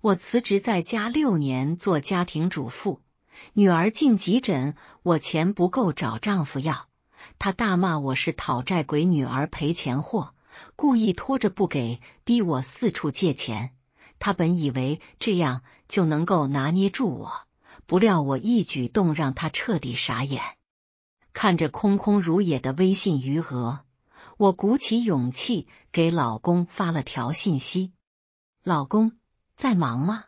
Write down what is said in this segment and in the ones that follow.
我辞职在家六年做家庭主妇，女儿进急诊，我钱不够找丈夫要，他大骂我是讨债鬼、女儿赔钱货，故意拖着不给，逼我四处借钱。他本以为这样就能够拿捏住我，不料我一举动让他彻底傻眼。看着空空如也的微信余额，我鼓起勇气给老公发了条信息：“老公。”在忙吗？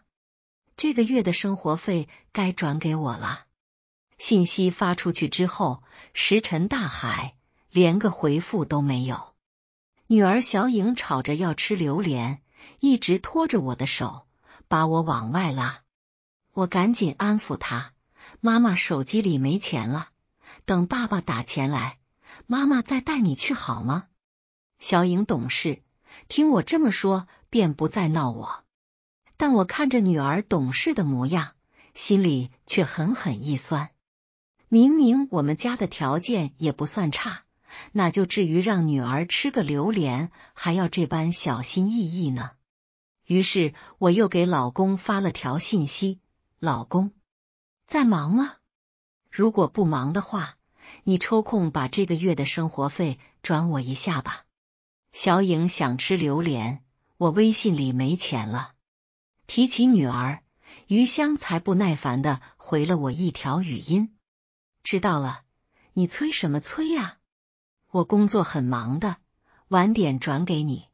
这个月的生活费该转给我了。信息发出去之后，石沉大海，连个回复都没有。女儿小颖吵着要吃榴莲，一直拖着我的手，把我往外拉。我赶紧安抚她：“妈妈手机里没钱了，等爸爸打钱来，妈妈再带你去好吗？”小颖懂事，听我这么说，便不再闹我。但我看着女儿懂事的模样，心里却狠狠一酸。明明我们家的条件也不算差，那就至于让女儿吃个榴莲还要这般小心翼翼呢？于是我又给老公发了条信息：“老公，在忙吗？如果不忙的话，你抽空把这个月的生活费转我一下吧。”小颖想吃榴莲，我微信里没钱了。提起女儿，余香才不耐烦的回了我一条语音：“知道了，你催什么催呀？我工作很忙的，晚点转给你。”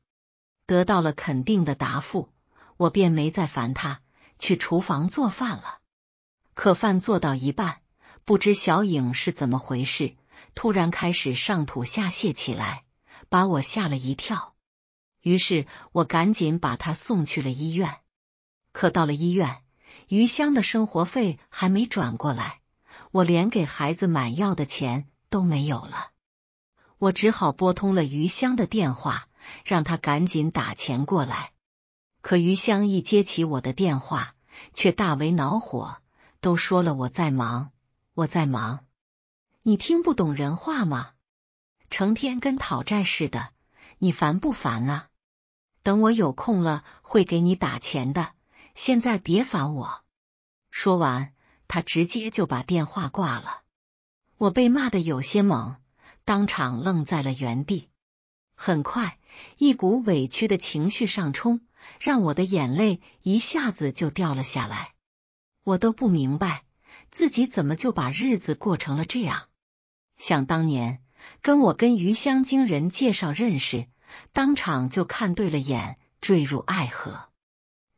得到了肯定的答复，我便没再烦他，去厨房做饭了。可饭做到一半，不知小影是怎么回事，突然开始上吐下泻起来，把我吓了一跳。于是，我赶紧把他送去了医院。可到了医院，余香的生活费还没转过来，我连给孩子买药的钱都没有了。我只好拨通了余香的电话，让他赶紧打钱过来。可余香一接起我的电话，却大为恼火：“都说了我在忙，我在忙，你听不懂人话吗？成天跟讨债似的，你烦不烦啊？等我有空了，会给你打钱的。”现在别烦我！说完，他直接就把电话挂了。我被骂的有些懵，当场愣在了原地。很快，一股委屈的情绪上冲，让我的眼泪一下子就掉了下来。我都不明白自己怎么就把日子过成了这样。想当年，跟我跟余香经人介绍认识，当场就看对了眼，坠入爱河。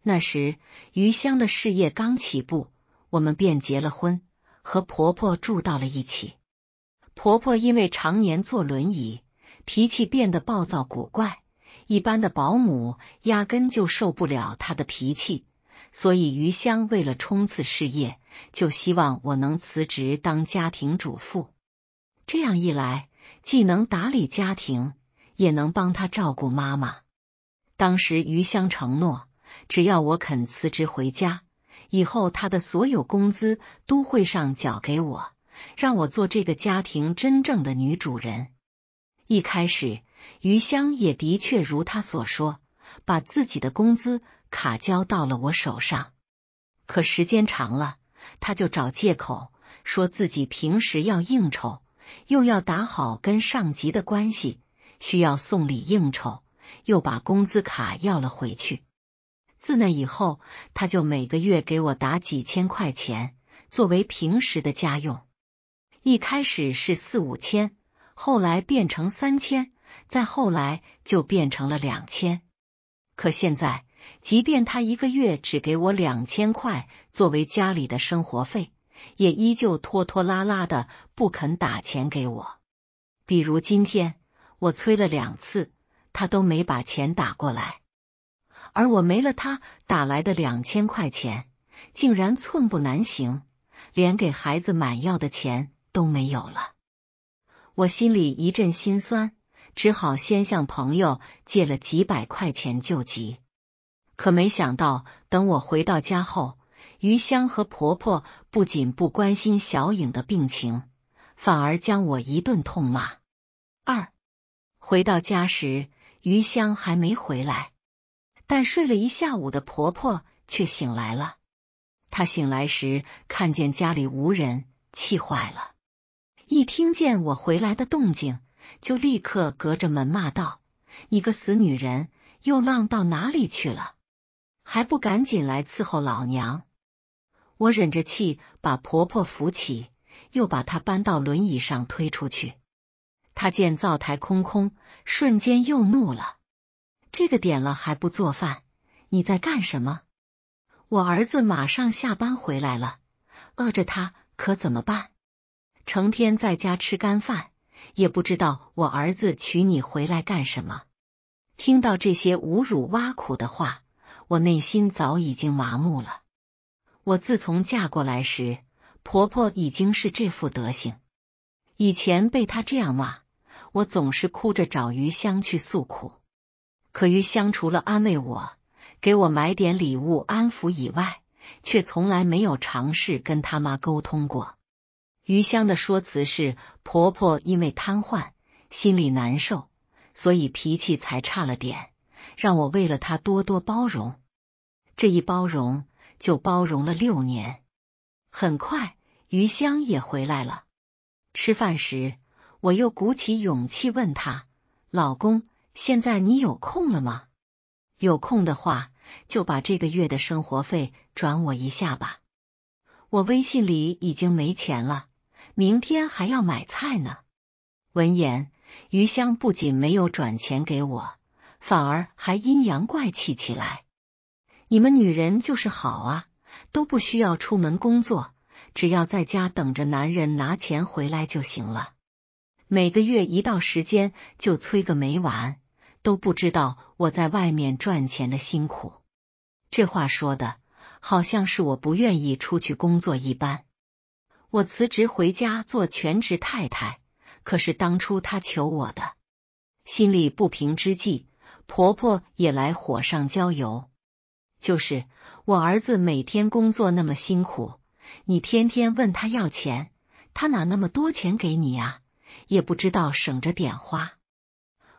那时，余香的事业刚起步，我们便结了婚，和婆婆住到了一起。婆婆因为常年坐轮椅，脾气变得暴躁古怪，一般的保姆压根就受不了她的脾气。所以，余香为了冲刺事业，就希望我能辞职当家庭主妇。这样一来，既能打理家庭，也能帮她照顾妈妈。当时，余香承诺。只要我肯辞职回家，以后他的所有工资都会上缴给我，让我做这个家庭真正的女主人。一开始，余香也的确如他所说，把自己的工资卡交到了我手上。可时间长了，他就找借口说自己平时要应酬，又要打好跟上级的关系，需要送礼应酬，又把工资卡要了回去。自那以后，他就每个月给我打几千块钱作为平时的家用。一开始是四五千，后来变成三千，再后来就变成了两千。可现在，即便他一个月只给我两千块作为家里的生活费，也依旧拖拖拉拉的不肯打钱给我。比如今天，我催了两次，他都没把钱打过来。而我没了他打来的两千块钱，竟然寸步难行，连给孩子买药的钱都没有了。我心里一阵心酸，只好先向朋友借了几百块钱救急。可没想到，等我回到家后，余香和婆婆不仅不关心小影的病情，反而将我一顿痛骂。二回到家时，余香还没回来。但睡了一下午的婆婆却醒来了。她醒来时看见家里无人，气坏了。一听见我回来的动静，就立刻隔着门骂道：“你个死女人，又浪到哪里去了？还不赶紧来伺候老娘！”我忍着气把婆婆扶起，又把她搬到轮椅上推出去。她见灶台空空，瞬间又怒了。这个点了还不做饭，你在干什么？我儿子马上下班回来了，饿着他可怎么办？成天在家吃干饭，也不知道我儿子娶你回来干什么。听到这些侮辱挖苦的话，我内心早已经麻木了。我自从嫁过来时，婆婆已经是这副德行。以前被她这样骂，我总是哭着找余香去诉苦。可余香除了安慰我，给我买点礼物安抚以外，却从来没有尝试跟他妈沟通过。余香的说辞是婆婆因为瘫痪，心里难受，所以脾气才差了点，让我为了她多多包容。这一包容就包容了六年。很快，余香也回来了。吃饭时，我又鼓起勇气问他：“老公。”现在你有空了吗？有空的话就把这个月的生活费转我一下吧，我微信里已经没钱了，明天还要买菜呢。闻言，余香不仅没有转钱给我，反而还阴阳怪气起来：“你们女人就是好啊，都不需要出门工作，只要在家等着男人拿钱回来就行了。每个月一到时间就催个没完。”都不知道我在外面赚钱的辛苦，这话说的好像是我不愿意出去工作一般。我辞职回家做全职太太，可是当初他求我的，心里不平之际，婆婆也来火上浇油。就是我儿子每天工作那么辛苦，你天天问他要钱，他哪那么多钱给你呀？也不知道省着点花。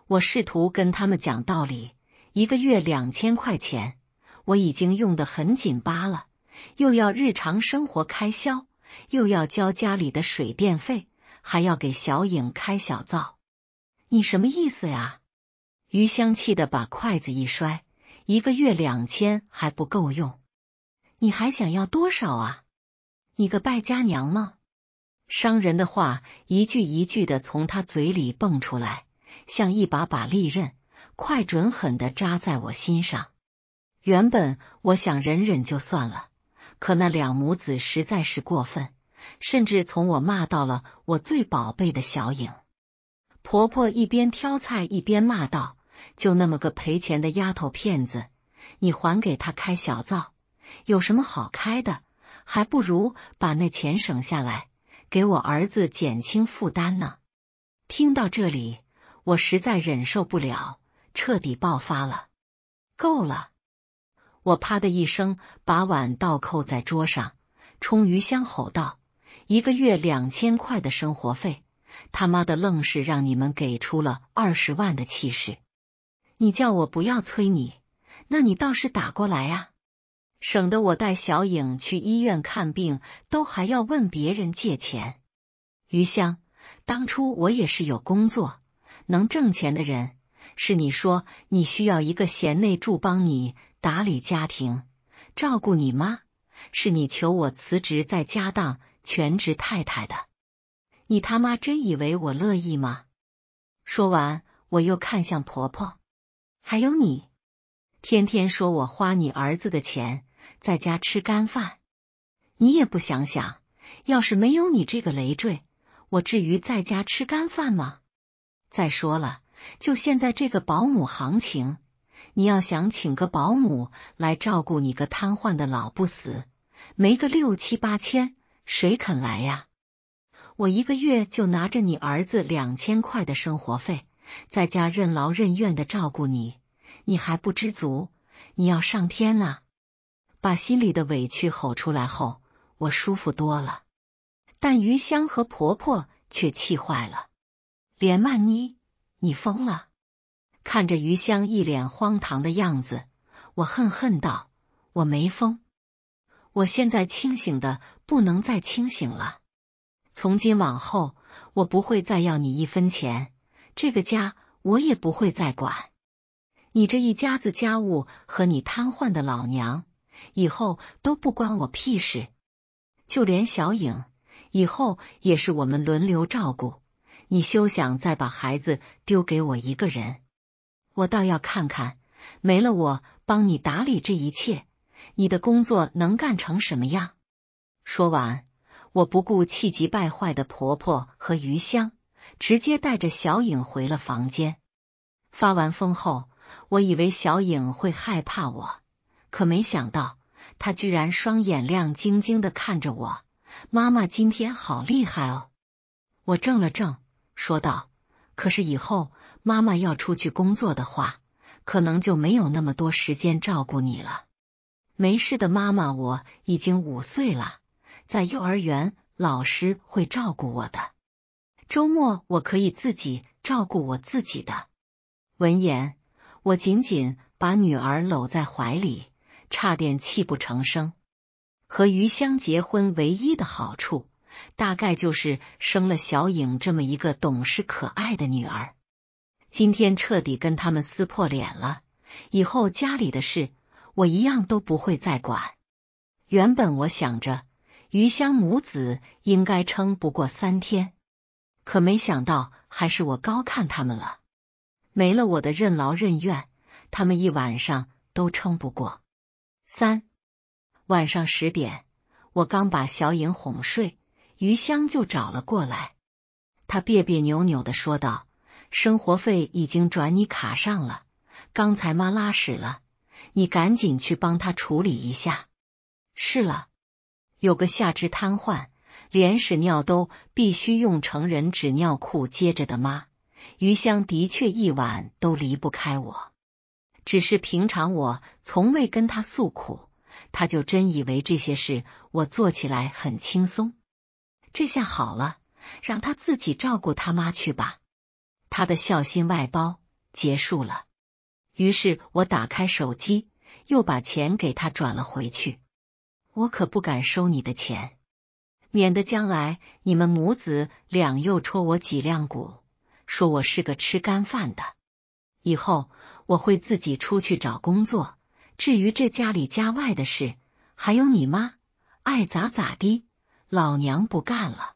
我试图跟他们讲道理，一个月两千块钱，我已经用的很紧巴了，又要日常生活开销，又要交家里的水电费，还要给小影开小灶，你什么意思呀？余香气的把筷子一摔，一个月两千还不够用，你还想要多少啊？你个败家娘吗？商人的话一句一句的从他嘴里蹦出来。像一把把利刃，快准狠的扎在我心上。原本我想忍忍就算了，可那两母子实在是过分，甚至从我骂到了我最宝贝的小颖。婆婆一边挑菜一边骂道：“就那么个赔钱的丫头片子，你还给她开小灶，有什么好开的？还不如把那钱省下来，给我儿子减轻负担呢。”听到这里。我实在忍受不了，彻底爆发了。够了！我啪的一声把碗倒扣在桌上，冲余香吼道：“一个月两千块的生活费，他妈的愣是让你们给出了二十万的气势！你叫我不要催你，那你倒是打过来啊，省得我带小影去医院看病都还要问别人借钱。”余香，当初我也是有工作。能挣钱的人是你说你需要一个贤内助帮你打理家庭，照顾你妈，是你求我辞职在家当全职太太的。你他妈真以为我乐意吗？说完，我又看向婆婆，还有你，天天说我花你儿子的钱，在家吃干饭，你也不想想，要是没有你这个累赘，我至于在家吃干饭吗？再说了，就现在这个保姆行情，你要想请个保姆来照顾你个瘫痪的老不死，没个六七八千，谁肯来呀？我一个月就拿着你儿子两千块的生活费，在家任劳任怨的照顾你，你还不知足，你要上天了！把心里的委屈吼出来后，我舒服多了，但余香和婆婆却气坏了。连曼妮，你疯了！看着余香一脸荒唐的样子，我恨恨道：“我没疯，我现在清醒的不能再清醒了。从今往后，我不会再要你一分钱，这个家我也不会再管。你这一家子家务和你瘫痪的老娘，以后都不关我屁事。就连小影，以后也是我们轮流照顾。”你休想再把孩子丢给我一个人，我倒要看看没了我帮你打理这一切，你的工作能干成什么样？说完，我不顾气急败坏的婆婆和余香，直接带着小影回了房间。发完疯后，我以为小影会害怕我，可没想到她居然双眼亮晶晶的看着我，妈妈今天好厉害哦！我怔了怔。说道：“可是以后妈妈要出去工作的话，可能就没有那么多时间照顾你了。没事的，妈妈，我已经五岁了，在幼儿园老师会照顾我的，周末我可以自己照顾我自己的。”闻言，我紧紧把女儿搂在怀里，差点泣不成声。和余香结婚唯一的好处。大概就是生了小影这么一个懂事可爱的女儿，今天彻底跟他们撕破脸了。以后家里的事，我一样都不会再管。原本我想着余香母子应该撑不过三天，可没想到还是我高看他们了。没了我的任劳任怨，他们一晚上都撑不过三。晚上十点，我刚把小影哄睡。余香就找了过来，他别别扭扭的说道：“生活费已经转你卡上了，刚才妈拉屎了，你赶紧去帮她处理一下。”是了，有个下肢瘫痪，连屎尿都必须用成人纸尿裤接着的妈，余香的确一晚都离不开我。只是平常我从未跟她诉苦，她就真以为这些事我做起来很轻松。这下好了，让他自己照顾他妈去吧，他的孝心外包结束了。于是，我打开手机，又把钱给他转了回去。我可不敢收你的钱，免得将来你们母子俩又戳我脊梁骨，说我是个吃干饭的。以后我会自己出去找工作，至于这家里家外的事，还有你妈，爱咋咋地。老娘不干了！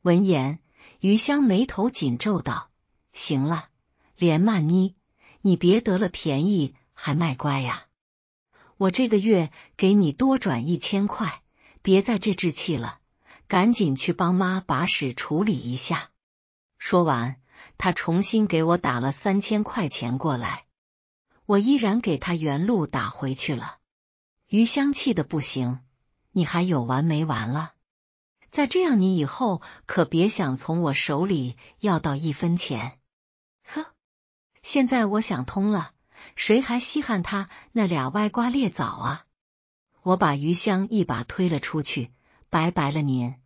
闻言，余香眉头紧皱，道：“行了，连曼妮，你别得了便宜还卖乖呀！我这个月给你多转一千块，别在这置气了，赶紧去帮妈把屎处理一下。”说完，他重新给我打了三千块钱过来，我依然给他原路打回去了。余香气的不行：“你还有完没完了？”那这样，你以后可别想从我手里要到一分钱。呵，现在我想通了，谁还稀罕他那俩歪瓜裂枣啊！我把余香一把推了出去，拜拜了您。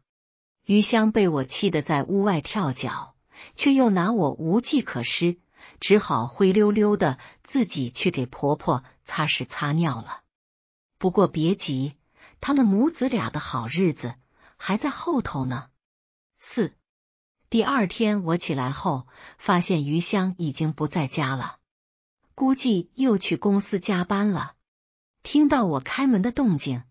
余香被我气得在屋外跳脚，却又拿我无计可施，只好灰溜溜的自己去给婆婆擦屎擦尿了。不过别急，他们母子俩的好日子。还在后头呢。四第二天我起来后，发现余香已经不在家了，估计又去公司加班了。听到我开门的动静，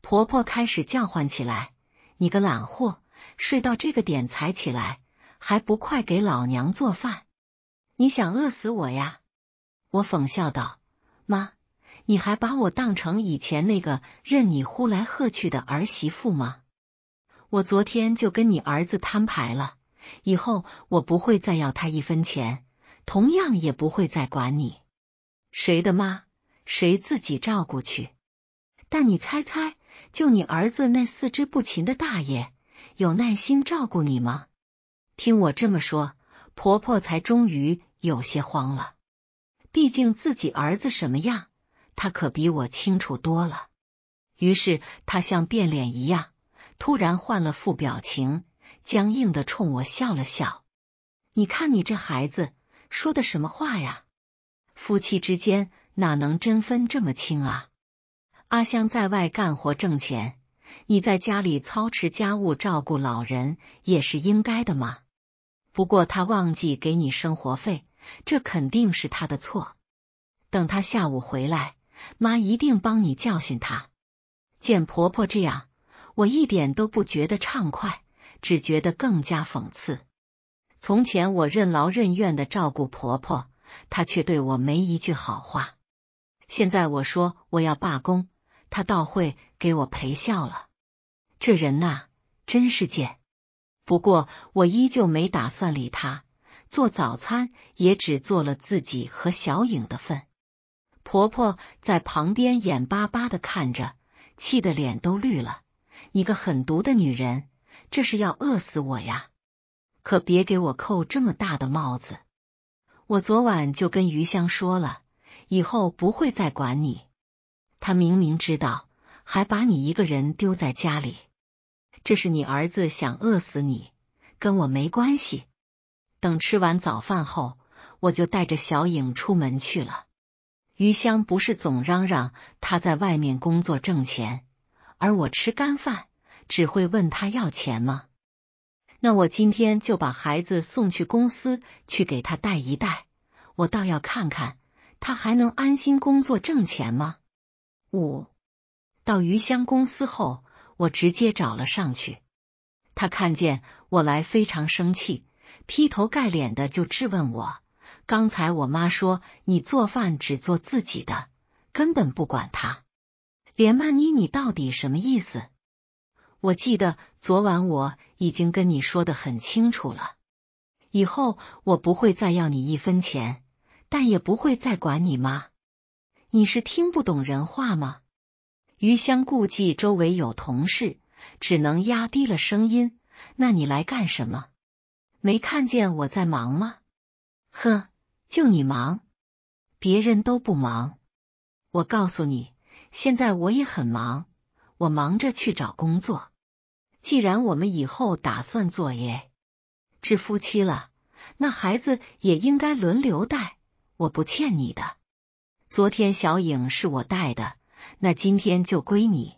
婆婆开始叫唤起来：“你个懒货，睡到这个点才起来，还不快给老娘做饭？你想饿死我呀？”我讽笑道：“妈，你还把我当成以前那个任你呼来喝去的儿媳妇吗？”我昨天就跟你儿子摊牌了，以后我不会再要他一分钱，同样也不会再管你。谁的妈，谁自己照顾去。但你猜猜，就你儿子那四肢不勤的大爷，有耐心照顾你吗？听我这么说，婆婆才终于有些慌了。毕竟自己儿子什么样，她可比我清楚多了。于是她像变脸一样。突然换了副表情，僵硬的冲我笑了笑。你看，你这孩子说的什么话呀？夫妻之间哪能真分这么清啊？阿香在外干活挣钱，你在家里操持家务、照顾老人也是应该的嘛。不过他忘记给你生活费，这肯定是他的错。等他下午回来，妈一定帮你教训他。见婆婆这样。我一点都不觉得畅快，只觉得更加讽刺。从前我任劳任怨的照顾婆婆，她却对我没一句好话。现在我说我要罢工，她倒会给我陪笑了。这人呐，真是贱。不过我依旧没打算理她，做早餐也只做了自己和小影的份。婆婆在旁边眼巴巴的看着，气得脸都绿了。你个狠毒的女人，这是要饿死我呀！可别给我扣这么大的帽子。我昨晚就跟余香说了，以后不会再管你。他明明知道，还把你一个人丢在家里。这是你儿子想饿死你，跟我没关系。等吃完早饭后，我就带着小影出门去了。余香不是总嚷嚷他在外面工作挣钱？而我吃干饭，只会问他要钱吗？那我今天就把孩子送去公司去给他带一带，我倒要看看他还能安心工作挣钱吗？五到鱼香公司后，我直接找了上去。他看见我来，非常生气，劈头盖脸的就质问我：“刚才我妈说你做饭只做自己的，根本不管他。”连曼妮，你到底什么意思？我记得昨晚我已经跟你说的很清楚了，以后我不会再要你一分钱，但也不会再管你妈。你是听不懂人话吗？余香顾忌周围有同事，只能压低了声音。那你来干什么？没看见我在忙吗？呵，就你忙，别人都不忙。我告诉你。现在我也很忙，我忙着去找工作。既然我们以后打算做爷，是夫妻了，那孩子也应该轮流带。我不欠你的。昨天小影是我带的，那今天就归你。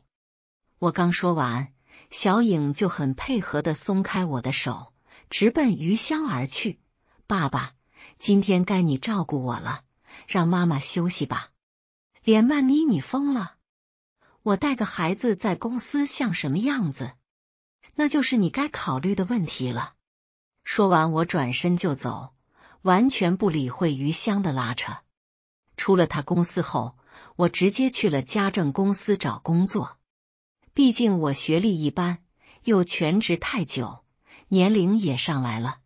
我刚说完，小影就很配合的松开我的手，直奔余香而去。爸爸，今天该你照顾我了，让妈妈休息吧。连曼妮，你疯了！我带个孩子在公司像什么样子？那就是你该考虑的问题了。说完，我转身就走，完全不理会余香的拉扯。出了他公司后，我直接去了家政公司找工作。毕竟我学历一般，又全职太久，年龄也上来了，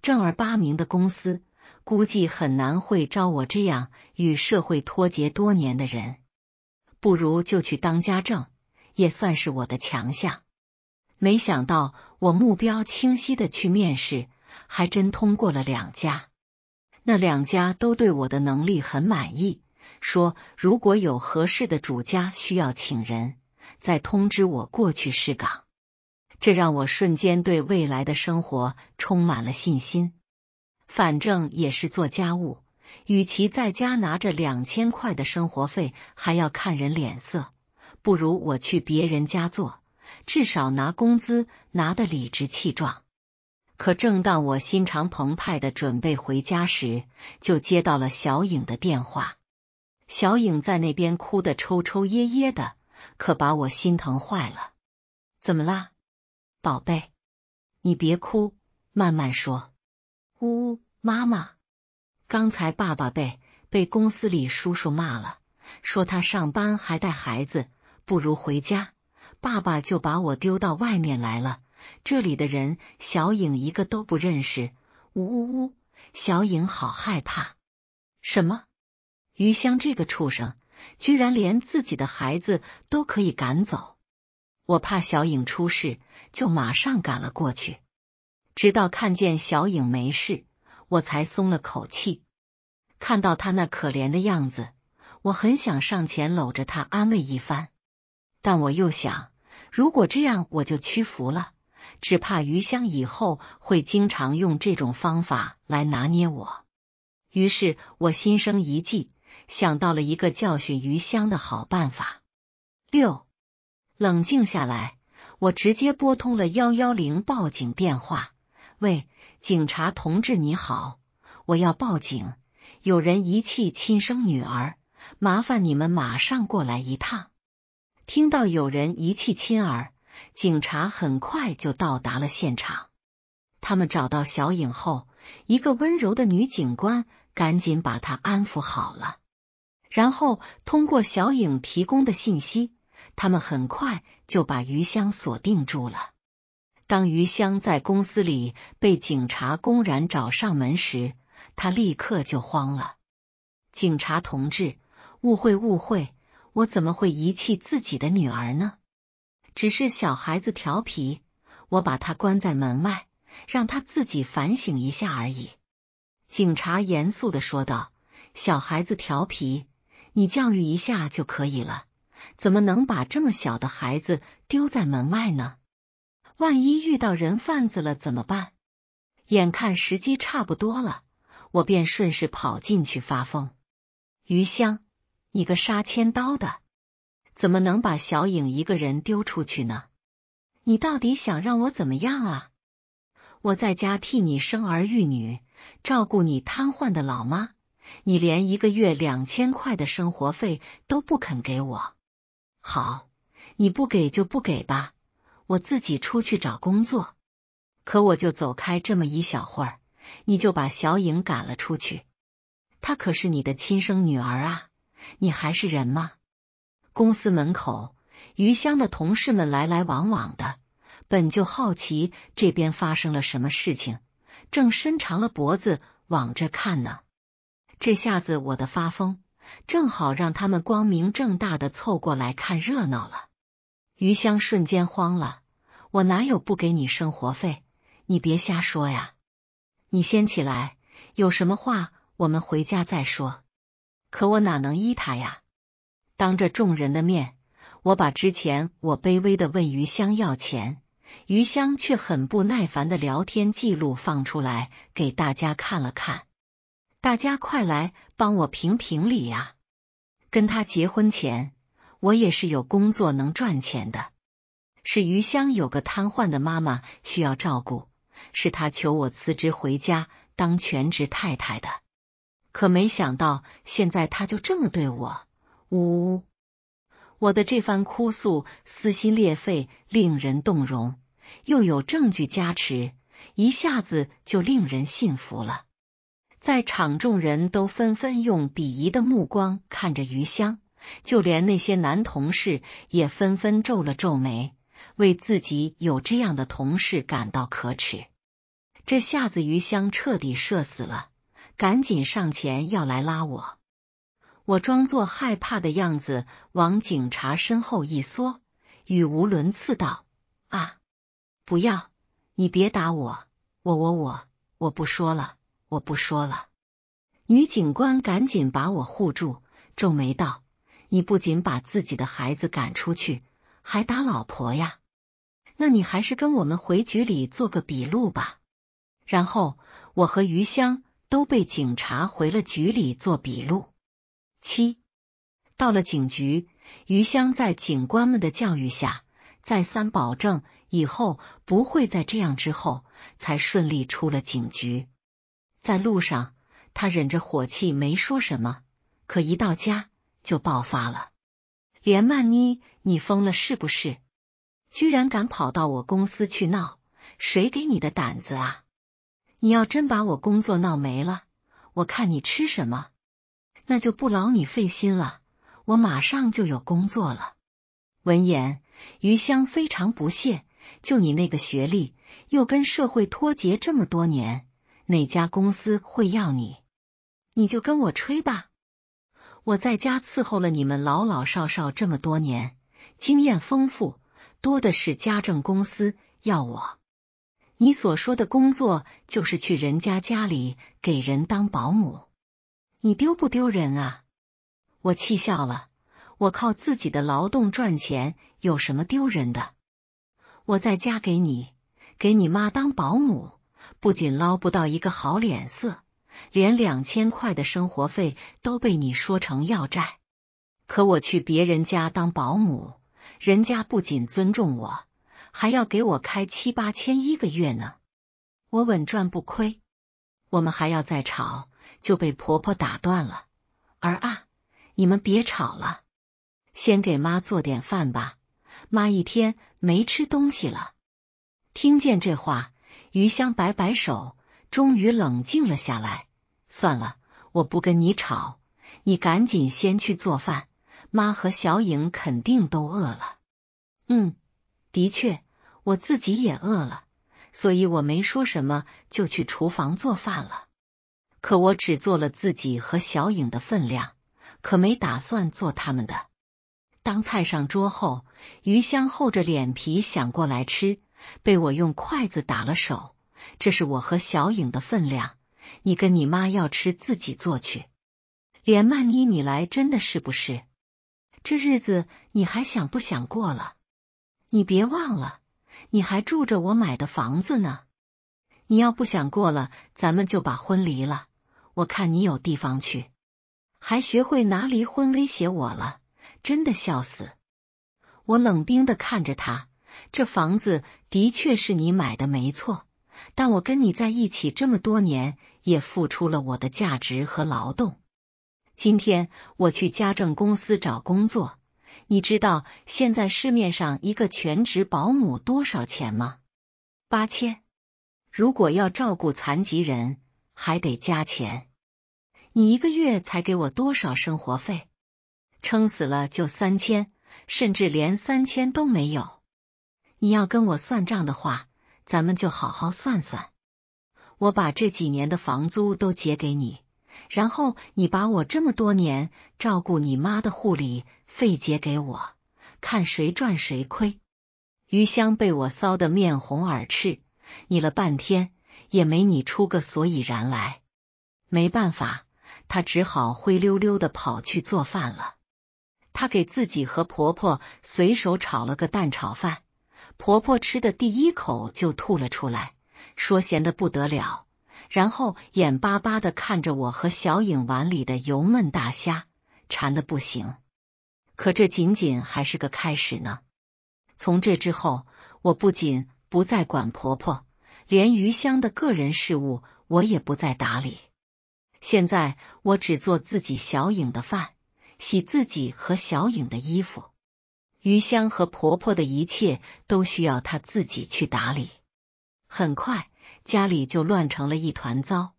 正儿八经的公司。估计很难会招我这样与社会脱节多年的人，不如就去当家政，也算是我的强项。没想到我目标清晰的去面试，还真通过了两家。那两家都对我的能力很满意，说如果有合适的主家需要请人，再通知我过去试岗。这让我瞬间对未来的生活充满了信心。反正也是做家务，与其在家拿着两千块的生活费还要看人脸色，不如我去别人家做，至少拿工资拿的理直气壮。可正当我心肠澎湃的准备回家时，就接到了小影的电话。小影在那边哭得抽抽噎噎的，可把我心疼坏了。怎么啦，宝贝？你别哭，慢慢说。呜，妈妈，刚才爸爸被被公司里叔叔骂了，说他上班还带孩子，不如回家。爸爸就把我丢到外面来了。这里的人，小影一个都不认识。呜呜呜，小影好害怕。什么？余香这个畜生，居然连自己的孩子都可以赶走。我怕小影出事，就马上赶了过去。直到看见小影没事，我才松了口气。看到他那可怜的样子，我很想上前搂着他安慰一番，但我又想，如果这样我就屈服了，只怕余香以后会经常用这种方法来拿捏我。于是，我心生一计，想到了一个教训余香的好办法。六，冷静下来，我直接拨通了幺幺零报警电话。喂，警察同志你好，我要报警，有人遗弃亲生女儿，麻烦你们马上过来一趟。听到有人遗弃亲儿，警察很快就到达了现场。他们找到小影后，一个温柔的女警官赶紧把她安抚好了，然后通过小影提供的信息，他们很快就把余香锁定住了。当余香在公司里被警察公然找上门时，他立刻就慌了。警察同志，误会误会，我怎么会遗弃自己的女儿呢？只是小孩子调皮，我把他关在门外，让他自己反省一下而已。警察严肃的说道：“小孩子调皮，你教育一下就可以了，怎么能把这么小的孩子丢在门外呢？”万一遇到人贩子了怎么办？眼看时机差不多了，我便顺势跑进去发疯。余香，你个杀千刀的，怎么能把小影一个人丢出去呢？你到底想让我怎么样啊？我在家替你生儿育女，照顾你瘫痪的老妈，你连一个月两千块的生活费都不肯给我。好，你不给就不给吧。我自己出去找工作，可我就走开这么一小会儿，你就把小颖赶了出去。她可是你的亲生女儿啊！你还是人吗？公司门口，余香的同事们来来往往的，本就好奇这边发生了什么事情，正伸长了脖子往这看呢。这下子我的发疯，正好让他们光明正大的凑过来看热闹了。余香瞬间慌了。我哪有不给你生活费？你别瞎说呀！你先起来，有什么话我们回家再说。可我哪能依他呀？当着众人的面，我把之前我卑微的问余香要钱，余香却很不耐烦的聊天记录放出来给大家看了看。大家快来帮我评评理呀！跟他结婚前，我也是有工作能赚钱的。是余香有个瘫痪的妈妈需要照顾，是她求我辞职回家当全职太太的。可没想到现在她就这么对我，呜！我的这番哭诉撕心裂肺，令人动容，又有证据加持，一下子就令人信服了。在场众人都纷纷用鄙夷的目光看着余香，就连那些男同事也纷纷皱了皱眉。为自己有这样的同事感到可耻，这下子余香彻底社死了，赶紧上前要来拉我。我装作害怕的样子往警察身后一缩，语无伦次道：“啊，不要你别打我，我我我我不说了，我不说了。”女警官赶紧把我护住，皱眉道：“你不仅把自己的孩子赶出去，还打老婆呀？”那你还是跟我们回局里做个笔录吧。然后我和余香都被警察回了局里做笔录。七到了警局，余香在警官们的教育下，再三保证以后不会再这样，之后才顺利出了警局。在路上，他忍着火气没说什么，可一到家就爆发了。连曼妮，你疯了是不是？居然敢跑到我公司去闹，谁给你的胆子啊！你要真把我工作闹没了，我看你吃什么。那就不劳你费心了，我马上就有工作了。闻言，余香非常不屑：“就你那个学历，又跟社会脱节这么多年，哪家公司会要你？你就跟我吹吧！我在家伺候了你们老老少少这么多年，经验丰富。”多的是家政公司要我，你所说的工作就是去人家家里给人当保姆，你丢不丢人啊？我气笑了，我靠自己的劳动赚钱有什么丢人的？我在家给你给你妈当保姆，不仅捞不到一个好脸色，连两千块的生活费都被你说成要债。可我去别人家当保姆。人家不仅尊重我，还要给我开七八千一个月呢，我稳赚不亏。我们还要再吵，就被婆婆打断了。儿啊，你们别吵了，先给妈做点饭吧，妈一天没吃东西了。听见这话，余香摆摆手，终于冷静了下来。算了，我不跟你吵，你赶紧先去做饭。妈和小影肯定都饿了，嗯，的确，我自己也饿了，所以我没说什么就去厨房做饭了。可我只做了自己和小影的分量，可没打算做他们的。当菜上桌后，余香厚着脸皮想过来吃，被我用筷子打了手。这是我和小影的分量，你跟你妈要吃自己做去。连曼妮，你来真的是不是？这日子你还想不想过了？你别忘了，你还住着我买的房子呢。你要不想过了，咱们就把婚离了。我看你有地方去，还学会拿离婚威胁我了，真的笑死！我冷冰的看着他，这房子的确是你买的没错，但我跟你在一起这么多年，也付出了我的价值和劳动。今天我去家政公司找工作，你知道现在市面上一个全职保姆多少钱吗？八千。如果要照顾残疾人，还得加钱。你一个月才给我多少生活费？撑死了就三千，甚至连三千都没有。你要跟我算账的话，咱们就好好算算。我把这几年的房租都结给你。然后你把我这么多年照顾你妈的护理费结给我，看谁赚谁亏。余香被我臊得面红耳赤，你了半天也没你出个所以然来。没办法，她只好灰溜溜的跑去做饭了。她给自己和婆婆随手炒了个蛋炒饭，婆婆吃的第一口就吐了出来，说咸的不得了。然后眼巴巴的看着我和小影碗里的油焖大虾，馋的不行。可这仅仅还是个开始呢。从这之后，我不仅不再管婆婆，连余香的个人事务我也不再打理。现在我只做自己小影的饭，洗自己和小影的衣服。余香和婆婆的一切都需要她自己去打理。很快。家里就乱成了一团糟，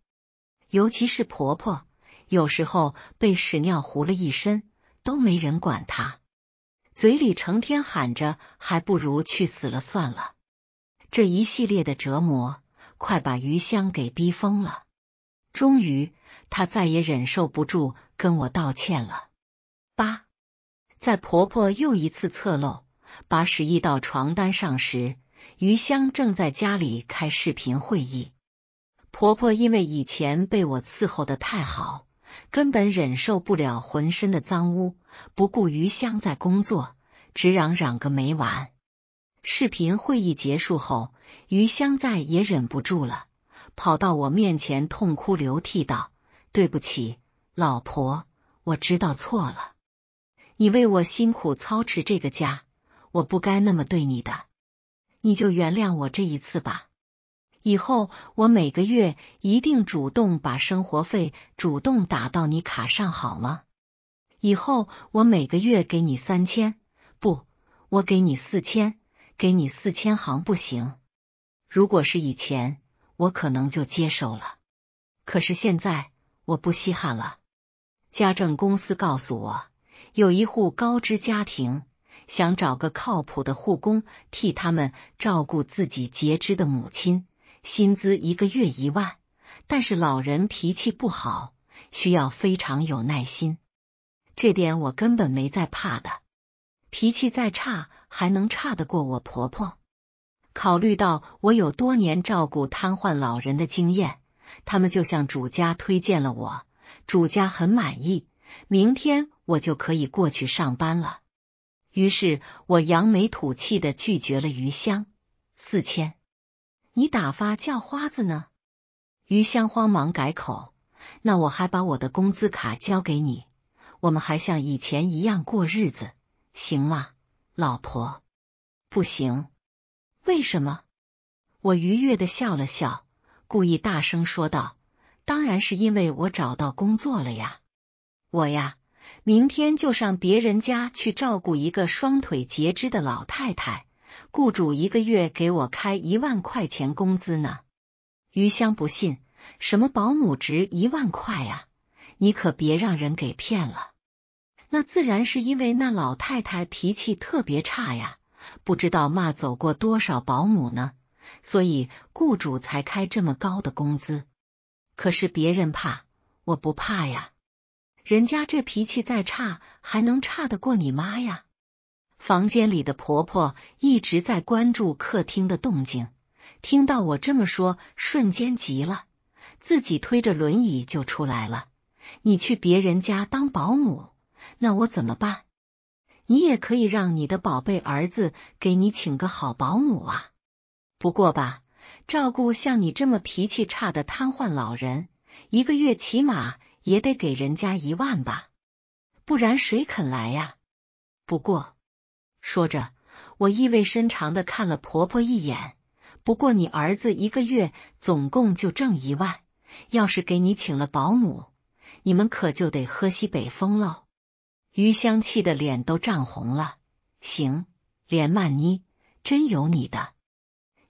尤其是婆婆，有时候被屎尿糊了一身，都没人管她，嘴里成天喊着还不如去死了算了。这一系列的折磨，快把余香给逼疯了。终于，她再也忍受不住，跟我道歉了。八，在婆婆又一次侧漏，把屎溢到床单上时。余香正在家里开视频会议，婆婆因为以前被我伺候的太好，根本忍受不了浑身的脏污，不顾余香在工作，直嚷嚷个没完。视频会议结束后，余香再也忍不住了，跑到我面前痛哭流涕道：“对不起，老婆，我知道错了，你为我辛苦操持这个家，我不该那么对你的。”你就原谅我这一次吧，以后我每个月一定主动把生活费主动打到你卡上，好吗？以后我每个月给你三千，不，我给你四千，给你四千行不行？如果是以前，我可能就接受了，可是现在我不稀罕了。家政公司告诉我，有一户高知家庭。想找个靠谱的护工替他们照顾自己截肢的母亲，薪资一个月一万，但是老人脾气不好，需要非常有耐心。这点我根本没在怕的，脾气再差还能差得过我婆婆？考虑到我有多年照顾瘫痪老人的经验，他们就向主家推荐了我，主家很满意，明天我就可以过去上班了。于是我扬眉吐气的拒绝了余香四千，你打发叫花子呢？余香慌忙改口，那我还把我的工资卡交给你，我们还像以前一样过日子，行吗，老婆？不行，为什么？我愉悦的笑了笑，故意大声说道：“当然是因为我找到工作了呀，我呀。”明天就上别人家去照顾一个双腿截肢的老太太，雇主一个月给我开一万块钱工资呢。余香不信，什么保姆值一万块啊？你可别让人给骗了。那自然是因为那老太太脾气特别差呀，不知道骂走过多少保姆呢，所以雇主才开这么高的工资。可是别人怕，我不怕呀。人家这脾气再差，还能差得过你妈呀？房间里的婆婆一直在关注客厅的动静，听到我这么说，瞬间急了，自己推着轮椅就出来了。你去别人家当保姆，那我怎么办？你也可以让你的宝贝儿子给你请个好保姆啊。不过吧，照顾像你这么脾气差的瘫痪老人，一个月起码。也得给人家一万吧，不然谁肯来呀？不过说着，我意味深长的看了婆婆一眼。不过你儿子一个月总共就挣一万，要是给你请了保姆，你们可就得喝西北风喽。余香气的脸都涨红了。行，连曼妮，真有你的！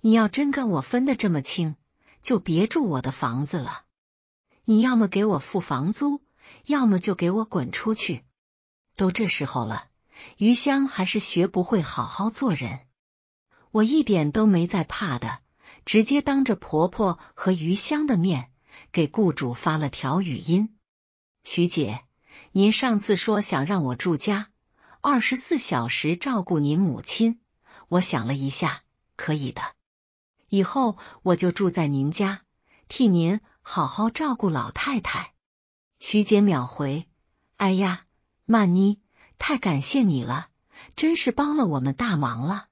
你要真跟我分的这么清，就别住我的房子了。你要么给我付房租，要么就给我滚出去。都这时候了，余香还是学不会好好做人。我一点都没在怕的，直接当着婆婆和余香的面给雇主发了条语音：“徐姐，您上次说想让我住家，二十四小时照顾您母亲，我想了一下，可以的。以后我就住在您家，替您。”好好照顾老太太，徐姐秒回。哎呀，曼妮，太感谢你了，真是帮了我们大忙了。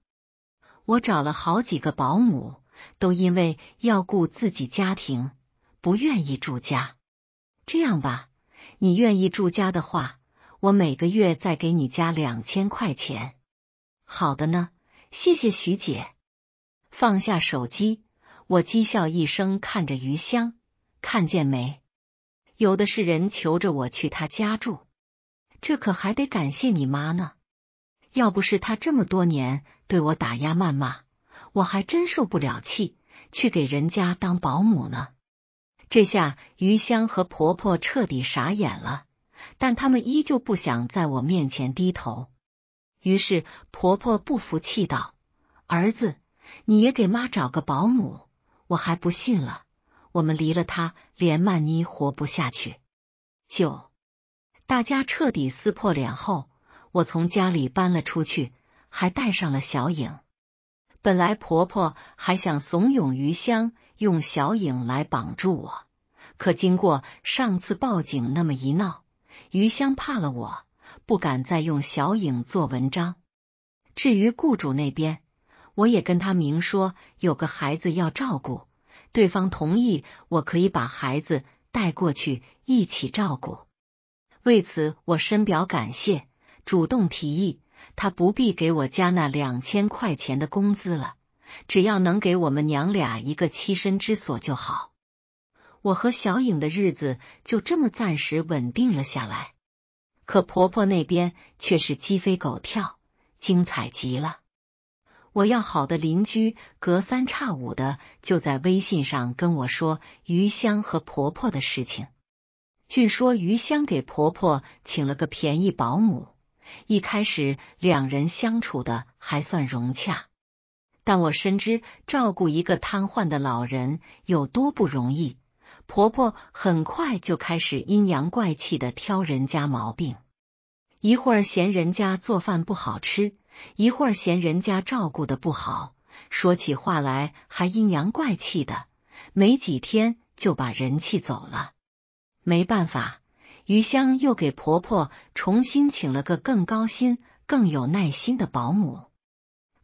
我找了好几个保姆，都因为要顾自己家庭，不愿意住家。这样吧，你愿意住家的话，我每个月再给你加两千块钱。好的呢，谢谢徐姐。放下手机，我讥笑一声，看着余香。看见没？有的是人求着我去他家住，这可还得感谢你妈呢。要不是他这么多年对我打压谩骂，我还真受不了气，去给人家当保姆呢。这下余香和婆婆彻底傻眼了，但他们依旧不想在我面前低头。于是婆婆不服气道：“儿子，你也给妈找个保姆，我还不信了。”我们离了他，连曼妮活不下去。就大家彻底撕破脸后，我从家里搬了出去，还带上了小影。本来婆婆还想怂恿余香用小影来绑住我，可经过上次报警那么一闹，余香怕了我，不敢再用小影做文章。至于雇主那边，我也跟他明说有个孩子要照顾。对方同意，我可以把孩子带过去一起照顾。为此，我深表感谢，主动提议他不必给我加那两千块钱的工资了，只要能给我们娘俩一个栖身之所就好。我和小颖的日子就这么暂时稳定了下来，可婆婆那边却是鸡飞狗跳，精彩极了。我要好的邻居隔三差五的就在微信上跟我说余香和婆婆的事情。据说余香给婆婆请了个便宜保姆，一开始两人相处的还算融洽。但我深知照顾一个瘫痪的老人有多不容易，婆婆很快就开始阴阳怪气的挑人家毛病，一会儿嫌人家做饭不好吃。一会儿嫌人家照顾的不好，说起话来还阴阳怪气的，没几天就把人气走了。没办法，余香又给婆婆重新请了个更高薪、更有耐心的保姆。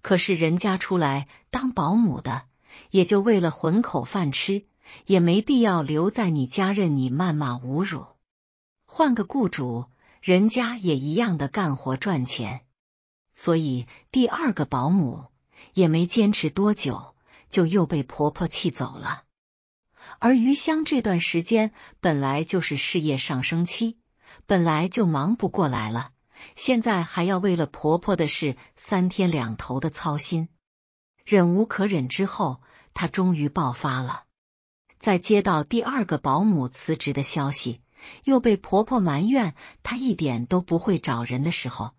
可是人家出来当保姆的，也就为了混口饭吃，也没必要留在你家任你谩骂侮辱。换个雇主，人家也一样的干活赚钱。所以，第二个保姆也没坚持多久，就又被婆婆气走了。而余香这段时间本来就是事业上升期，本来就忙不过来了，现在还要为了婆婆的事三天两头的操心，忍无可忍之后，她终于爆发了。在接到第二个保姆辞职的消息，又被婆婆埋怨她一点都不会找人的时候。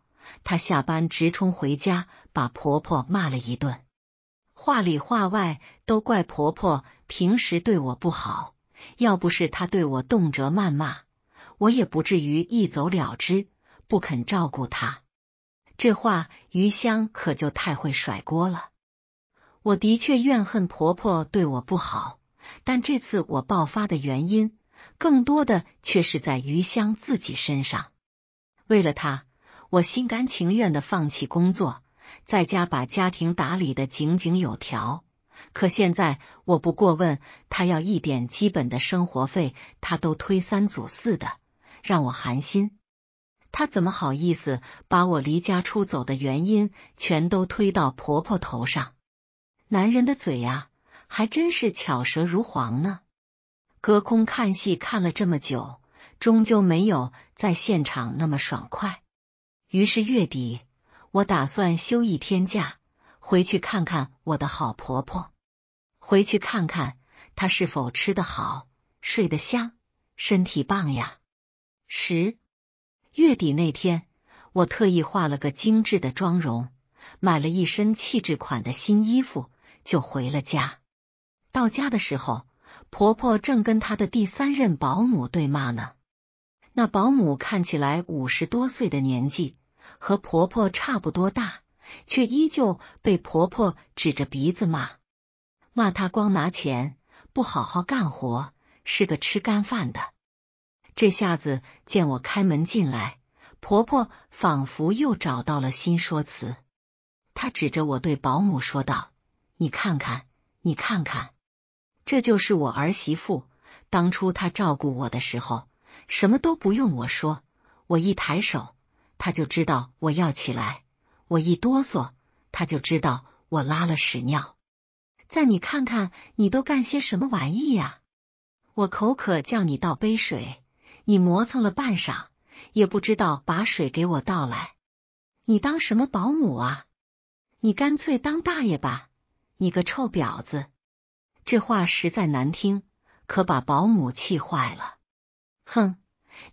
她下班直冲回家，把婆婆骂了一顿，话里话外都怪婆婆平时对我不好。要不是她对我动辄谩骂，我也不至于一走了之，不肯照顾她。这话余香可就太会甩锅了。我的确怨恨婆婆对我不好，但这次我爆发的原因，更多的却是在余香自己身上。为了她。我心甘情愿的放弃工作，在家把家庭打理的井井有条。可现在我不过问他要一点基本的生活费，他都推三阻四的，让我寒心。他怎么好意思把我离家出走的原因全都推到婆婆头上？男人的嘴呀，还真是巧舌如簧呢。隔空看戏看了这么久，终究没有在现场那么爽快。于是月底，我打算休一天假，回去看看我的好婆婆，回去看看她是否吃得好、睡得香、身体棒呀。十月底那天，我特意化了个精致的妆容，买了一身气质款的新衣服，就回了家。到家的时候，婆婆正跟她的第三任保姆对骂呢，那保姆看起来五十多岁的年纪。和婆婆差不多大，却依旧被婆婆指着鼻子骂，骂她光拿钱，不好好干活，是个吃干饭的。这下子见我开门进来，婆婆仿佛又找到了新说辞，她指着我对保姆说道：“你看看，你看看，这就是我儿媳妇。当初她照顾我的时候，什么都不用我说，我一抬手。”他就知道我要起来，我一哆嗦，他就知道我拉了屎尿。在你看看，你都干些什么玩意呀？我口渴，叫你倒杯水，你磨蹭了半晌，也不知道把水给我倒来。你当什么保姆啊？你干脆当大爷吧！你个臭婊子！这话实在难听，可把保姆气坏了。哼，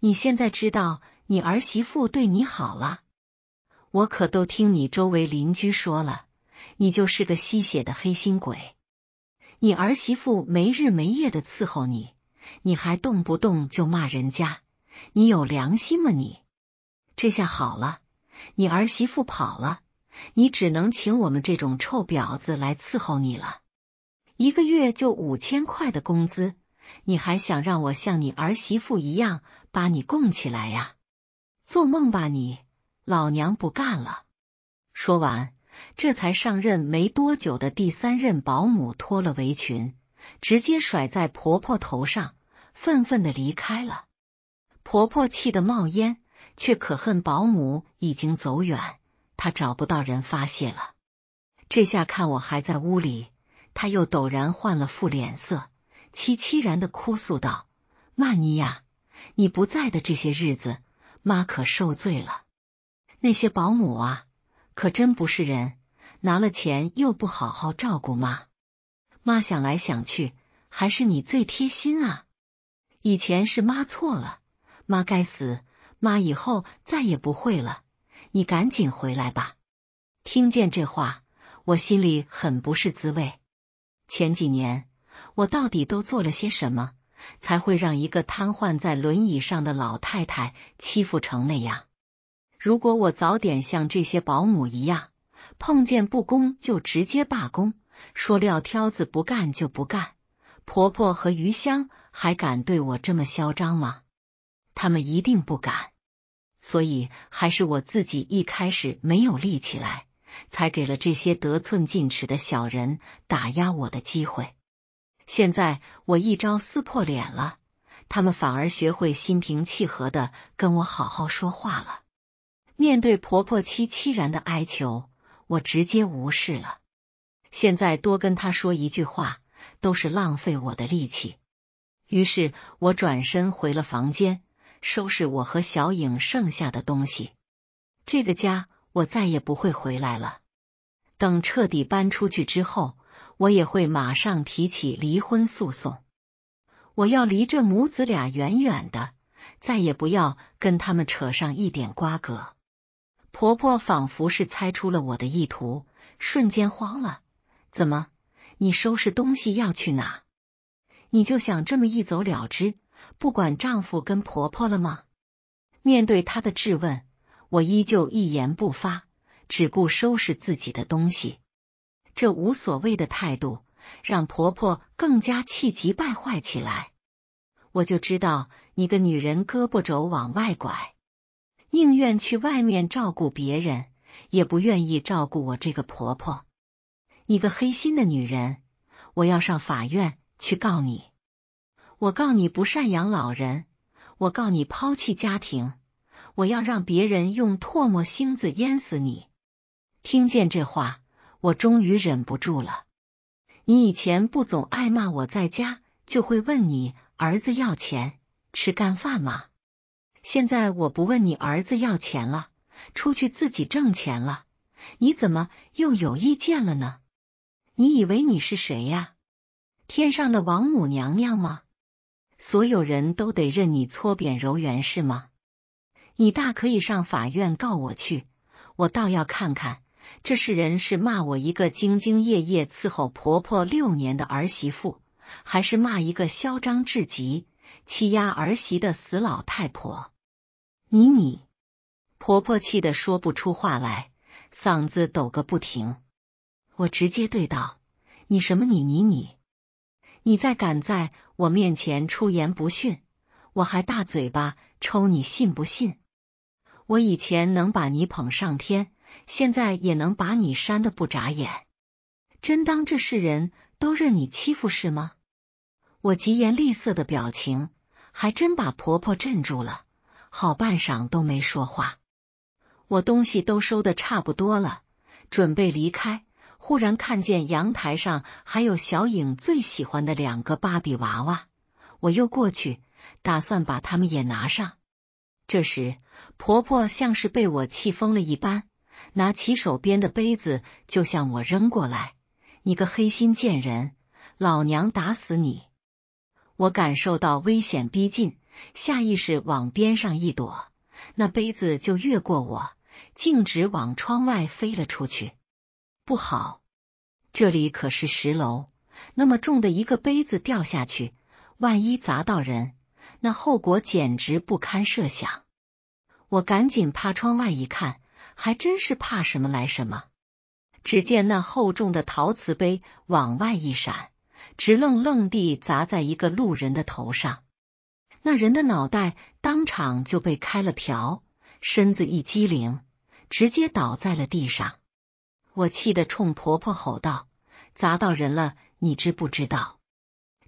你现在知道。你儿媳妇对你好了，我可都听你周围邻居说了，你就是个吸血的黑心鬼。你儿媳妇没日没夜的伺候你，你还动不动就骂人家，你有良心吗？你这下好了，你儿媳妇跑了，你只能请我们这种臭婊子来伺候你了。一个月就五千块的工资，你还想让我像你儿媳妇一样把你供起来呀？做梦吧你！老娘不干了！说完，这才上任没多久的第三任保姆脱了围裙，直接甩在婆婆头上，愤愤的离开了。婆婆气得冒烟，却可恨保姆已经走远，她找不到人发泄了。这下看我还在屋里，她又陡然换了副脸色，凄凄然的哭诉道：“曼妮呀，你不在的这些日子……”妈可受罪了，那些保姆啊，可真不是人，拿了钱又不好好照顾妈。妈想来想去，还是你最贴心啊。以前是妈错了，妈该死，妈以后再也不会了。你赶紧回来吧。听见这话，我心里很不是滋味。前几年我到底都做了些什么？才会让一个瘫痪在轮椅上的老太太欺负成那样。如果我早点像这些保姆一样，碰见不公就直接罢工，说撂挑子不干就不干，婆婆和余香还敢对我这么嚣张吗？他们一定不敢。所以还是我自己一开始没有立起来，才给了这些得寸进尺的小人打压我的机会。现在我一招撕破脸了，他们反而学会心平气和的跟我好好说话了。面对婆婆凄凄然的哀求，我直接无视了。现在多跟她说一句话都是浪费我的力气。于是，我转身回了房间，收拾我和小影剩下的东西。这个家，我再也不会回来了。等彻底搬出去之后。我也会马上提起离婚诉讼，我要离这母子俩远远的，再也不要跟他们扯上一点瓜葛。婆婆仿佛是猜出了我的意图，瞬间慌了。怎么，你收拾东西要去哪？你就想这么一走了之，不管丈夫跟婆婆了吗？面对她的质问，我依旧一言不发，只顾收拾自己的东西。这无所谓的态度让婆婆更加气急败坏起来。我就知道你个女人胳膊肘往外拐，宁愿去外面照顾别人，也不愿意照顾我这个婆婆。你个黑心的女人，我要上法院去告你！我告你不赡养老人，我告你抛弃家庭，我要让别人用唾沫星子淹死你！听见这话。我终于忍不住了。你以前不总爱骂我在家就会问你儿子要钱吃干饭吗？现在我不问你儿子要钱了，出去自己挣钱了，你怎么又有意见了呢？你以为你是谁呀？天上的王母娘娘吗？所有人都得认你搓扁揉圆是吗？你大可以上法院告我去，我倒要看看。这世人是骂我一个兢兢业业伺候婆婆六年的儿媳妇，还是骂一个嚣张至极、欺压儿媳的死老太婆？你你婆婆气得说不出话来，嗓子抖个不停。我直接对道：“你什么你你你！你再敢在我面前出言不逊，我还大嘴巴抽你，信不信？我以前能把你捧上天。”现在也能把你扇的不眨眼，真当这世人都任你欺负是吗？我疾言厉色的表情还真把婆婆镇住了，好半晌都没说话。我东西都收的差不多了，准备离开，忽然看见阳台上还有小影最喜欢的两个芭比娃娃，我又过去打算把他们也拿上。这时婆婆像是被我气疯了一般。拿起手边的杯子就向我扔过来，你个黑心贱人，老娘打死你！我感受到危险逼近，下意识往边上一躲，那杯子就越过我，径直往窗外飞了出去。不好，这里可是十楼，那么重的一个杯子掉下去，万一砸到人，那后果简直不堪设想。我赶紧趴窗外一看。还真是怕什么来什么。只见那厚重的陶瓷杯往外一闪，直愣愣地砸在一个路人的头上，那人的脑袋当场就被开了瓢，身子一激灵，直接倒在了地上。我气得冲婆婆吼道：“砸到人了，你知不知道？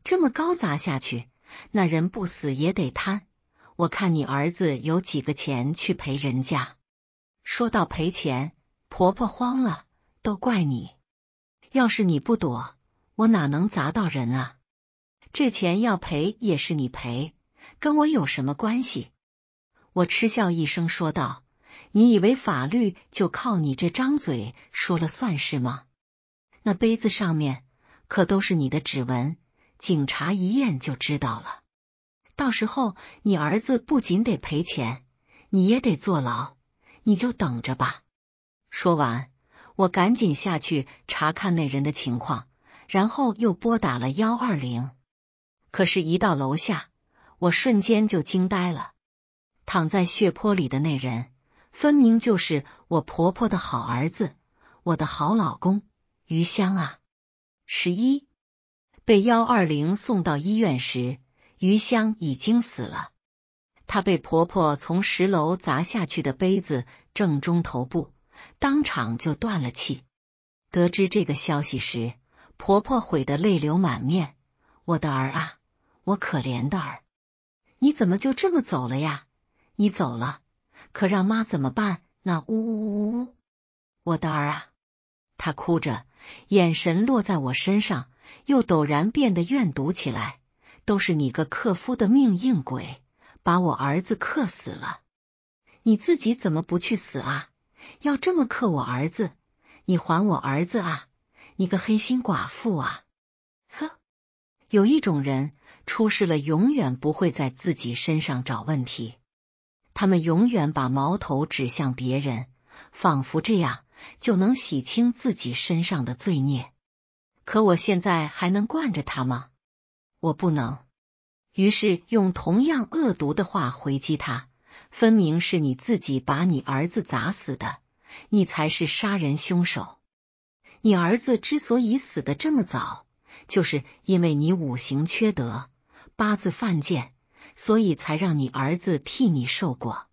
这么高砸下去，那人不死也得瘫。我看你儿子有几个钱去赔人家？”说到赔钱，婆婆慌了，都怪你！要是你不躲，我哪能砸到人啊？这钱要赔也是你赔，跟我有什么关系？我嗤笑一声说道：“你以为法律就靠你这张嘴说了算是吗？那杯子上面可都是你的指纹，警察一验就知道了。到时候你儿子不仅得赔钱，你也得坐牢。”你就等着吧。说完，我赶紧下去查看那人的情况，然后又拨打了幺二零。可是，一到楼下，我瞬间就惊呆了。躺在血泊里的那人，分明就是我婆婆的好儿子，我的好老公余香啊！十一被幺二零送到医院时，余香已经死了。她被婆婆从十楼砸下去的杯子正中头部，当场就断了气。得知这个消息时，婆婆悔得泪流满面：“我的儿啊，我可怜的儿，你怎么就这么走了呀？你走了，可让妈怎么办？那呜呜呜呜，我的儿啊！”她哭着，眼神落在我身上，又陡然变得怨毒起来：“都是你个克夫的命硬鬼！”把我儿子克死了，你自己怎么不去死啊？要这么克我儿子，你还我儿子啊？你个黑心寡妇啊！呵，有一种人出事了，永远不会在自己身上找问题，他们永远把矛头指向别人，仿佛这样就能洗清自己身上的罪孽。可我现在还能惯着他吗？我不能。于是用同样恶毒的话回击他，分明是你自己把你儿子砸死的，你才是杀人凶手。你儿子之所以死的这么早，就是因为你五行缺德，八字犯贱，所以才让你儿子替你受过。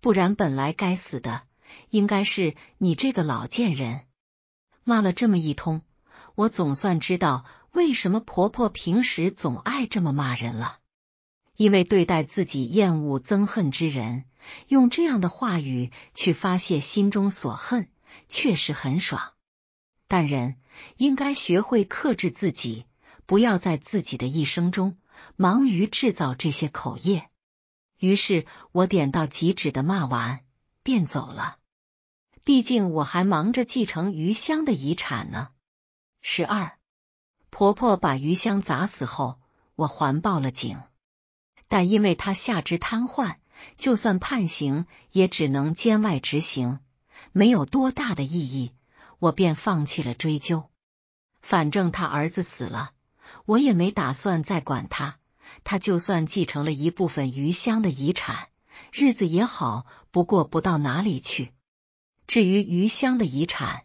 不然，本来该死的应该是你这个老贱人。骂了这么一通，我总算知道。为什么婆婆平时总爱这么骂人了？因为对待自己厌恶憎恨之人，用这样的话语去发泄心中所恨，确实很爽。但人应该学会克制自己，不要在自己的一生中忙于制造这些口业。于是，我点到即止的骂完，便走了。毕竟我还忙着继承余香的遗产呢。十二。婆婆把鱼香砸死后，我还报了警，但因为她下肢瘫痪，就算判刑也只能监外执行，没有多大的意义，我便放弃了追究。反正他儿子死了，我也没打算再管他。他就算继承了一部分余香的遗产，日子也好不过不到哪里去。至于余香的遗产。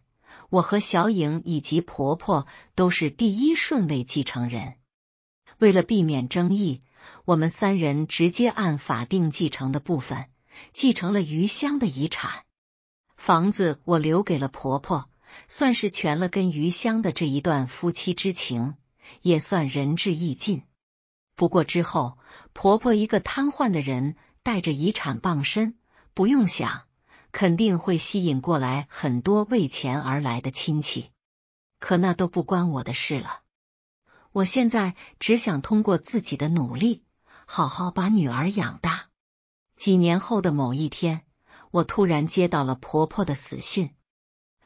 我和小颖以及婆婆都是第一顺位继承人，为了避免争议，我们三人直接按法定继承的部分继承了余香的遗产。房子我留给了婆婆，算是全了跟余香的这一段夫妻之情，也算仁至义尽。不过之后，婆婆一个瘫痪的人带着遗产傍身，不用想。肯定会吸引过来很多为钱而来的亲戚，可那都不关我的事了。我现在只想通过自己的努力，好好把女儿养大。几年后的某一天，我突然接到了婆婆的死讯。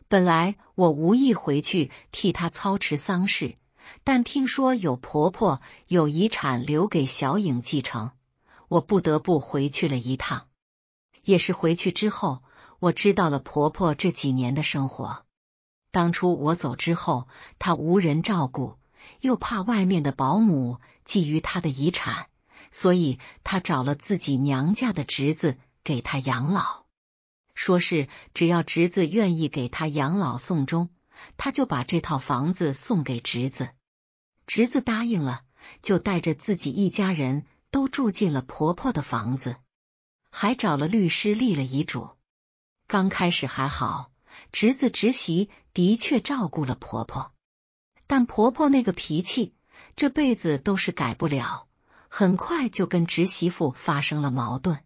本来我无意回去替她操持丧事，但听说有婆婆有遗产留给小影继承，我不得不回去了一趟。也是回去之后。我知道了婆婆这几年的生活。当初我走之后，她无人照顾，又怕外面的保姆觊觎她的遗产，所以她找了自己娘家的侄子给她养老，说是只要侄子愿意给她养老送终，她就把这套房子送给侄子。侄子答应了，就带着自己一家人都住进了婆婆的房子，还找了律师立了遗嘱。刚开始还好，侄子侄媳的确照顾了婆婆，但婆婆那个脾气这辈子都是改不了，很快就跟侄媳妇发生了矛盾。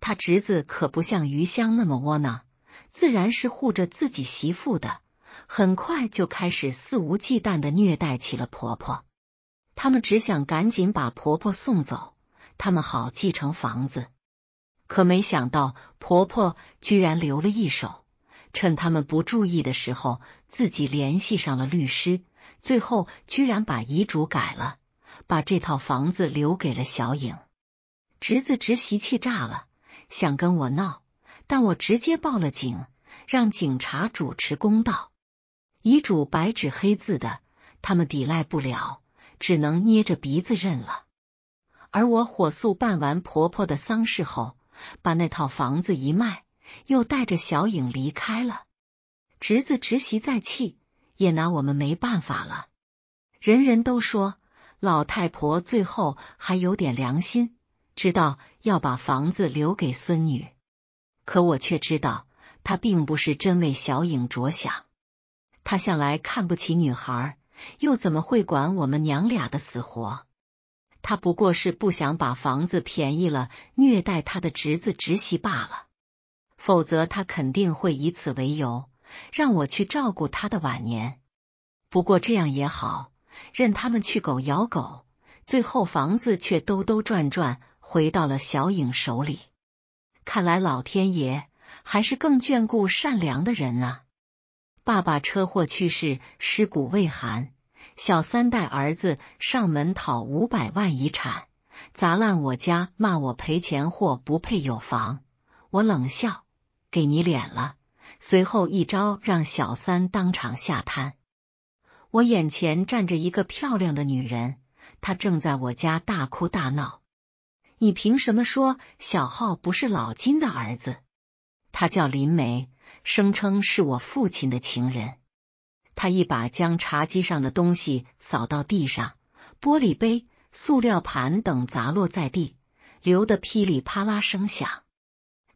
他侄子可不像余香那么窝囊，自然是护着自己媳妇的，很快就开始肆无忌惮的虐待起了婆婆。他们只想赶紧把婆婆送走，他们好继承房子。可没想到，婆婆居然留了一手，趁他们不注意的时候，自己联系上了律师，最后居然把遗嘱改了，把这套房子留给了小颖。侄子侄媳气炸了，想跟我闹，但我直接报了警，让警察主持公道。遗嘱白纸黑字的，他们抵赖不了，只能捏着鼻子认了。而我火速办完婆婆的丧事后。把那套房子一卖，又带着小影离开了。侄子侄媳再气，也拿我们没办法了。人人都说老太婆最后还有点良心，知道要把房子留给孙女。可我却知道，她并不是真为小影着想。她向来看不起女孩，又怎么会管我们娘俩的死活？他不过是不想把房子便宜了虐待他的侄子侄媳罢了，否则他肯定会以此为由让我去照顾他的晚年。不过这样也好，任他们去狗咬狗，最后房子却兜兜转转回到了小影手里。看来老天爷还是更眷顾善良的人啊！爸爸车祸去世，尸骨未寒。小三带儿子上门讨五百万遗产，砸烂我家，骂我赔钱货不配有房。我冷笑，给你脸了。随后一招让小三当场下瘫。我眼前站着一个漂亮的女人，她正在我家大哭大闹。你凭什么说小浩不是老金的儿子？他叫林梅，声称是我父亲的情人。他一把将茶几上的东西扫到地上，玻璃杯、塑料盘等砸落在地，流得噼里啪啦声响。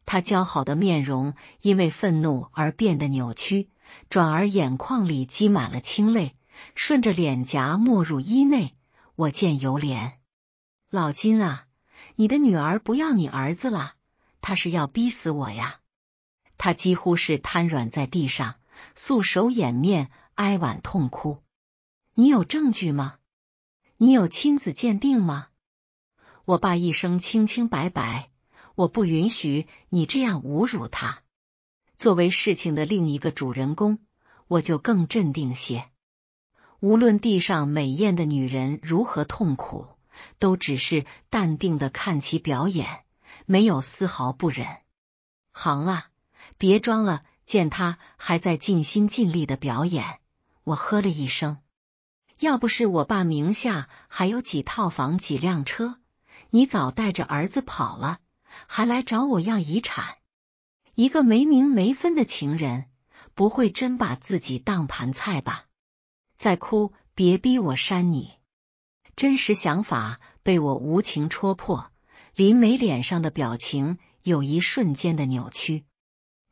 他姣好的面容因为愤怒而变得扭曲，转而眼眶里积满了清泪，顺着脸颊没入衣内。我见犹怜，老金啊，你的女儿不要你儿子了，他是要逼死我呀！他几乎是瘫软在地上，素手掩面。哀婉痛哭，你有证据吗？你有亲子鉴定吗？我爸一生清清白白，我不允许你这样侮辱他。作为事情的另一个主人公，我就更镇定些。无论地上美艳的女人如何痛苦，都只是淡定的看其表演，没有丝毫不忍。行了，别装了，见他还在尽心尽力的表演。我呵了一声，要不是我爸名下还有几套房、几辆车，你早带着儿子跑了，还来找我要遗产。一个没名没分的情人，不会真把自己当盘菜吧？再哭，别逼我扇你！真实想法被我无情戳破，林梅脸上的表情有一瞬间的扭曲，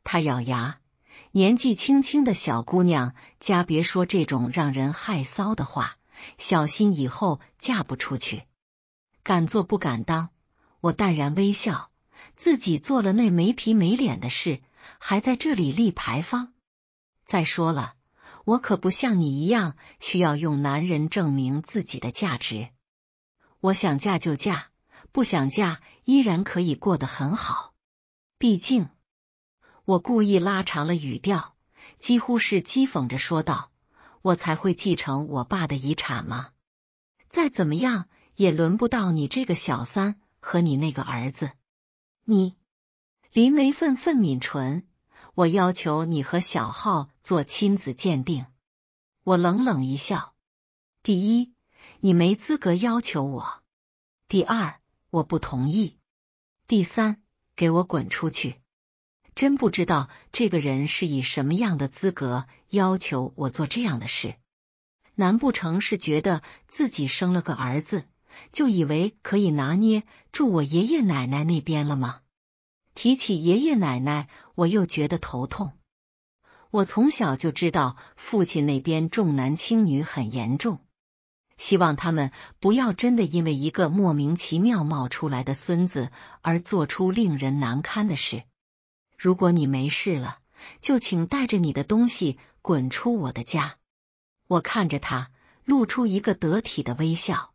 她咬牙。年纪轻轻的小姑娘家，别说这种让人害臊的话，小心以后嫁不出去。敢做不敢当，我淡然微笑，自己做了那没皮没脸的事，还在这里立牌坊。再说了，我可不像你一样需要用男人证明自己的价值。我想嫁就嫁，不想嫁依然可以过得很好。毕竟。我故意拉长了语调，几乎是讥讽着说道：“我才会继承我爸的遗产吗？再怎么样也轮不到你这个小三和你那个儿子。”你林梅愤愤抿唇，我要求你和小浩做亲子鉴定。我冷冷一笑：“第一，你没资格要求我；第二，我不同意；第三，给我滚出去。”真不知道这个人是以什么样的资格要求我做这样的事？难不成是觉得自己生了个儿子，就以为可以拿捏住我爷爷奶奶那边了吗？提起爷爷奶奶，我又觉得头痛。我从小就知道父亲那边重男轻女很严重，希望他们不要真的因为一个莫名其妙冒出来的孙子而做出令人难堪的事。如果你没事了，就请带着你的东西滚出我的家。我看着他，露出一个得体的微笑。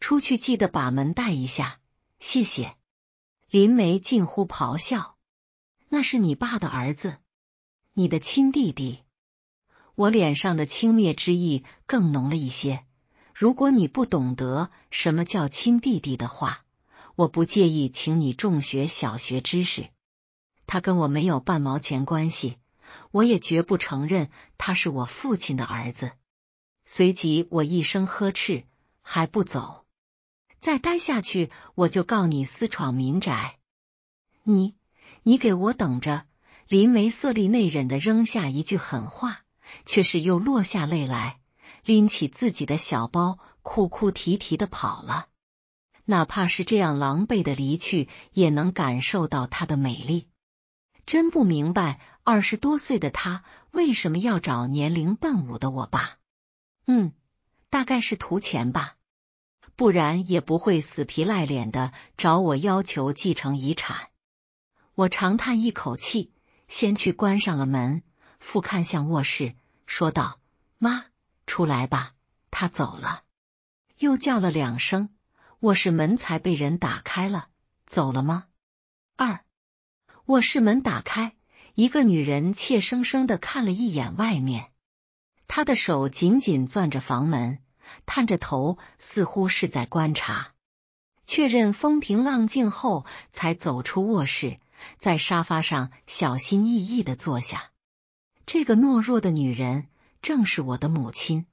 出去记得把门带一下，谢谢。林梅近乎咆哮：“那是你爸的儿子，你的亲弟弟。”我脸上的轻蔑之意更浓了一些。如果你不懂得什么叫亲弟弟的话，我不介意请你重学小学知识。他跟我没有半毛钱关系，我也绝不承认他是我父亲的儿子。随即，我一声呵斥：“还不走！再待下去，我就告你私闯民宅！”你，你给我等着！林梅色厉内忍的扔下一句狠话，却是又落下泪来，拎起自己的小包，哭哭啼啼的跑了。哪怕是这样狼狈的离去，也能感受到她的美丽。真不明白，二十多岁的他为什么要找年龄笨五的我爸？嗯，大概是图钱吧，不然也不会死皮赖脸的找我要求继承遗产。我长叹一口气，先去关上了门，复看向卧室，说道：“妈，出来吧，他走了。”又叫了两声，卧室门才被人打开了。走了吗？二。卧室门打开，一个女人怯生生的看了一眼外面，她的手紧紧攥着房门，探着头，似乎是在观察，确认风平浪静后，才走出卧室，在沙发上小心翼翼的坐下。这个懦弱的女人正是我的母亲，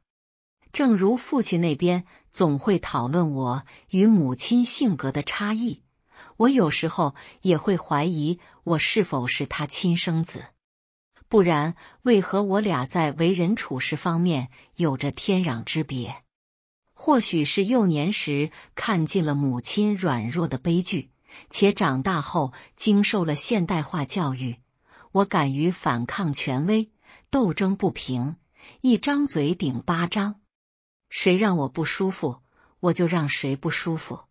正如父亲那边总会讨论我与母亲性格的差异。我有时候也会怀疑，我是否是他亲生子？不然，为何我俩在为人处事方面有着天壤之别？或许是幼年时看尽了母亲软弱的悲剧，且长大后经受了现代化教育，我敢于反抗权威，斗争不平，一张嘴顶八张，谁让我不舒服，我就让谁不舒服。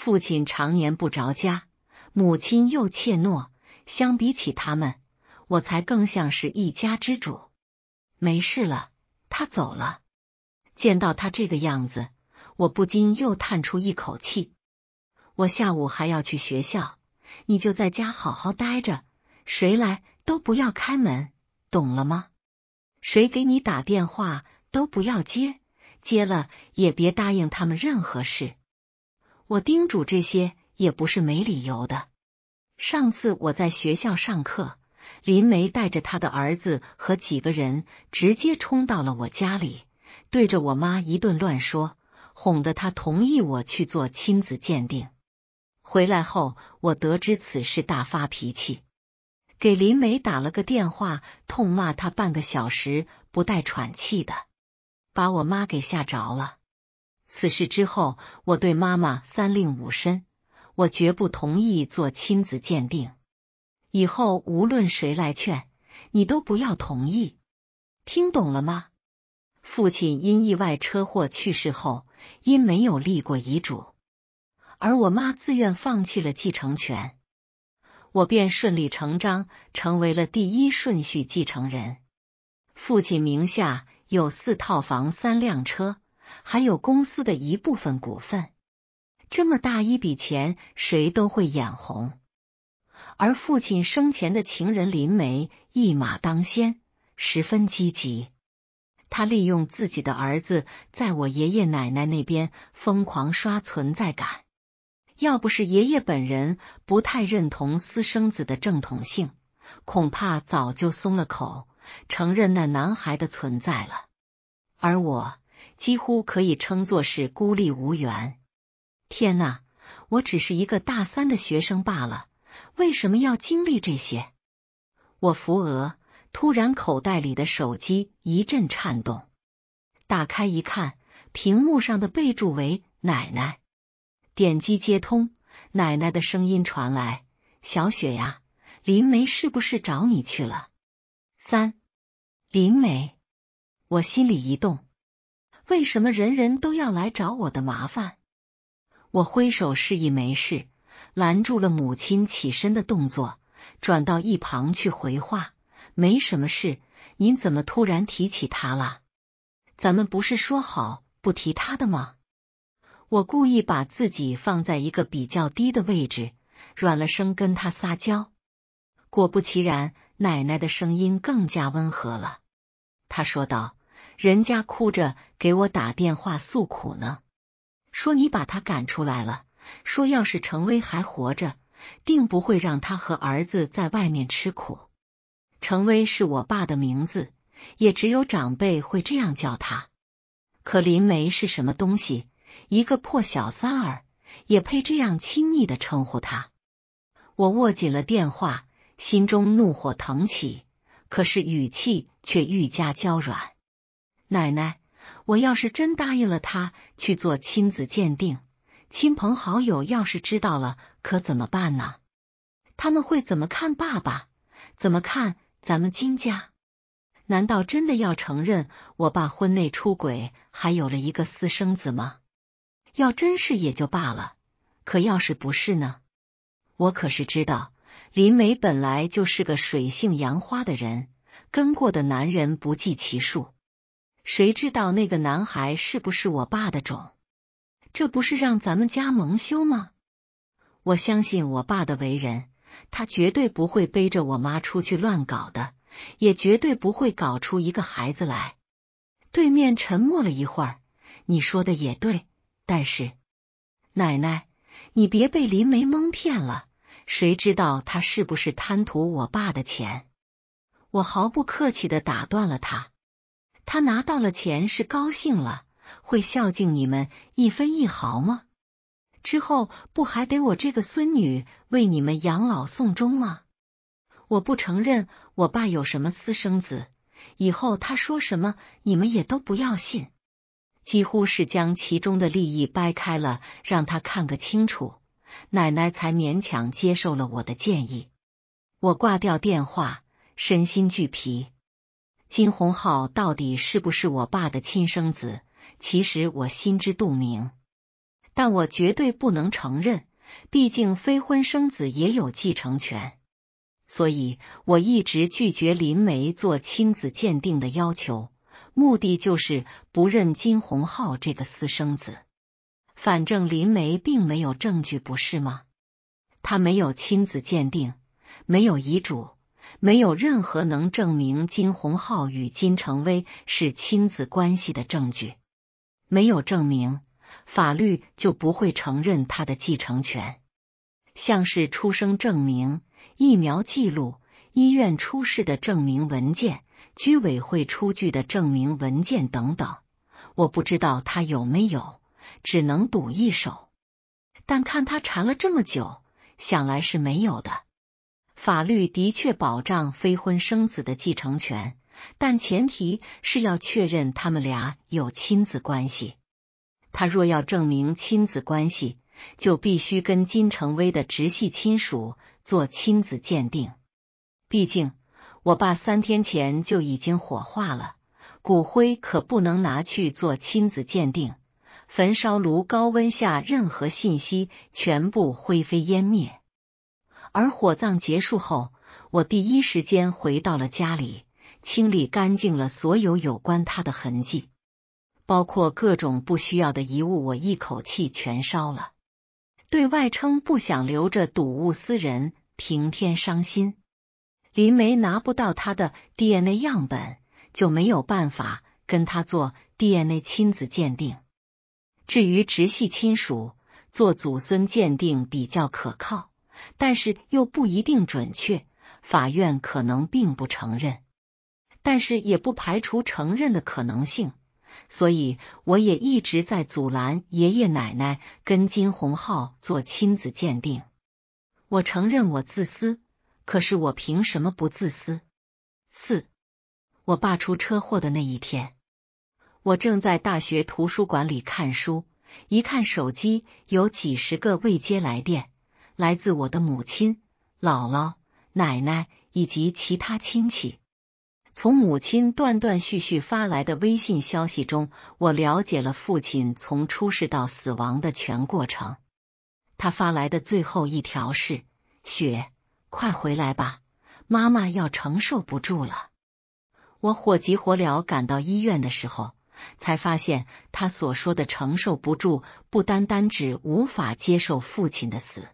父亲常年不着家，母亲又怯懦，相比起他们，我才更像是一家之主。没事了，他走了。见到他这个样子，我不禁又叹出一口气。我下午还要去学校，你就在家好好待着，谁来都不要开门，懂了吗？谁给你打电话都不要接，接了也别答应他们任何事。我叮嘱这些也不是没理由的。上次我在学校上课，林梅带着她的儿子和几个人直接冲到了我家里，对着我妈一顿乱说，哄得她同意我去做亲子鉴定。回来后，我得知此事大发脾气，给林梅打了个电话，痛骂她半个小时不带喘气的，把我妈给吓着了。此事之后，我对妈妈三令五申，我绝不同意做亲子鉴定。以后无论谁来劝，你都不要同意，听懂了吗？父亲因意外车祸去世后，因没有立过遗嘱，而我妈自愿放弃了继承权，我便顺理成章成为了第一顺序继承人。父亲名下有四套房、三辆车。还有公司的一部分股份，这么大一笔钱，谁都会眼红。而父亲生前的情人林梅一马当先，十分积极。他利用自己的儿子在我爷爷奶奶那边疯狂刷存在感。要不是爷爷本人不太认同私生子的正统性，恐怕早就松了口，承认那男孩的存在了。而我。几乎可以称作是孤立无援。天哪，我只是一个大三的学生罢了，为什么要经历这些？我扶额，突然口袋里的手机一阵颤动，打开一看，屏幕上的备注为“奶奶”。点击接通，奶奶的声音传来：“小雪呀，林梅是不是找你去了？”三林梅，我心里一动。为什么人人都要来找我的麻烦？我挥手示意没事，拦住了母亲起身的动作，转到一旁去回话。没什么事，您怎么突然提起他了？咱们不是说好不提他的吗？我故意把自己放在一个比较低的位置，软了声跟他撒娇。果不其然，奶奶的声音更加温和了。她说道。人家哭着给我打电话诉苦呢，说你把他赶出来了，说要是程威还活着，定不会让他和儿子在外面吃苦。程威是我爸的名字，也只有长辈会这样叫他。可林梅是什么东西？一个破小三儿也配这样亲昵的称呼他？我握紧了电话，心中怒火腾起，可是语气却愈加娇软。奶奶，我要是真答应了他去做亲子鉴定，亲朋好友要是知道了，可怎么办呢？他们会怎么看爸爸？怎么看咱们金家？难道真的要承认我爸婚内出轨，还有了一个私生子吗？要真是也就罢了，可要是不是呢？我可是知道林梅本来就是个水性杨花的人，跟过的男人不计其数。谁知道那个男孩是不是我爸的种？这不是让咱们家蒙羞吗？我相信我爸的为人，他绝对不会背着我妈出去乱搞的，也绝对不会搞出一个孩子来。对面沉默了一会儿，你说的也对，但是奶奶，你别被林梅蒙骗了，谁知道他是不是贪图我爸的钱？我毫不客气的打断了他。他拿到了钱是高兴了，会孝敬你们一分一毫吗？之后不还得我这个孙女为你们养老送终吗？我不承认我爸有什么私生子，以后他说什么你们也都不要信。几乎是将其中的利益掰开了，让他看个清楚，奶奶才勉强接受了我的建议。我挂掉电话，身心俱疲。金洪浩到底是不是我爸的亲生子？其实我心知肚明，但我绝对不能承认，毕竟非婚生子也有继承权。所以我一直拒绝林梅做亲子鉴定的要求，目的就是不认金洪浩这个私生子。反正林梅并没有证据，不是吗？他没有亲子鉴定，没有遗嘱。没有任何能证明金鸿浩与金成威是亲子关系的证据，没有证明，法律就不会承认他的继承权。像是出生证明、疫苗记录、医院出示的证明文件、居委会出具的证明文件等等，我不知道他有没有，只能赌一手。但看他缠了这么久，想来是没有的。法律的确保障非婚生子的继承权，但前提是要确认他们俩有亲子关系。他若要证明亲子关系，就必须跟金成威的直系亲属做亲子鉴定。毕竟，我爸三天前就已经火化了，骨灰可不能拿去做亲子鉴定。焚烧炉高温下，任何信息全部灰飞烟灭。而火葬结束后，我第一时间回到了家里，清理干净了所有有关他的痕迹，包括各种不需要的遗物，我一口气全烧了。对外称不想留着睹物思人，平添伤心。林梅拿不到他的 DNA 样本，就没有办法跟他做 DNA 亲子鉴定。至于直系亲属，做祖孙鉴定比较可靠。但是又不一定准确，法院可能并不承认，但是也不排除承认的可能性。所以我也一直在阻拦爷爷奶奶跟金洪浩做亲子鉴定。我承认我自私，可是我凭什么不自私？四，我爸出车祸的那一天，我正在大学图书馆里看书，一看手机有几十个未接来电。来自我的母亲、姥姥、奶奶以及其他亲戚。从母亲断断续续发来的微信消息中，我了解了父亲从出事到死亡的全过程。他发来的最后一条是：“雪，快回来吧，妈妈要承受不住了。”我火急火燎赶到医院的时候，才发现他所说的“承受不住”不单单指无法接受父亲的死。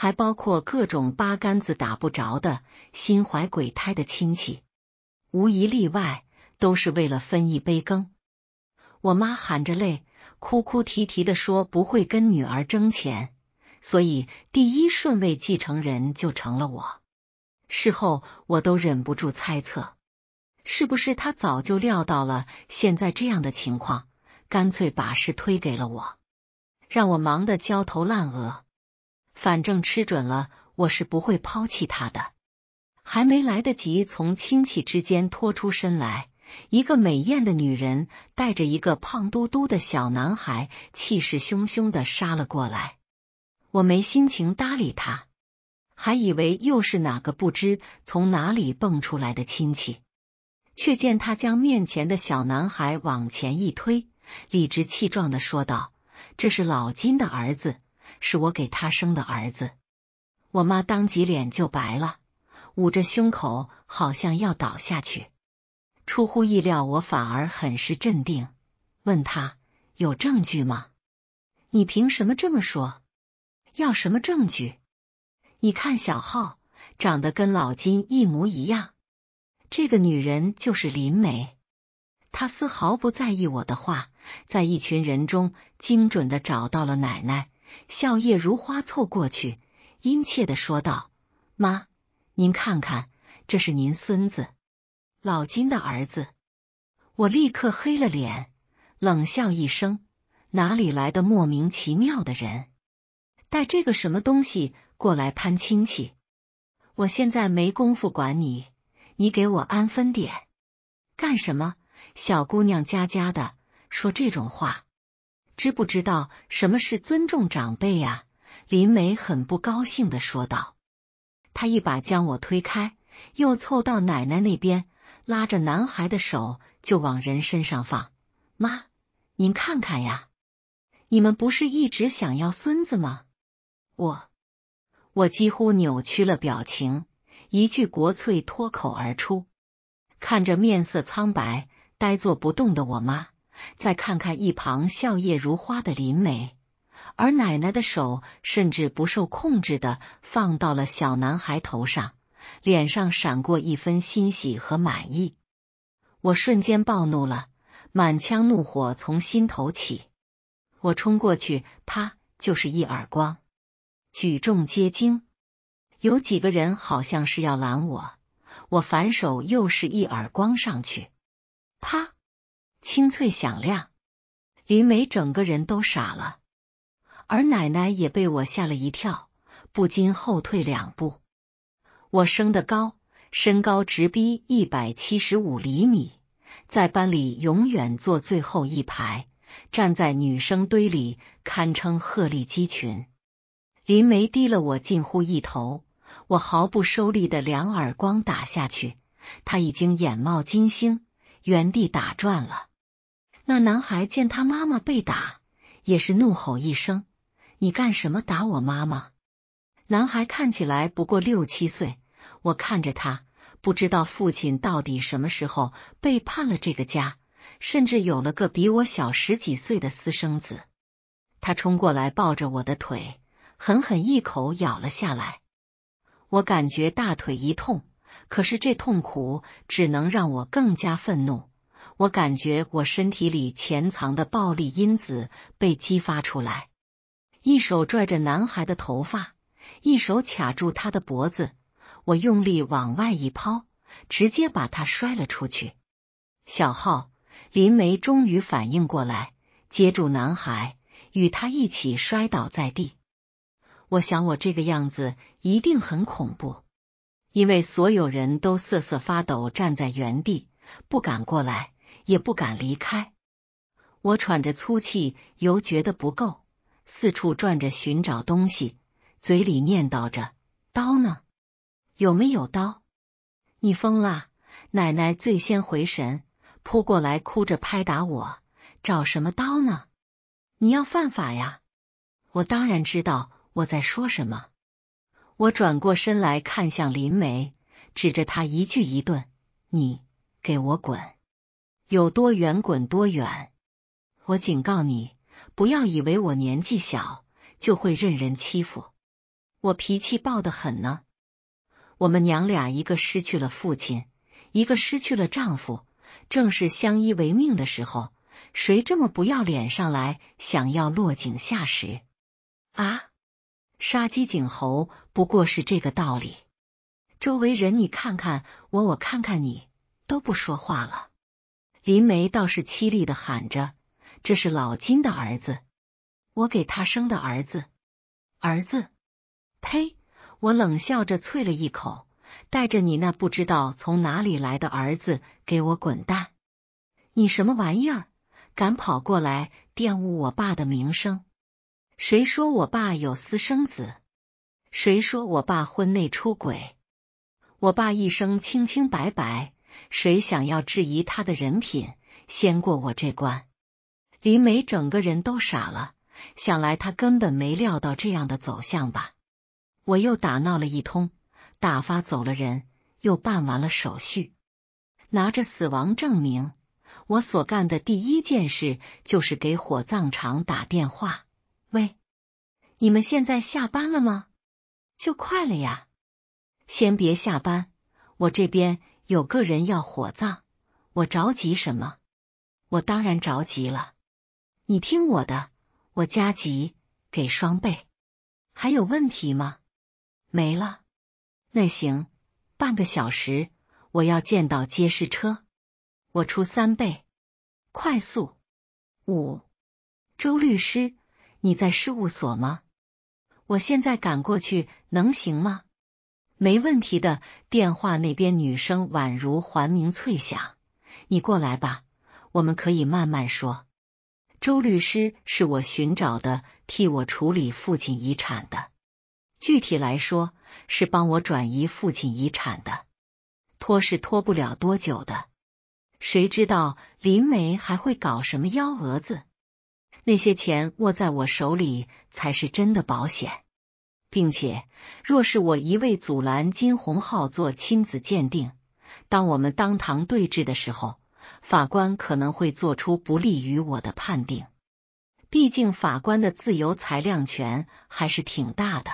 还包括各种八竿子打不着的、心怀鬼胎的亲戚，无一例外都是为了分一杯羹。我妈含着泪，哭哭啼啼的说不会跟女儿争钱，所以第一顺位继承人就成了我。事后我都忍不住猜测，是不是他早就料到了现在这样的情况，干脆把事推给了我，让我忙得焦头烂额。反正吃准了，我是不会抛弃他的。还没来得及从亲戚之间脱出身来，一个美艳的女人带着一个胖嘟嘟的小男孩，气势汹汹的杀了过来。我没心情搭理他，还以为又是哪个不知从哪里蹦出来的亲戚，却见他将面前的小男孩往前一推，理直气壮的说道：“这是老金的儿子。”是我给他生的儿子，我妈当即脸就白了，捂着胸口，好像要倒下去。出乎意料，我反而很是镇定，问他有证据吗？你凭什么这么说？要什么证据？你看小浩长得跟老金一模一样，这个女人就是林梅。她丝毫不在意我的话，在一群人中精准的找到了奶奶。笑靥如花，凑过去，殷切的说道：“妈，您看看，这是您孙子，老金的儿子。”我立刻黑了脸，冷笑一声：“哪里来的莫名其妙的人，带这个什么东西过来攀亲戚？我现在没工夫管你，你给我安分点，干什么？小姑娘家家的，说这种话。”知不知道什么是尊重长辈呀？林梅很不高兴的说道，她一把将我推开，又凑到奶奶那边，拉着男孩的手就往人身上放。妈，您看看呀，你们不是一直想要孙子吗？我，我几乎扭曲了表情，一句国粹脱口而出，看着面色苍白、呆坐不动的我妈。再看看一旁笑靥如花的林梅，而奶奶的手甚至不受控制的放到了小男孩头上，脸上闪过一分欣喜和满意。我瞬间暴怒了，满腔怒火从心头起，我冲过去，啪，就是一耳光。举重皆惊，有几个人好像是要拦我，我反手又是一耳光上去，啪。清脆响亮，林梅整个人都傻了，而奶奶也被我吓了一跳，不禁后退两步。我生得高，身高直逼一百七十五厘米，在班里永远坐最后一排，站在女生堆里堪称鹤立鸡群。林梅低了我近乎一头，我毫不收力的两耳光打下去，她已经眼冒金星，原地打转了。那男孩见他妈妈被打，也是怒吼一声：“你干什么打我妈妈？”男孩看起来不过六七岁，我看着他，不知道父亲到底什么时候背叛了这个家，甚至有了个比我小十几岁的私生子。他冲过来，抱着我的腿，狠狠一口咬了下来，我感觉大腿一痛，可是这痛苦只能让我更加愤怒。我感觉我身体里潜藏的暴力因子被激发出来，一手拽着男孩的头发，一手卡住他的脖子，我用力往外一抛，直接把他摔了出去。小浩、林梅终于反应过来，接住男孩，与他一起摔倒在地。我想我这个样子一定很恐怖，因为所有人都瑟瑟发抖，站在原地不敢过来。也不敢离开。我喘着粗气，犹觉得不够，四处转着寻找东西，嘴里念叨着：“刀呢？有没有刀？”你疯了！奶奶最先回神，扑过来哭着拍打我：“找什么刀呢？你要犯法呀！”我当然知道我在说什么。我转过身来看向林梅，指着他一句一顿：“你给我滚！”有多远滚多远！我警告你，不要以为我年纪小就会任人欺负，我脾气暴得很呢。我们娘俩一个失去了父亲，一个失去了丈夫，正是相依为命的时候，谁这么不要脸上来想要落井下石啊？杀鸡儆猴不过是这个道理。周围人，你看看我，我看看你，都不说话了。林梅倒是凄厉的喊着：“这是老金的儿子，我给他生的儿子，儿子！”呸！我冷笑着啐了一口：“带着你那不知道从哪里来的儿子，给我滚蛋！你什么玩意儿？敢跑过来玷污我爸的名声？谁说我爸有私生子？谁说我爸婚内出轨？我爸一生清清白白。”谁想要质疑他的人品，先过我这关。林美整个人都傻了，想来他根本没料到这样的走向吧。我又打闹了一通，打发走了人，又办完了手续，拿着死亡证明，我所干的第一件事就是给火葬场打电话。喂，你们现在下班了吗？就快了呀，先别下班，我这边。有个人要火葬，我着急什么？我当然着急了。你听我的，我加急，给双倍。还有问题吗？没了。那行，半个小时我要见到接尸车，我出三倍，快速五。周律师，你在事务所吗？我现在赶过去能行吗？没问题的，电话那边女声宛如环鸣脆响。你过来吧，我们可以慢慢说。周律师是我寻找的替我处理父亲遗产的，具体来说是帮我转移父亲遗产的。拖是拖不了多久的，谁知道林梅还会搞什么幺蛾子？那些钱握在我手里才是真的保险。并且，若是我一味阻拦金鸿浩做亲子鉴定，当我们当堂对质的时候，法官可能会做出不利于我的判定。毕竟，法官的自由裁量权还是挺大的。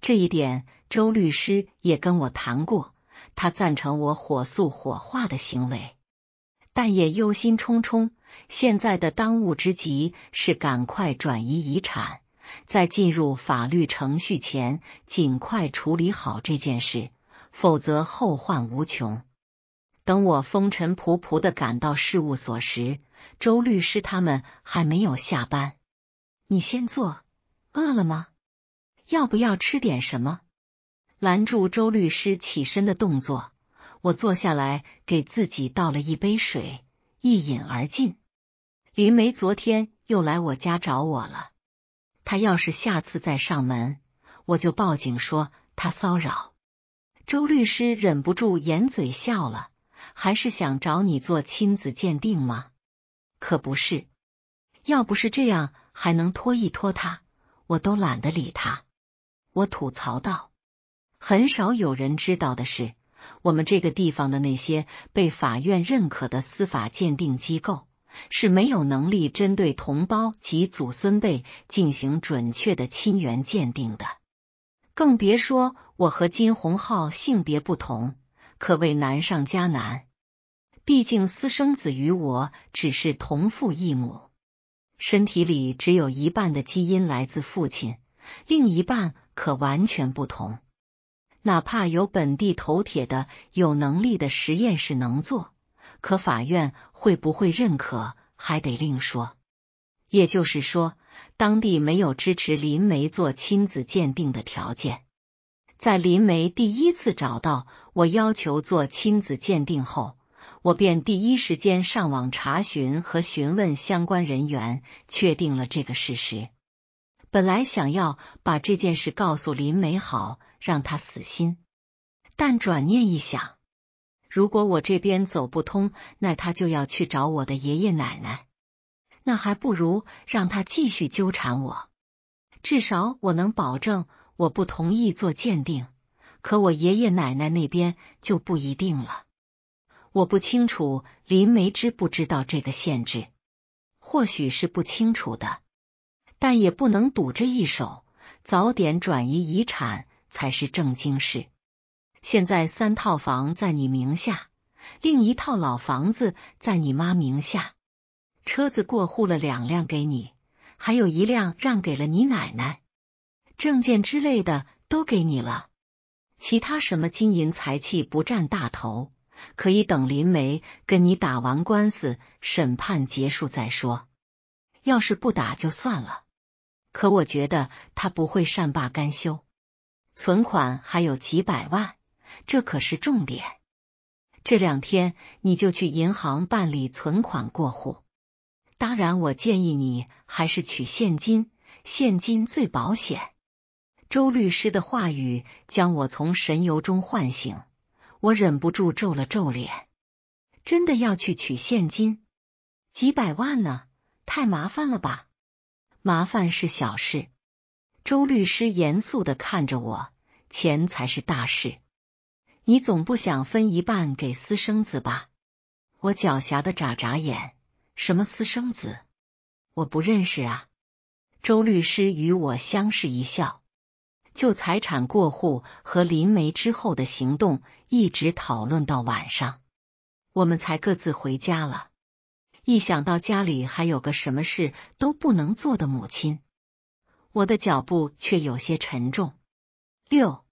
这一点，周律师也跟我谈过，他赞成我火速火化的行为，但也忧心忡忡。现在的当务之急是赶快转移遗产。在进入法律程序前，尽快处理好这件事，否则后患无穷。等我风尘仆仆的赶到事务所时，周律师他们还没有下班。你先坐，饿了吗？要不要吃点什么？拦住周律师起身的动作，我坐下来给自己倒了一杯水，一饮而尽。林梅昨天又来我家找我了。他要是下次再上门，我就报警说他骚扰。周律师忍不住掩嘴笑了，还是想找你做亲子鉴定吗？可不是，要不是这样还能拖一拖他，我都懒得理他。我吐槽道，很少有人知道的是，我们这个地方的那些被法院认可的司法鉴定机构。是没有能力针对同胞及祖孙辈进行准确的亲缘鉴定的，更别说我和金洪浩性别不同，可谓难上加难。毕竟私生子与我只是同父异母，身体里只有一半的基因来自父亲，另一半可完全不同。哪怕有本地头铁的有能力的实验室能做。可法院会不会认可还得另说，也就是说，当地没有支持林梅做亲子鉴定的条件。在林梅第一次找到我要求做亲子鉴定后，我便第一时间上网查询和询问相关人员，确定了这个事实。本来想要把这件事告诉林梅，好让她死心，但转念一想。如果我这边走不通，那他就要去找我的爷爷奶奶。那还不如让他继续纠缠我，至少我能保证我不同意做鉴定。可我爷爷奶奶那边就不一定了。我不清楚林梅知不知道这个限制，或许是不清楚的，但也不能赌这一手。早点转移遗产才是正经事。现在三套房在你名下，另一套老房子在你妈名下，车子过户了两辆给你，还有一辆让给了你奶奶，证件之类的都给你了，其他什么金银财气不占大头，可以等林梅跟你打完官司，审判结束再说。要是不打就算了，可我觉得他不会善罢甘休，存款还有几百万。这可是重点，这两天你就去银行办理存款过户。当然，我建议你还是取现金，现金最保险。周律师的话语将我从神游中唤醒，我忍不住皱了皱脸。真的要去取现金？几百万呢？太麻烦了吧？麻烦是小事。周律师严肃的看着我，钱才是大事。你总不想分一半给私生子吧？我狡黠的眨眨眼，什么私生子？我不认识啊。周律师与我相视一笑，就财产过户和林梅之后的行动一直讨论到晚上，我们才各自回家了。一想到家里还有个什么事都不能做的母亲，我的脚步却有些沉重。六，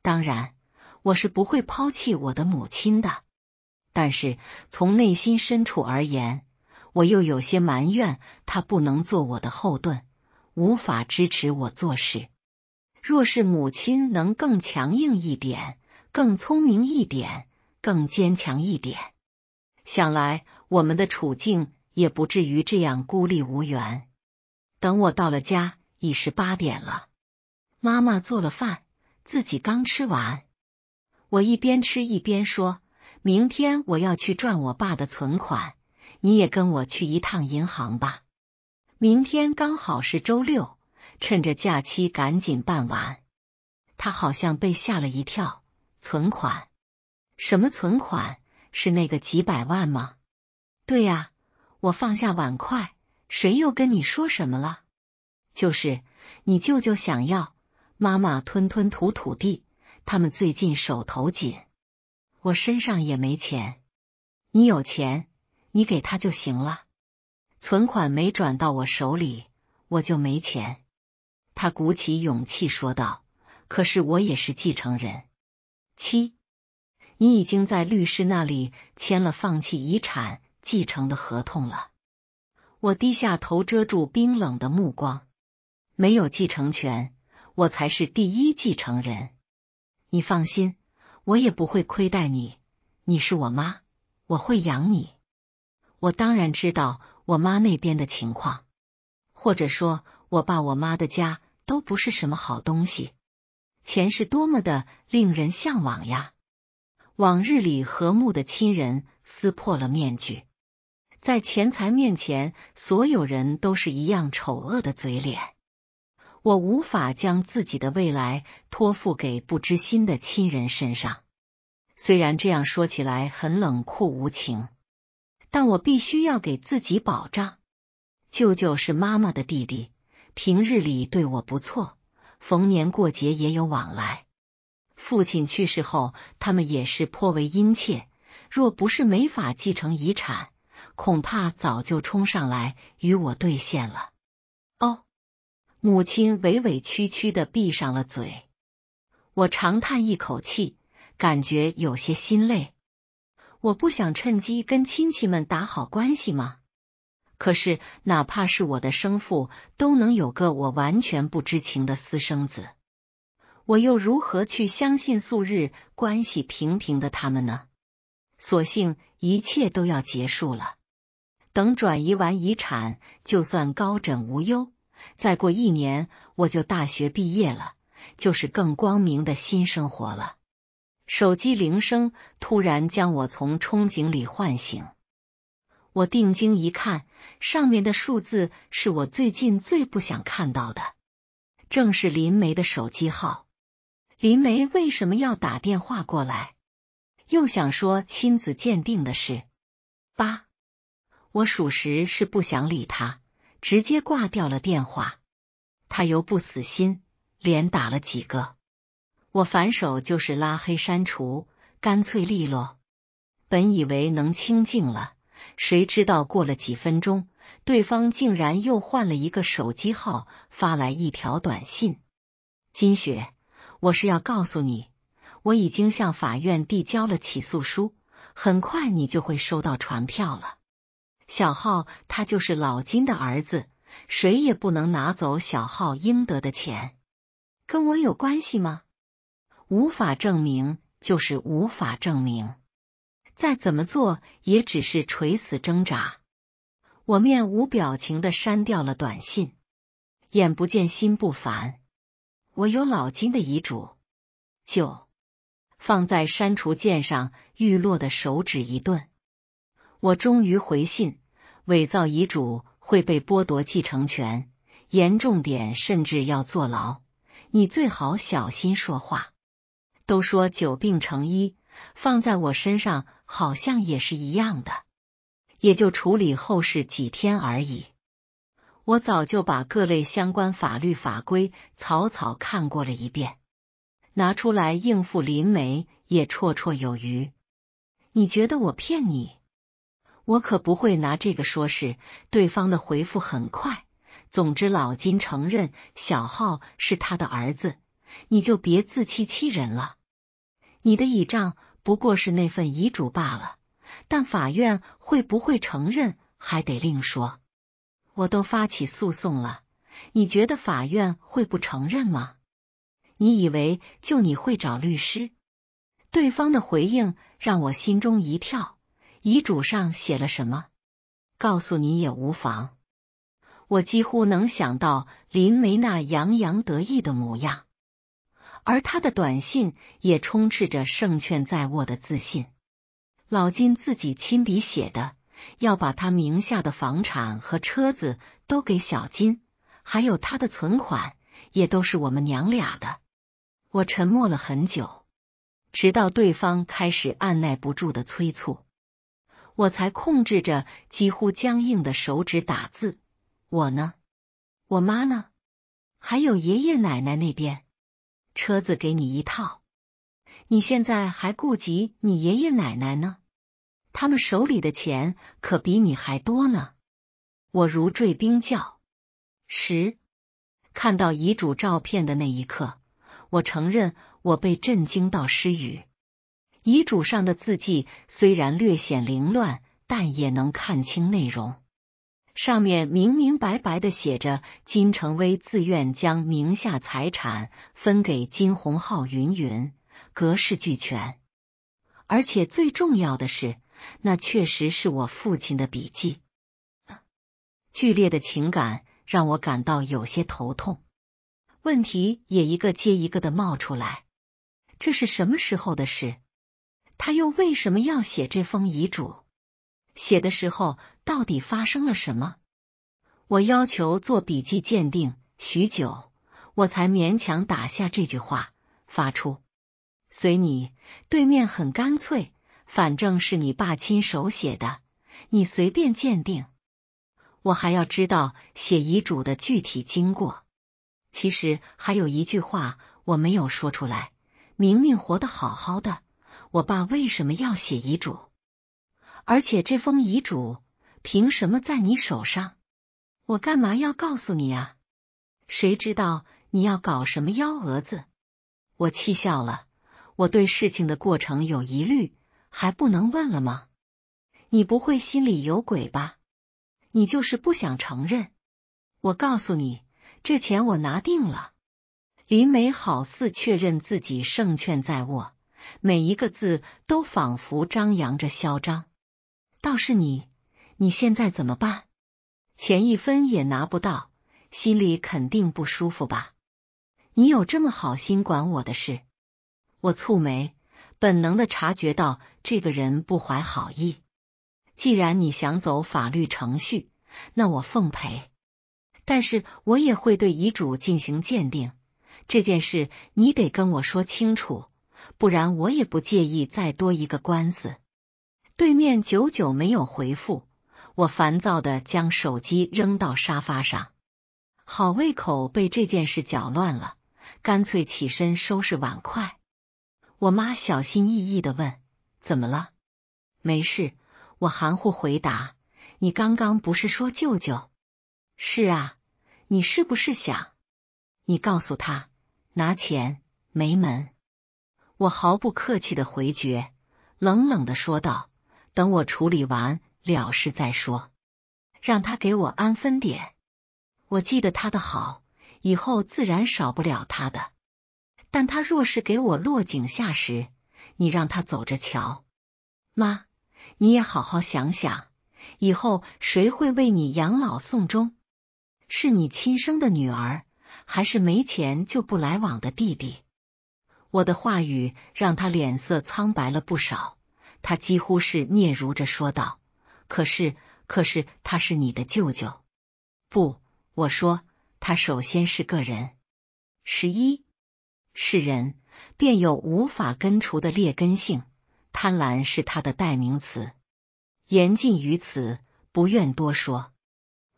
当然。我是不会抛弃我的母亲的，但是从内心深处而言，我又有些埋怨她不能做我的后盾，无法支持我做事。若是母亲能更强硬一点，更聪明一点，更坚强一点，想来我们的处境也不至于这样孤立无援。等我到了家，已是八点了。妈妈做了饭，自己刚吃完。我一边吃一边说：“明天我要去赚我爸的存款，你也跟我去一趟银行吧。明天刚好是周六，趁着假期赶紧办完。”他好像被吓了一跳：“存款？什么存款？是那个几百万吗？”“对呀。”我放下碗筷：“谁又跟你说什么了？”“就是，你舅舅想要。”妈妈吞吞吐吐地。他们最近手头紧，我身上也没钱。你有钱，你给他就行了。存款没转到我手里，我就没钱。他鼓起勇气说道：“可是我也是继承人。”七，你已经在律师那里签了放弃遗产继承的合同了。我低下头，遮住冰冷的目光。没有继承权，我才是第一继承人。你放心，我也不会亏待你。你是我妈，我会养你。我当然知道我妈那边的情况，或者说我爸我妈的家都不是什么好东西。钱是多么的令人向往呀！往日里和睦的亲人撕破了面具，在钱财面前，所有人都是一样丑恶的嘴脸。我无法将自己的未来托付给不知心的亲人身上，虽然这样说起来很冷酷无情，但我必须要给自己保障。舅舅是妈妈的弟弟，平日里对我不错，逢年过节也有往来。父亲去世后，他们也是颇为殷切。若不是没法继承遗产，恐怕早就冲上来与我兑现了。母亲委委屈屈的闭上了嘴，我长叹一口气，感觉有些心累。我不想趁机跟亲戚们打好关系吗？可是哪怕是我的生父都能有个我完全不知情的私生子，我又如何去相信素日关系平平的他们呢？所幸一切都要结束了，等转移完遗产，就算高枕无忧。再过一年，我就大学毕业了，就是更光明的新生活了。手机铃声突然将我从憧憬里唤醒，我定睛一看，上面的数字是我最近最不想看到的，正是林梅的手机号。林梅为什么要打电话过来？又想说亲子鉴定的事？八，我属实是不想理他。直接挂掉了电话，他又不死心，连打了几个。我反手就是拉黑删除，干脆利落。本以为能清静了，谁知道过了几分钟，对方竟然又换了一个手机号发来一条短信：金雪，我是要告诉你，我已经向法院递交了起诉书，很快你就会收到传票了。小浩，他就是老金的儿子，谁也不能拿走小浩应得的钱，跟我有关系吗？无法证明，就是无法证明。再怎么做也只是垂死挣扎。我面无表情的删掉了短信，眼不见心不烦。我有老金的遗嘱，九放在删除键上，玉落的手指一顿，我终于回信。伪造遗嘱会被剥夺继承权，严重点甚至要坐牢。你最好小心说话。都说久病成医，放在我身上好像也是一样的，也就处理后事几天而已。我早就把各类相关法律法规草草看过了一遍，拿出来应付林梅也绰绰有余。你觉得我骗你？我可不会拿这个说事。对方的回复很快。总之，老金承认小浩是他的儿子，你就别自欺欺人了。你的倚仗不过是那份遗嘱罢了，但法院会不会承认还得另说。我都发起诉讼了，你觉得法院会不承认吗？你以为就你会找律师？对方的回应让我心中一跳。遗嘱上写了什么？告诉你也无妨。我几乎能想到林梅那洋洋得意的模样，而他的短信也充斥着胜券在握的自信。老金自己亲笔写的，要把他名下的房产和车子都给小金，还有他的存款也都是我们娘俩的。我沉默了很久，直到对方开始按耐不住的催促。我才控制着几乎僵硬的手指打字。我呢？我妈呢？还有爷爷奶奶那边？车子给你一套。你现在还顾及你爷爷奶奶呢？他们手里的钱可比你还多呢。我如坠冰窖。十，看到遗嘱照片的那一刻，我承认我被震惊到失语。遗嘱上的字迹虽然略显凌乱，但也能看清内容。上面明明白白的写着：“金成威自愿将名下财产分给金鸿浩、云云，格式俱全。”而且最重要的是，那确实是我父亲的笔迹。剧烈的情感让我感到有些头痛，问题也一个接一个的冒出来。这是什么时候的事？他又为什么要写这封遗嘱？写的时候到底发生了什么？我要求做笔迹鉴定，许久我才勉强打下这句话，发出。随你，对面很干脆，反正是你爸亲手写的，你随便鉴定。我还要知道写遗嘱的具体经过。其实还有一句话我没有说出来，明明活得好好的。我爸为什么要写遗嘱？而且这封遗嘱凭什么在你手上？我干嘛要告诉你啊？谁知道你要搞什么幺蛾子？我气笑了，我对事情的过程有疑虑，还不能问了吗？你不会心里有鬼吧？你就是不想承认。我告诉你，这钱我拿定了。林美好似确认自己胜券在握。每一个字都仿佛张扬着嚣张。倒是你，你现在怎么办？钱一分也拿不到，心里肯定不舒服吧？你有这么好心管我的事？我蹙眉，本能的察觉到这个人不怀好意。既然你想走法律程序，那我奉陪。但是我也会对遗嘱进行鉴定。这件事你得跟我说清楚。不然我也不介意再多一个官司。对面久久没有回复，我烦躁的将手机扔到沙发上。好胃口被这件事搅乱了，干脆起身收拾碗筷。我妈小心翼翼的问：“怎么了？”“没事。”我含糊回答。“你刚刚不是说舅舅？”“是啊。”“你是不是想……你告诉他拿钱？没门。”我毫不客气的回绝，冷冷的说道：“等我处理完了事再说，让他给我安分点。我记得他的好，以后自然少不了他的。但他若是给我落井下石，你让他走着瞧。妈，你也好好想想，以后谁会为你养老送终？是你亲生的女儿，还是没钱就不来往的弟弟？”我的话语让他脸色苍白了不少，他几乎是嗫嚅着说道：“可是，可是他是你的舅舅。”“不，我说他首先是个人，十一是人，便有无法根除的劣根性，贪婪是他的代名词，言尽于此，不愿多说。”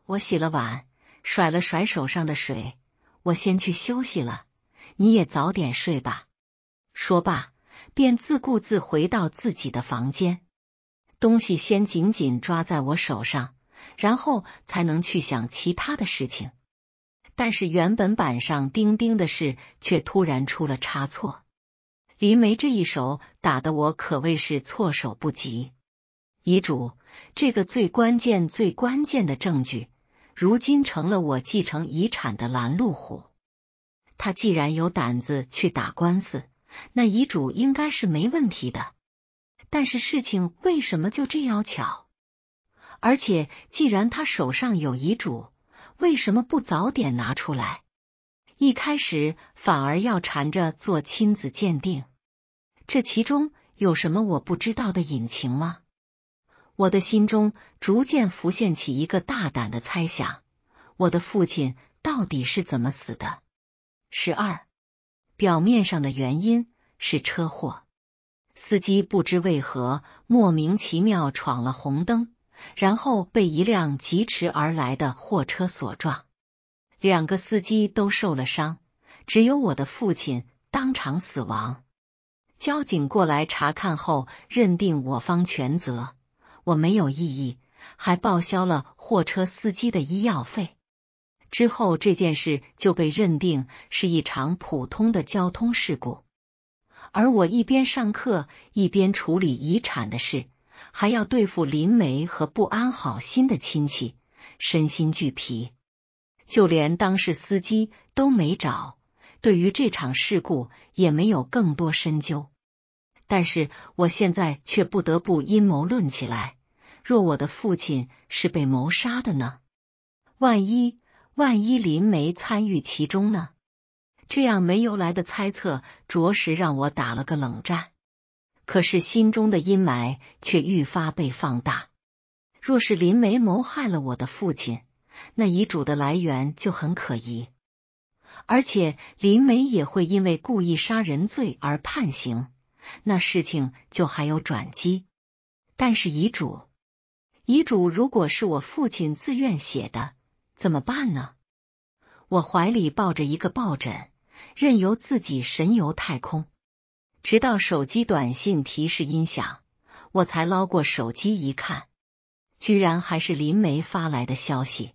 我洗了碗，甩了甩手上的水，我先去休息了，你也早点睡吧。说罢，便自顾自回到自己的房间。东西先紧紧抓在我手上，然后才能去想其他的事情。但是原本板上钉钉的事，却突然出了差错。林梅这一手打得我可谓是措手不及。遗嘱这个最关键最关键的证据，如今成了我继承遗产的拦路虎。他既然有胆子去打官司。那遗嘱应该是没问题的，但是事情为什么就这样巧？而且既然他手上有遗嘱，为什么不早点拿出来？一开始反而要缠着做亲子鉴定，这其中有什么我不知道的隐情吗？我的心中逐渐浮现起一个大胆的猜想：我的父亲到底是怎么死的？十二。表面上的原因是车祸，司机不知为何莫名其妙闯了红灯，然后被一辆疾驰而来的货车所撞，两个司机都受了伤，只有我的父亲当场死亡。交警过来查看后认定我方全责，我没有异议，还报销了货车司机的医药费。之后这件事就被认定是一场普通的交通事故，而我一边上课一边处理遗产的事，还要对付林梅和不安好心的亲戚，身心俱疲。就连当事司机都没找，对于这场事故也没有更多深究。但是我现在却不得不阴谋论起来：若我的父亲是被谋杀的呢？万一？万一林梅参与其中呢？这样没由来的猜测，着实让我打了个冷战。可是心中的阴霾却愈发被放大。若是林梅谋害了我的父亲，那遗嘱的来源就很可疑。而且林梅也会因为故意杀人罪而判刑，那事情就还有转机。但是遗嘱，遗嘱如果是我父亲自愿写的。怎么办呢？我怀里抱着一个抱枕，任由自己神游太空，直到手机短信提示音响，我才捞过手机一看，居然还是林梅发来的消息。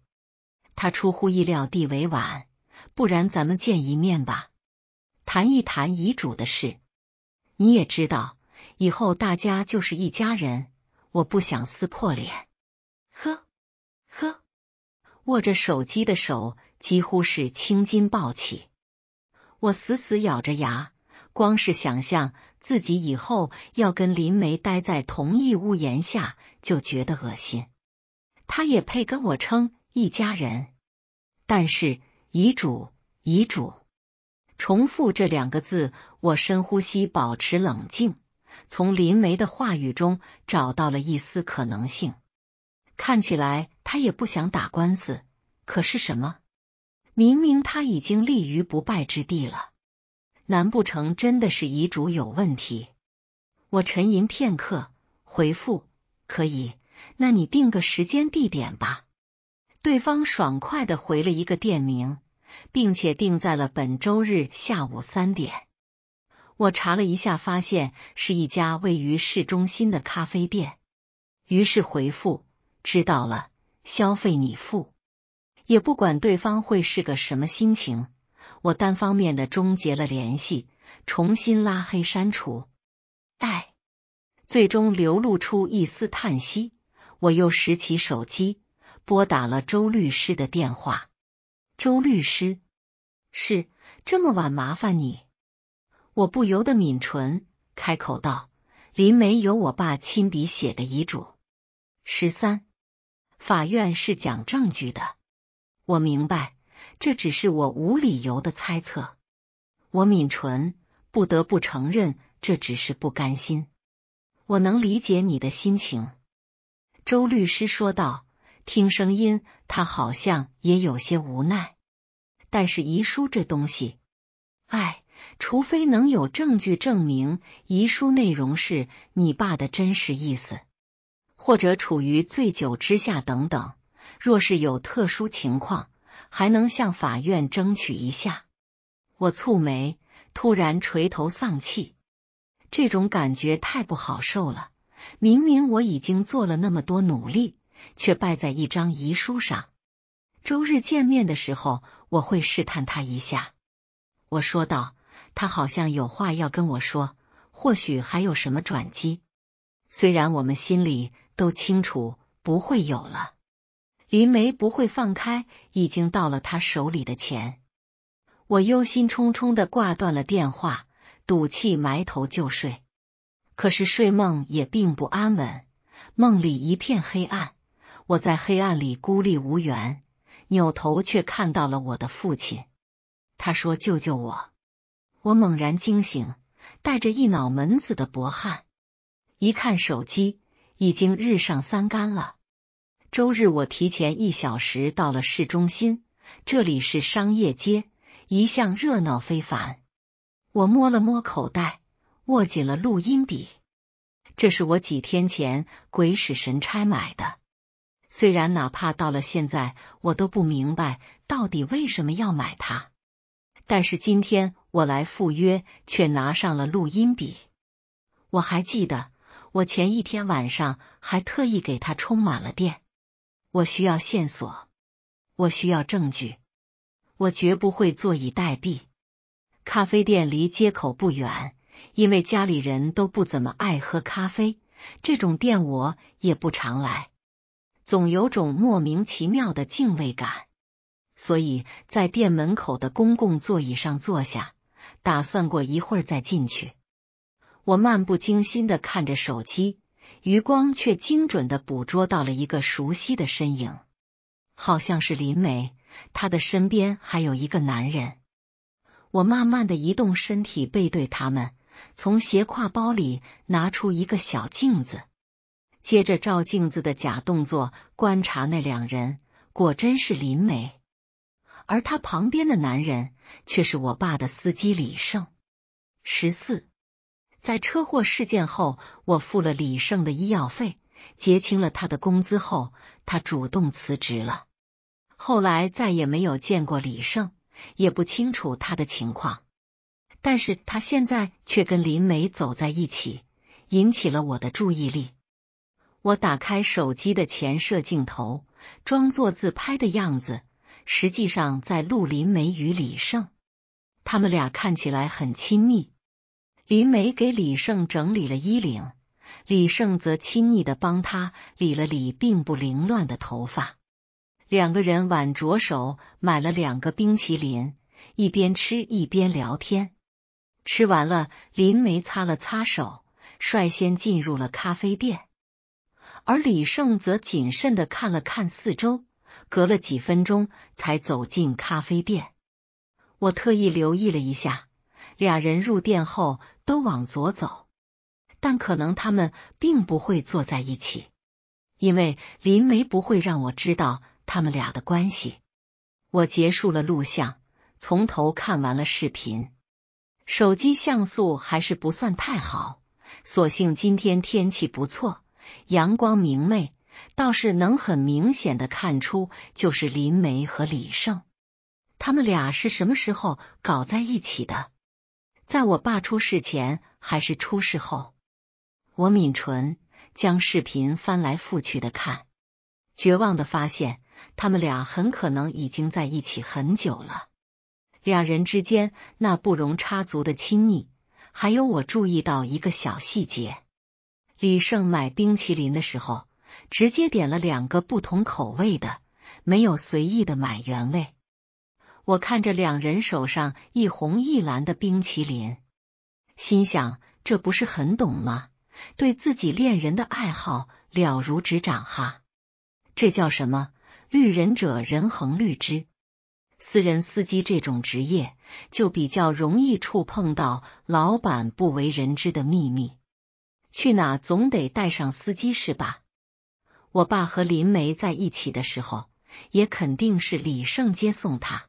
她出乎意料地委婉，不然咱们见一面吧，谈一谈遗嘱的事。你也知道，以后大家就是一家人，我不想撕破脸。握着手机的手几乎是青筋暴起，我死死咬着牙，光是想象自己以后要跟林梅待在同一屋檐下就觉得恶心。她也配跟我称一家人？但是遗嘱，遗嘱，重复这两个字，我深呼吸，保持冷静，从林梅的话语中找到了一丝可能性。看起来他也不想打官司，可是什么？明明他已经立于不败之地了，难不成真的是遗嘱有问题？我沉吟片刻，回复：“可以，那你定个时间地点吧。”对方爽快的回了一个店名，并且定在了本周日下午三点。我查了一下，发现是一家位于市中心的咖啡店，于是回复。知道了，消费你付，也不管对方会是个什么心情，我单方面的终结了联系，重新拉黑删除。哎，最终流露出一丝叹息。我又拾起手机，拨打了周律师的电话。周律师，是这么晚，麻烦你。我不由得抿唇，开口道：“林梅有我爸亲笔写的遗嘱，十三。”法院是讲证据的，我明白，这只是我无理由的猜测。我抿唇，不得不承认这只是不甘心。我能理解你的心情，周律师说道。听声音，他好像也有些无奈。但是遗书这东西，哎，除非能有证据证明遗书内容是你爸的真实意思。或者处于醉酒之下等等，若是有特殊情况，还能向法院争取一下。我蹙眉，突然垂头丧气，这种感觉太不好受了。明明我已经做了那么多努力，却败在一张遗书上。周日见面的时候，我会试探他一下。我说道：“他好像有话要跟我说，或许还有什么转机。”虽然我们心里都清楚，不会有了，林梅不会放开已经到了她手里的钱。我忧心忡忡的挂断了电话，赌气埋头就睡。可是睡梦也并不安稳，梦里一片黑暗，我在黑暗里孤立无援。扭头却看到了我的父亲，他说：“救救我！”我猛然惊醒，带着一脑门子的薄汗。一看手机，已经日上三竿了。周日我提前一小时到了市中心，这里是商业街，一向热闹非凡。我摸了摸口袋，握紧了录音笔，这是我几天前鬼使神差买的。虽然哪怕到了现在，我都不明白到底为什么要买它，但是今天我来赴约，却拿上了录音笔。我还记得。我前一天晚上还特意给他充满了电。我需要线索，我需要证据，我绝不会坐以待毙。咖啡店离街口不远，因为家里人都不怎么爱喝咖啡，这种店我也不常来，总有种莫名其妙的敬畏感，所以在店门口的公共座椅上坐下，打算过一会儿再进去。我漫不经心的看着手机，余光却精准的捕捉到了一个熟悉的身影，好像是林梅。她的身边还有一个男人。我慢慢的移动身体，背对他们，从斜挎包里拿出一个小镜子，接着照镜子的假动作观察那两人。果真是林梅，而他旁边的男人却是我爸的司机李胜十四。在车祸事件后，我付了李胜的医药费，结清了他的工资后，他主动辞职了。后来再也没有见过李胜，也不清楚他的情况。但是他现在却跟林梅走在一起，引起了我的注意力。我打开手机的前摄镜头，装作自拍的样子，实际上在录林梅与李胜。他们俩看起来很亲密。林梅给李胜整理了衣领，李胜则亲昵的帮他理了理并不凌乱的头发。两个人挽着手买了两个冰淇淋，一边吃一边聊天。吃完了，林梅擦了擦手，率先进入了咖啡店，而李胜则谨慎的看了看四周，隔了几分钟才走进咖啡店。我特意留意了一下。俩人入店后都往左走，但可能他们并不会坐在一起，因为林梅不会让我知道他们俩的关系。我结束了录像，从头看完了视频。手机像素还是不算太好，所幸今天天气不错，阳光明媚，倒是能很明显的看出就是林梅和李胜他们俩是什么时候搞在一起的。在我爸出事前还是出事后，我抿唇将视频翻来覆去的看，绝望的发现他们俩很可能已经在一起很久了。两人之间那不容插足的亲密，还有我注意到一个小细节：李胜买冰淇淋的时候，直接点了两个不同口味的，没有随意的买原味。我看着两人手上一红一蓝的冰淇淋，心想这不是很懂吗？对自己恋人的爱好了如指掌哈。这叫什么？绿人者人恒绿之。私人司机这种职业就比较容易触碰到老板不为人知的秘密。去哪总得带上司机是吧？我爸和林梅在一起的时候，也肯定是李胜接送他。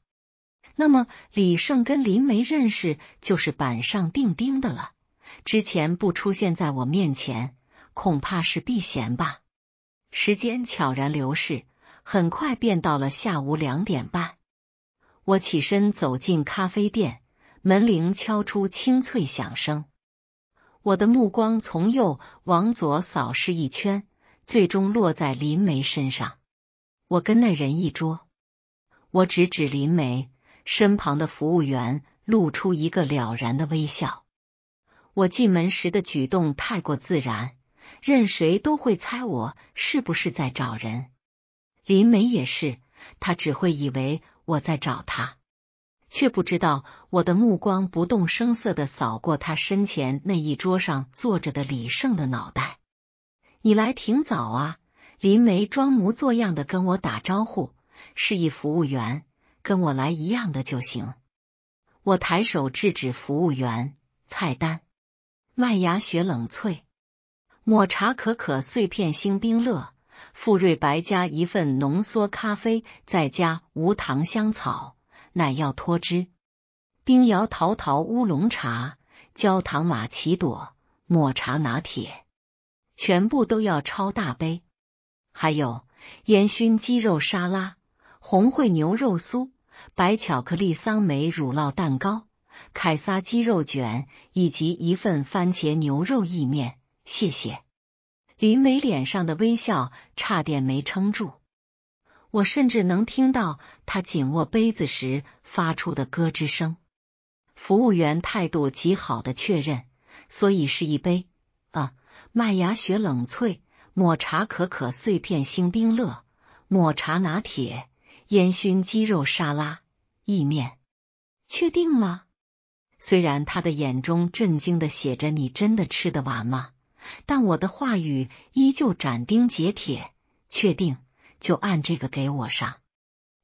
那么，李胜跟林梅认识就是板上钉钉的了。之前不出现在我面前，恐怕是避嫌吧。时间悄然流逝，很快便到了下午两点半。我起身走进咖啡店，门铃敲出清脆响声。我的目光从右往左扫视一圈，最终落在林梅身上。我跟那人一桌，我指指林梅。身旁的服务员露出一个了然的微笑。我进门时的举动太过自然，任谁都会猜我是不是在找人。林梅也是，她只会以为我在找她，却不知道我的目光不动声色的扫过她身前那一桌上坐着的李胜的脑袋。你来挺早啊，林梅装模作样的跟我打招呼，示意服务员。跟我来一样的就行。我抬手制止服务员菜单：麦芽雪冷萃、抹茶可可碎片星冰乐、馥瑞白加一份浓缩咖啡，再加无糖香草奶要脱脂冰摇桃桃乌龙茶、焦糖玛奇朵、抹茶拿铁，全部都要超大杯。还有烟熏鸡肉沙拉、红烩牛肉酥。白巧克力桑梅乳酪蛋糕、凯撒鸡肉卷以及一份番茄牛肉意面，谢谢。林梅脸上的微笑差点没撑住，我甚至能听到她紧握杯子时发出的咯吱声。服务员态度极好的确认，所以是一杯啊麦芽雪冷萃、抹茶可可碎片星冰乐、抹茶拿铁。烟熏鸡肉沙拉意面，确定吗？虽然他的眼中震惊的写着“你真的吃得完吗”，但我的话语依旧斩钉截铁：“确定，就按这个给我上。”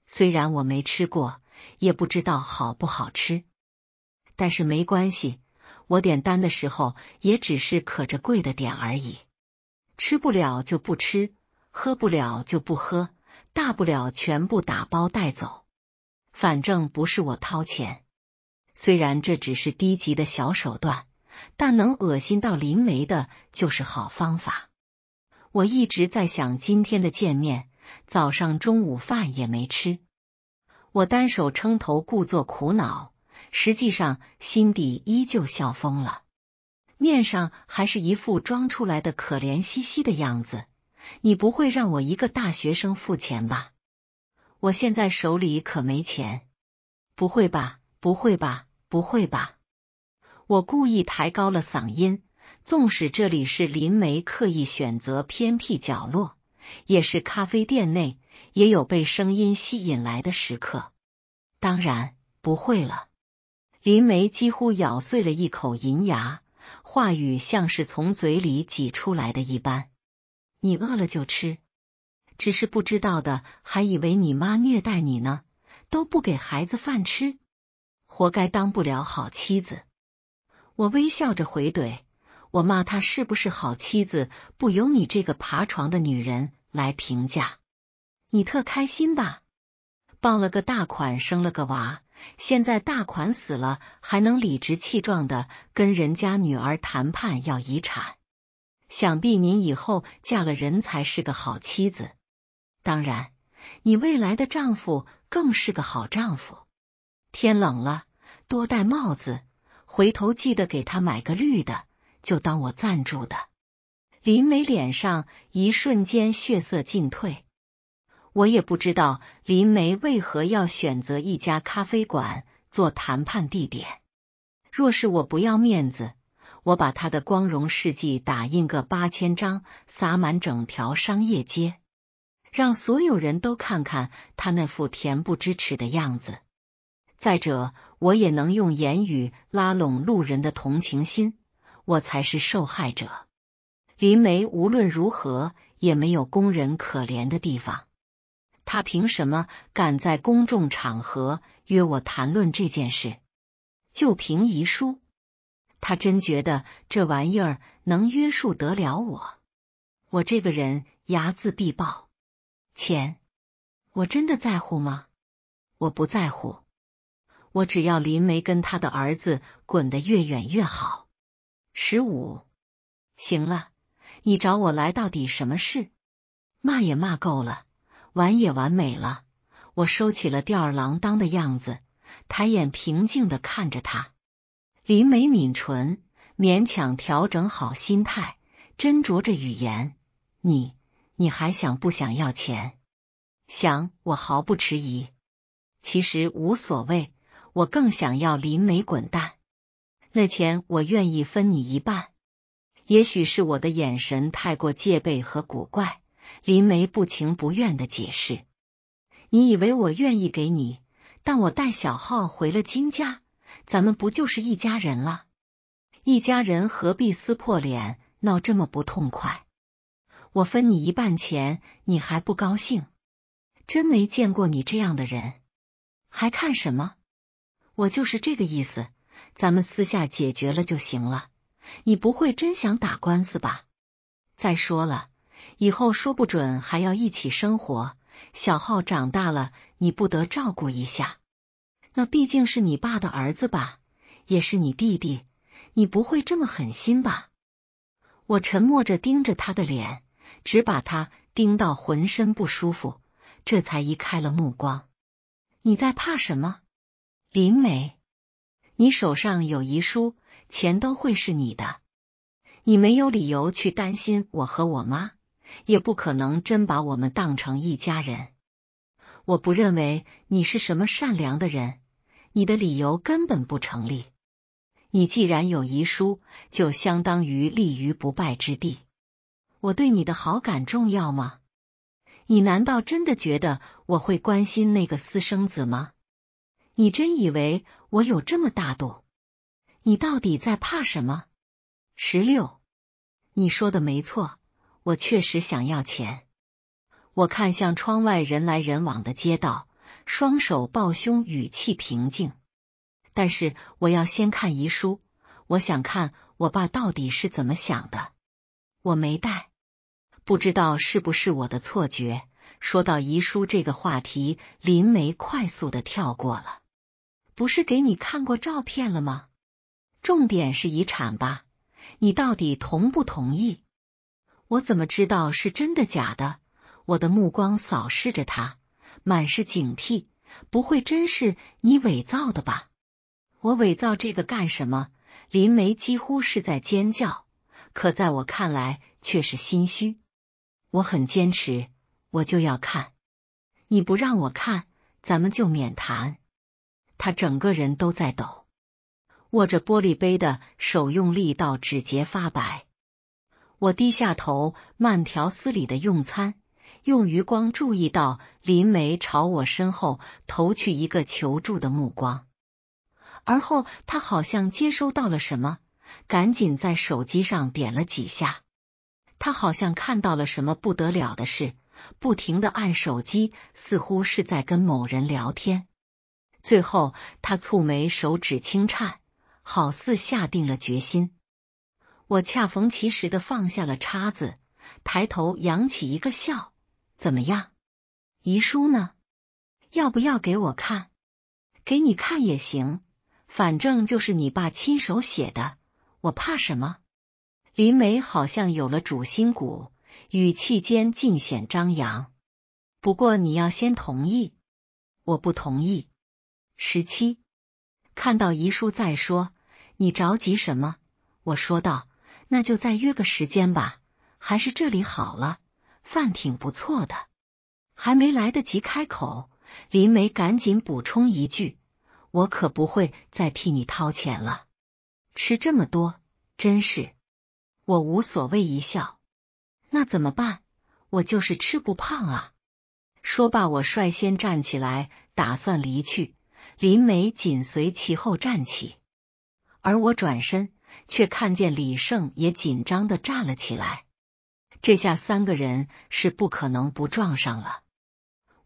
虽然我没吃过，也不知道好不好吃，但是没关系，我点单的时候也只是可着贵的点而已。吃不了就不吃，喝不了就不喝。大不了全部打包带走，反正不是我掏钱。虽然这只是低级的小手段，但能恶心到林梅的就是好方法。我一直在想今天的见面，早上中午饭也没吃，我单手撑头，故作苦恼，实际上心底依旧笑疯了，面上还是一副装出来的可怜兮兮的样子。你不会让我一个大学生付钱吧？我现在手里可没钱。不会吧？不会吧？不会吧？我故意抬高了嗓音。纵使这里是林梅刻意选择偏僻角落，也是咖啡店内也有被声音吸引来的食客。当然不会了。林梅几乎咬碎了一口银牙，话语像是从嘴里挤出来的一般。你饿了就吃，只是不知道的还以为你妈虐待你呢，都不给孩子饭吃，活该当不了好妻子。我微笑着回怼，我骂她是不是好妻子，不由你这个爬床的女人来评价，你特开心吧？抱了个大款，生了个娃，现在大款死了，还能理直气壮的跟人家女儿谈判要遗产。想必您以后嫁了人才是个好妻子，当然，你未来的丈夫更是个好丈夫。天冷了，多戴帽子。回头记得给他买个绿的，就当我赞助的。林梅脸上一瞬间血色尽褪。我也不知道林梅为何要选择一家咖啡馆做谈判地点。若是我不要面子。我把他的光荣事迹打印个八千张，撒满整条商业街，让所有人都看看他那副恬不知耻的样子。再者，我也能用言语拉拢路人的同情心，我才是受害者。林梅无论如何也没有工人可怜的地方，他凭什么敢在公众场合约我谈论这件事？就凭遗书。他真觉得这玩意儿能约束得了我？我这个人睚眦必报，钱我真的在乎吗？我不在乎，我只要林梅跟她的儿子滚得越远越好。十五，行了，你找我来到底什么事？骂也骂够了，玩也玩美了，我收起了吊儿郎当的样子，抬眼平静的看着他。林梅抿唇，勉强调整好心态，斟酌着语言：“你，你还想不想要钱？想，我毫不迟疑。其实无所谓，我更想要林梅滚蛋。那钱我愿意分你一半。也许是我的眼神太过戒备和古怪。”林梅不情不愿的解释：“你以为我愿意给你，但我带小号回了金家。”咱们不就是一家人了？一家人何必撕破脸，闹这么不痛快？我分你一半钱，你还不高兴？真没见过你这样的人，还看什么？我就是这个意思，咱们私下解决了就行了。你不会真想打官司吧？再说了，以后说不准还要一起生活，小浩长大了，你不得照顾一下？那毕竟是你爸的儿子吧，也是你弟弟，你不会这么狠心吧？我沉默着盯着他的脸，只把他盯到浑身不舒服，这才移开了目光。你在怕什么，林美？你手上有遗书，钱都会是你的，你没有理由去担心我和我妈，也不可能真把我们当成一家人。我不认为你是什么善良的人。你的理由根本不成立。你既然有遗书，就相当于立于不败之地。我对你的好感重要吗？你难道真的觉得我会关心那个私生子吗？你真以为我有这么大度？你到底在怕什么？十六，你说的没错，我确实想要钱。我看向窗外人来人往的街道。双手抱胸，语气平静。但是我要先看遗书，我想看我爸到底是怎么想的。我没带，不知道是不是我的错觉。说到遗书这个话题，林梅快速的跳过了。不是给你看过照片了吗？重点是遗产吧？你到底同不同意？我怎么知道是真的假的？我的目光扫视着他。满是警惕，不会真是你伪造的吧？我伪造这个干什么？林梅几乎是在尖叫，可在我看来却是心虚。我很坚持，我就要看，你不让我看，咱们就免谈。她整个人都在抖，握着玻璃杯的手用力到指节发白。我低下头，慢条斯理的用餐。用余光注意到林梅朝我身后投去一个求助的目光，而后他好像接收到了什么，赶紧在手机上点了几下。他好像看到了什么不得了的事，不停的按手机，似乎是在跟某人聊天。最后他蹙眉，手指轻颤，好似下定了决心。我恰逢其时的放下了叉子，抬头扬起一个笑。怎么样？遗书呢？要不要给我看？给你看也行，反正就是你爸亲手写的，我怕什么？林梅好像有了主心骨，语气间尽显张扬。不过你要先同意，我不同意。十七，看到遗书再说，你着急什么？我说道，那就再约个时间吧，还是这里好了。饭挺不错的，还没来得及开口，林梅赶紧补充一句：“我可不会再替你掏钱了。”吃这么多，真是我无所谓一笑。那怎么办？我就是吃不胖啊！说罢，我率先站起来，打算离去。林梅紧随其后站起，而我转身却看见李胜也紧张的站了起来。这下三个人是不可能不撞上了。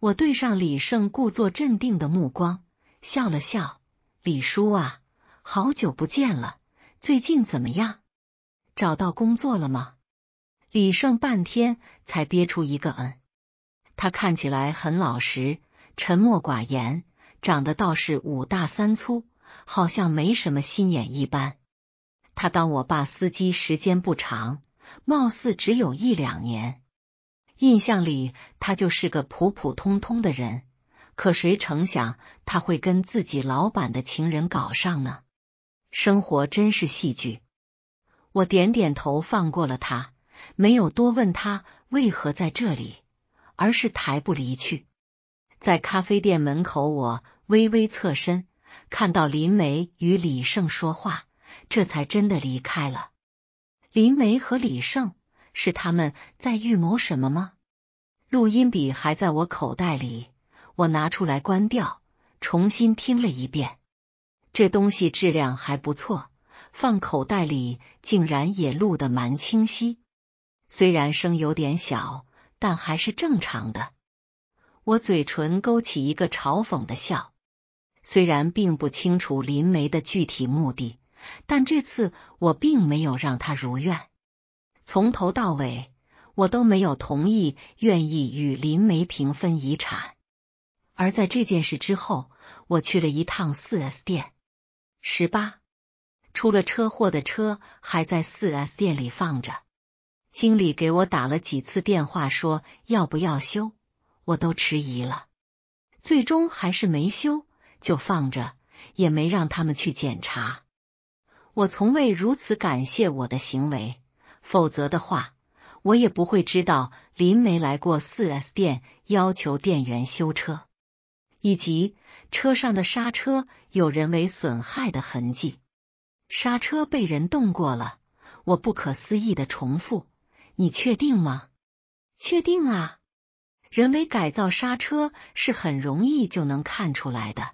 我对上李胜故作镇定的目光，笑了笑。李叔啊，好久不见了，最近怎么样？找到工作了吗？李胜半天才憋出一个“嗯”。他看起来很老实，沉默寡言，长得倒是五大三粗，好像没什么心眼一般。他当我爸司机时间不长。貌似只有一两年，印象里他就是个普普通通的人，可谁成想他会跟自己老板的情人搞上呢？生活真是戏剧。我点点头，放过了他，没有多问他为何在这里，而是抬步离去。在咖啡店门口，我微微侧身，看到林梅与李胜说话，这才真的离开了。林梅和李胜是他们在预谋什么吗？录音笔还在我口袋里，我拿出来关掉，重新听了一遍。这东西质量还不错，放口袋里竟然也录得蛮清晰，虽然声有点小，但还是正常的。我嘴唇勾起一个嘲讽的笑，虽然并不清楚林梅的具体目的。但这次我并没有让他如愿，从头到尾我都没有同意愿意与林梅平分遗产。而在这件事之后，我去了一趟四 S 店，十八出了车祸的车还在四 S 店里放着。经理给我打了几次电话，说要不要修，我都迟疑了，最终还是没修，就放着，也没让他们去检查。我从未如此感谢我的行为，否则的话，我也不会知道林梅来过四 S 店，要求店员修车，以及车上的刹车有人为损害的痕迹，刹车被人动过了。我不可思议的重复：“你确定吗？”“确定啊，人为改造刹车是很容易就能看出来的。”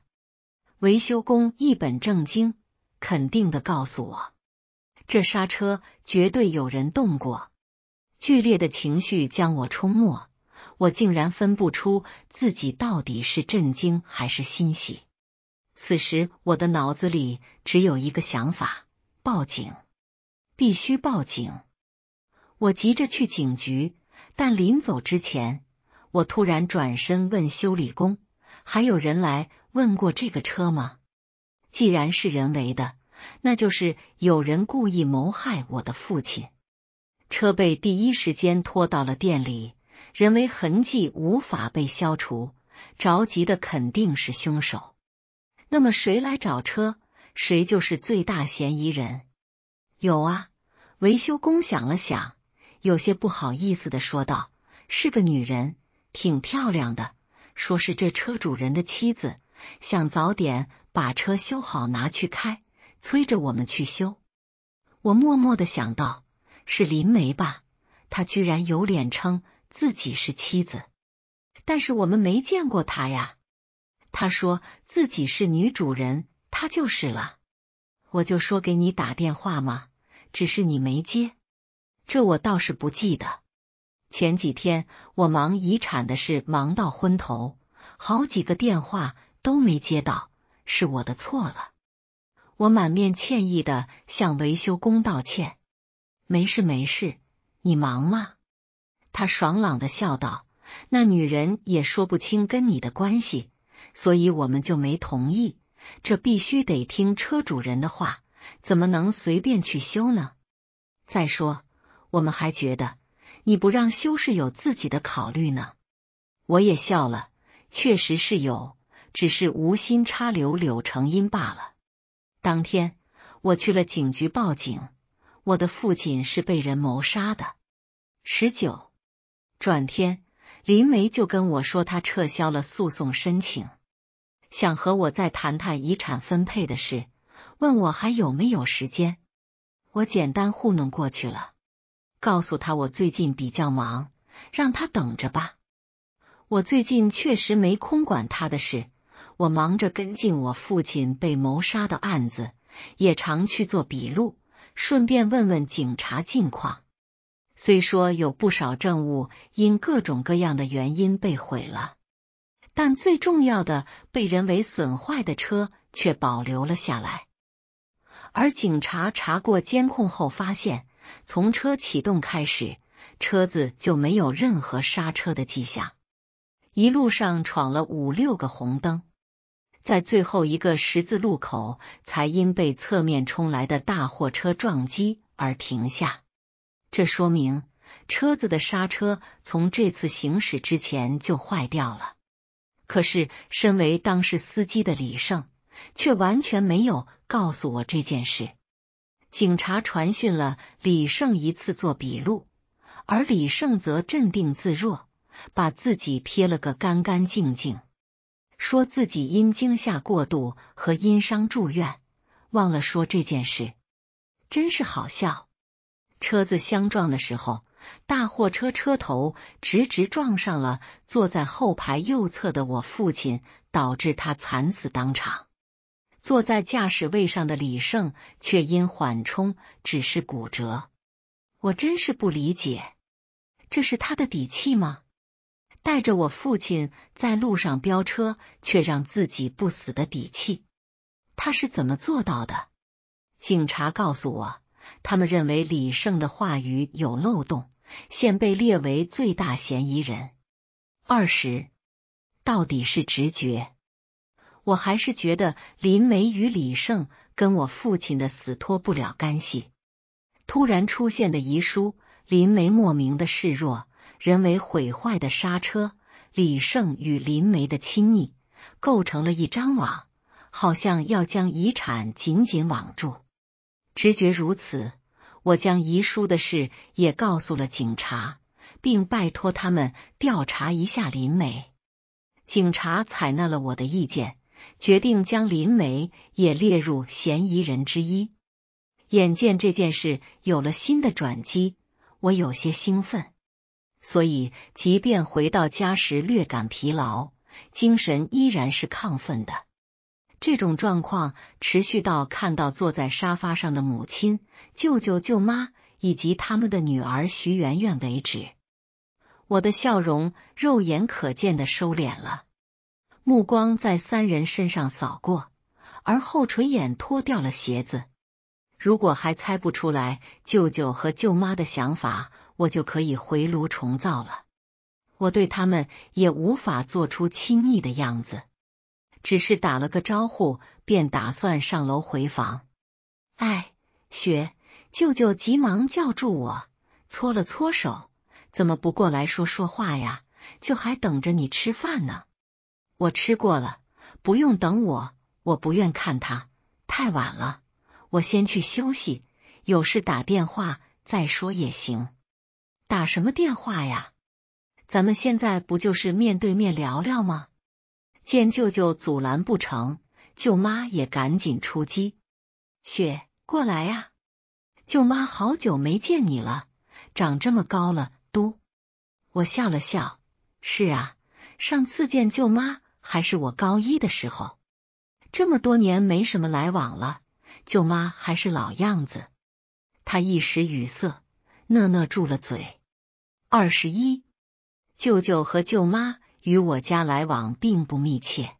维修工一本正经。肯定的告诉我，这刹车绝对有人动过。剧烈的情绪将我冲没，我竟然分不出自己到底是震惊还是欣喜。此时我的脑子里只有一个想法：报警，必须报警！我急着去警局，但临走之前，我突然转身问修理工：“还有人来问过这个车吗？”既然是人为的，那就是有人故意谋害我的父亲。车被第一时间拖到了店里，人为痕迹无法被消除，着急的肯定是凶手。那么谁来找车，谁就是最大嫌疑人。有啊，维修工想了想，有些不好意思的说道：“是个女人，挺漂亮的，说是这车主人的妻子。”想早点把车修好拿去开，催着我们去修。我默默的想到，是林梅吧？她居然有脸称自己是妻子，但是我们没见过她呀。她说自己是女主人，她就是了。我就说给你打电话嘛，只是你没接，这我倒是不记得。前几天我忙遗产的事，忙到昏头，好几个电话。都没接到，是我的错了。我满面歉意的向维修工道歉。没事没事，你忙吗？他爽朗的笑道。那女人也说不清跟你的关系，所以我们就没同意。这必须得听车主人的话，怎么能随便去修呢？再说，我们还觉得你不让修是有自己的考虑呢。我也笑了，确实是有。只是无心插柳，柳成荫罢了。当天我去了警局报警，我的父亲是被人谋杀的。十九，转天林梅就跟我说，她撤销了诉讼申请，想和我再谈谈遗产分配的事，问我还有没有时间。我简单糊弄过去了，告诉他我最近比较忙，让他等着吧。我最近确实没空管他的事。我忙着跟进我父亲被谋杀的案子，也常去做笔录，顺便问问警察近况。虽说有不少证物因各种各样的原因被毁了，但最重要的被人为损坏的车却保留了下来。而警察查过监控后发现，从车启动开始，车子就没有任何刹车的迹象，一路上闯了五六个红灯。在最后一个十字路口，才因被侧面冲来的大货车撞击而停下。这说明车子的刹车从这次行驶之前就坏掉了。可是，身为当事司机的李胜却完全没有告诉我这件事。警察传讯了李胜一次做笔录，而李胜则镇定自若，把自己撇了个干干净净。说自己因惊吓过度和因伤住院，忘了说这件事，真是好笑。车子相撞的时候，大货车车头直直撞上了坐在后排右侧的我父亲，导致他惨死当场。坐在驾驶位上的李胜却因缓冲只是骨折，我真是不理解，这是他的底气吗？带着我父亲在路上飙车，却让自己不死的底气，他是怎么做到的？警察告诉我，他们认为李胜的话语有漏洞，现被列为最大嫌疑人。二十，到底是直觉？我还是觉得林梅与李胜跟我父亲的死脱不了干系。突然出现的遗书，林梅莫名的示弱。人为毁坏的刹车，李胜与林梅的亲昵构成了一张网，好像要将遗产紧紧网住。直觉如此，我将遗书的事也告诉了警察，并拜托他们调查一下林梅。警察采纳了我的意见，决定将林梅也列入嫌疑人之一。眼见这件事有了新的转机，我有些兴奋。所以，即便回到家时略感疲劳，精神依然是亢奋的。这种状况持续到看到坐在沙发上的母亲、舅舅、舅妈以及他们的女儿徐媛媛为止。我的笑容肉眼可见的收敛了，目光在三人身上扫过，而后垂眼脱掉了鞋子。如果还猜不出来舅舅和舅妈的想法。我就可以回炉重造了。我对他们也无法做出亲昵的样子，只是打了个招呼，便打算上楼回房。哎，雪舅舅急忙叫住我，搓了搓手：“怎么不过来说说话呀？就还等着你吃饭呢。”我吃过了，不用等我。我不愿看他，太晚了，我先去休息，有事打电话再说也行。打什么电话呀？咱们现在不就是面对面聊聊吗？见舅舅阻拦不成，舅妈也赶紧出击。雪，过来呀！舅妈好久没见你了，长这么高了。都，我笑了笑。是啊，上次见舅妈还是我高一的时候，这么多年没什么来往了。舅妈还是老样子。他一时语塞。讷讷住了嘴。二十一，舅舅和舅妈与我家来往并不密切，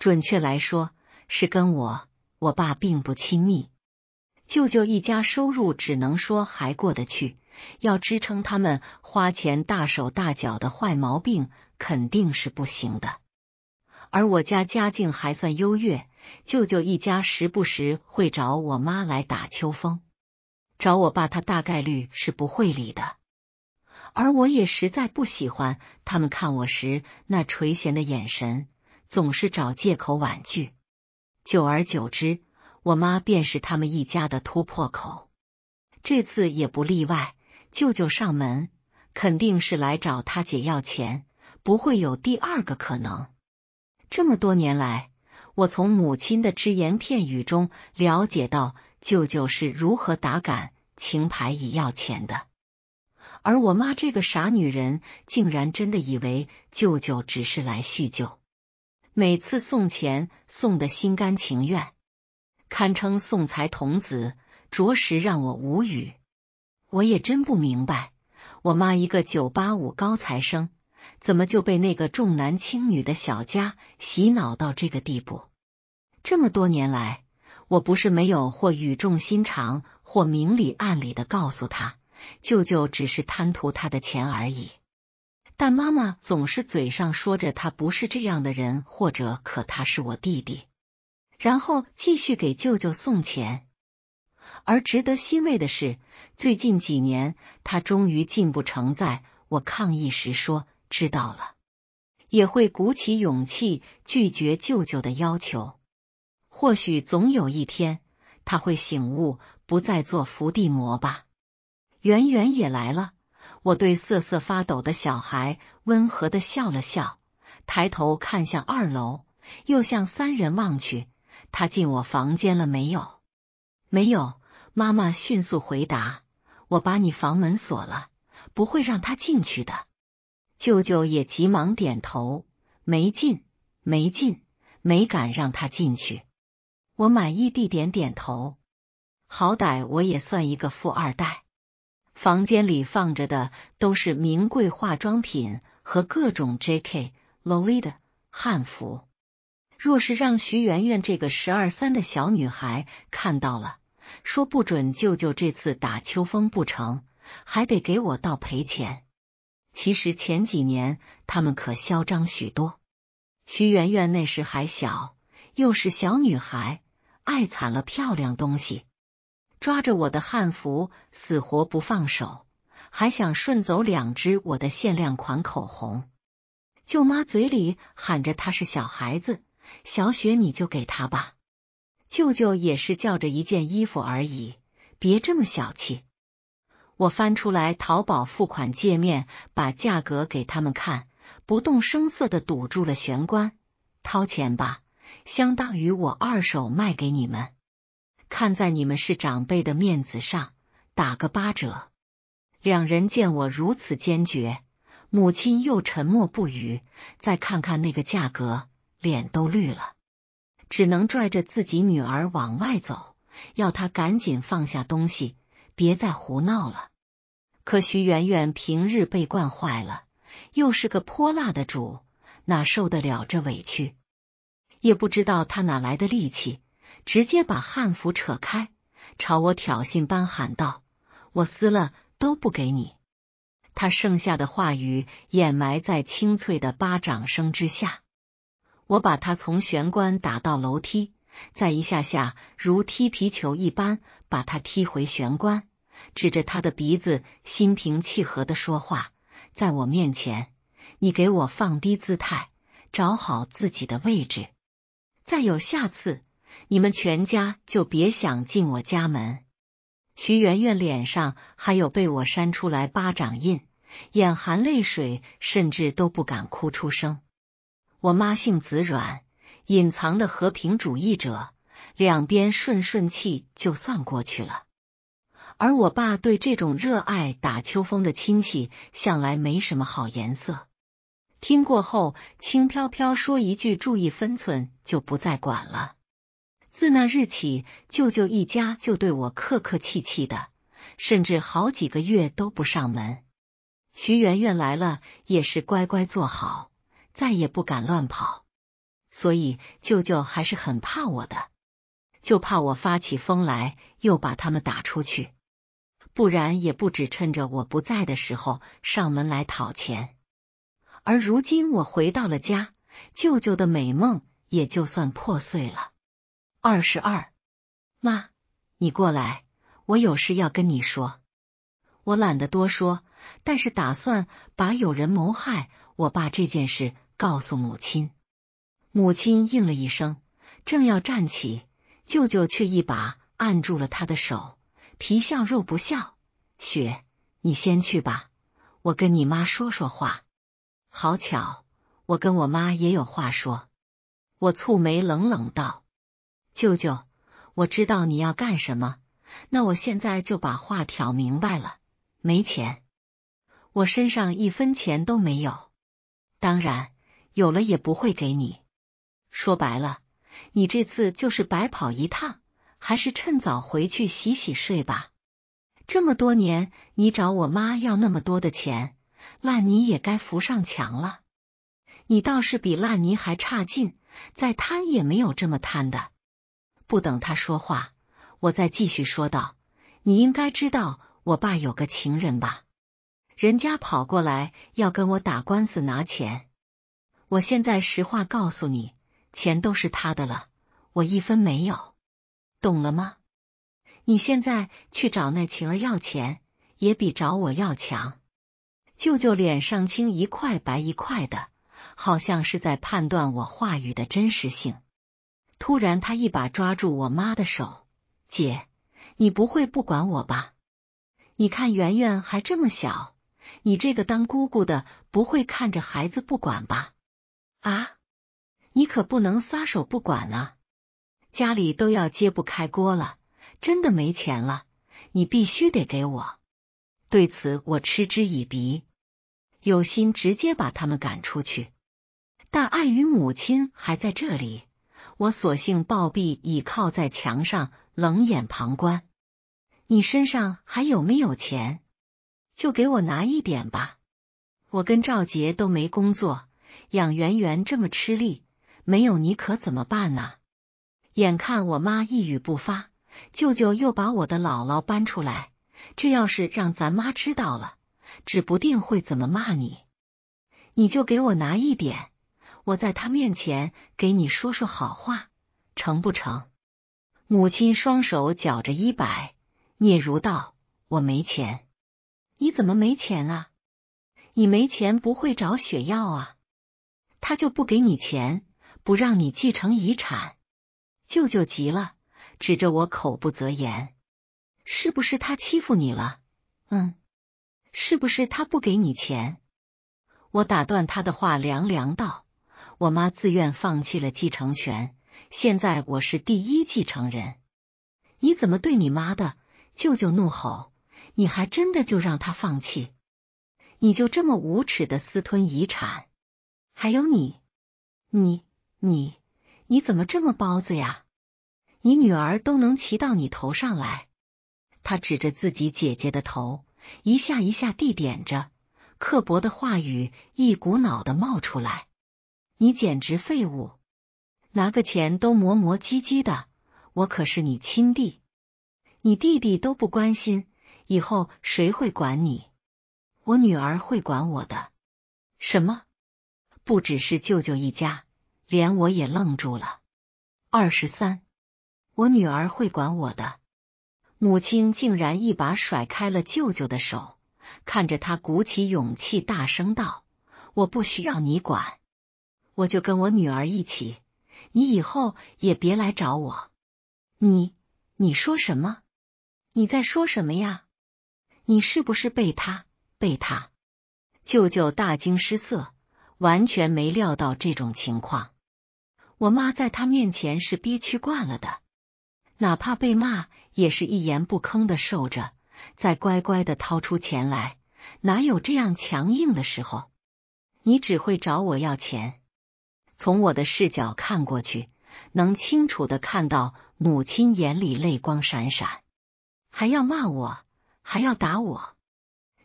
准确来说是跟我我爸并不亲密。舅舅一家收入只能说还过得去，要支撑他们花钱大手大脚的坏毛病肯定是不行的。而我家家境还算优越，舅舅一家时不时会找我妈来打秋风。找我爸，他大概率是不会理的。而我也实在不喜欢他们看我时那垂涎的眼神，总是找借口婉拒。久而久之，我妈便是他们一家的突破口。这次也不例外，舅舅上门肯定是来找他姐要钱，不会有第二个可能。这么多年来，我从母亲的只言片语中了解到。舅舅是如何打感情牌以要钱的？而我妈这个傻女人，竟然真的以为舅舅只是来叙旧，每次送钱送的心甘情愿，堪称送财童子，着实让我无语。我也真不明白，我妈一个九八五高材生，怎么就被那个重男轻女的小家洗脑到这个地步？这么多年来。我不是没有或语重心长，或明里暗里的告诉他，舅舅只是贪图他的钱而已。但妈妈总是嘴上说着他不是这样的人，或者可他是我弟弟，然后继续给舅舅送钱。而值得欣慰的是，最近几年他终于进步成，在我抗议时说知道了，也会鼓起勇气拒绝舅舅的要求。或许总有一天他会醒悟，不再做伏地魔吧。圆圆也来了，我对瑟瑟发抖的小孩温和的笑了笑，抬头看向二楼，又向三人望去。他进我房间了没有？没有。妈妈迅速回答：“我把你房门锁了，不会让他进去的。”舅舅也急忙点头：“没进，没进，没敢让他进去。”我满意地点点头，好歹我也算一个富二代。房间里放着的都是名贵化妆品和各种 J K、l o 的 i 汉服。若是让徐媛媛这个十二三的小女孩看到了，说不准舅舅这次打秋风不成，还得给我倒赔钱。其实前几年他们可嚣张许多。徐媛媛那时还小，又是小女孩。爱惨了漂亮东西，抓着我的汉服死活不放手，还想顺走两只我的限量款口红。舅妈嘴里喊着他是小孩子，小雪你就给他吧。舅舅也是叫着一件衣服而已，别这么小气。我翻出来淘宝付款界面，把价格给他们看，不动声色的堵住了玄关，掏钱吧。相当于我二手卖给你们，看在你们是长辈的面子上，打个八折。两人见我如此坚决，母亲又沉默不语，再看看那个价格，脸都绿了，只能拽着自己女儿往外走，要她赶紧放下东西，别再胡闹了。可徐媛媛平日被惯坏了，又是个泼辣的主，哪受得了这委屈？也不知道他哪来的力气，直接把汉服扯开，朝我挑衅般喊道：“我撕了都不给你。”他剩下的话语掩埋在清脆的巴掌声之下。我把他从玄关打到楼梯，再一下下如踢皮球一般把他踢回玄关，指着他的鼻子，心平气和的说话：“在我面前，你给我放低姿态，找好自己的位置。”再有下次，你们全家就别想进我家门。徐媛媛脸上还有被我扇出来巴掌印，眼含泪水，甚至都不敢哭出声。我妈性子软，隐藏的和平主义者，两边顺顺气就算过去了。而我爸对这种热爱打秋风的亲戚向来没什么好颜色。听过后，轻飘飘说一句“注意分寸”，就不再管了。自那日起，舅舅一家就对我客客气气的，甚至好几个月都不上门。徐媛媛来了，也是乖乖坐好，再也不敢乱跑。所以舅舅还是很怕我的，就怕我发起疯来，又把他们打出去。不然也不止趁着我不在的时候上门来讨钱。而如今我回到了家，舅舅的美梦也就算破碎了。二十二，妈，你过来，我有事要跟你说。我懒得多说，但是打算把有人谋害我爸这件事告诉母亲。母亲应了一声，正要站起，舅舅却一把按住了他的手，皮笑肉不笑：“雪，你先去吧，我跟你妈说说话。”好巧，我跟我妈也有话说。我蹙眉冷冷道：“舅舅，我知道你要干什么，那我现在就把话挑明白了。没钱，我身上一分钱都没有，当然有了也不会给你。说白了，你这次就是白跑一趟，还是趁早回去洗洗睡吧。这么多年，你找我妈要那么多的钱。”烂泥也该扶上墙了，你倒是比烂泥还差劲，再贪也没有这么贪的。不等他说话，我再继续说道：“你应该知道我爸有个情人吧？人家跑过来要跟我打官司拿钱，我现在实话告诉你，钱都是他的了，我一分没有，懂了吗？你现在去找那晴儿要钱，也比找我要强。”舅舅脸上青一块白一块的，好像是在判断我话语的真实性。突然，他一把抓住我妈的手：“姐，你不会不管我吧？你看圆圆还这么小，你这个当姑姑的不会看着孩子不管吧？啊，你可不能撒手不管啊！家里都要揭不开锅了，真的没钱了，你必须得给我。”对此我嗤之以鼻，有心直接把他们赶出去，但碍于母亲还在这里，我索性抱臂倚靠在墙上，冷眼旁观。你身上还有没有钱？就给我拿一点吧。我跟赵杰都没工作，养圆圆这么吃力，没有你可怎么办呢？眼看我妈一语不发，舅舅又把我的姥姥搬出来。这要是让咱妈知道了，指不定会怎么骂你。你就给我拿一点，我在她面前给你说说好话，成不成？母亲双手绞着衣摆，嗫嚅道：“我没钱。”“你怎么没钱啊？”“你没钱不会找雪药啊？”“他就不给你钱，不让你继承遗产。”舅舅急了，指着我，口不择言。是不是他欺负你了？嗯，是不是他不给你钱？我打断他的话，凉凉道：“我妈自愿放弃了继承权，现在我是第一继承人。你怎么对你妈的舅舅怒吼？你还真的就让他放弃？你就这么无耻的私吞遗产？还有你，你你你怎么这么包子呀？你女儿都能骑到你头上来！”他指着自己姐姐的头，一下一下地点着，刻薄的话语一股脑的冒出来。你简直废物，拿个钱都磨磨唧唧的。我可是你亲弟，你弟弟都不关心，以后谁会管你？我女儿会管我的。什么？不只是舅舅一家，连我也愣住了。二十三，我女儿会管我的。母亲竟然一把甩开了舅舅的手，看着他鼓起勇气大声道：“我不需要你管，我就跟我女儿一起，你以后也别来找我。”你你说什么？你在说什么呀？你是不是被他被他？舅舅大惊失色，完全没料到这种情况。我妈在他面前是憋屈惯了的。哪怕被骂，也是一言不吭的受着，再乖乖的掏出钱来。哪有这样强硬的时候？你只会找我要钱。从我的视角看过去，能清楚的看到母亲眼里泪光闪闪，还要骂我，还要打我。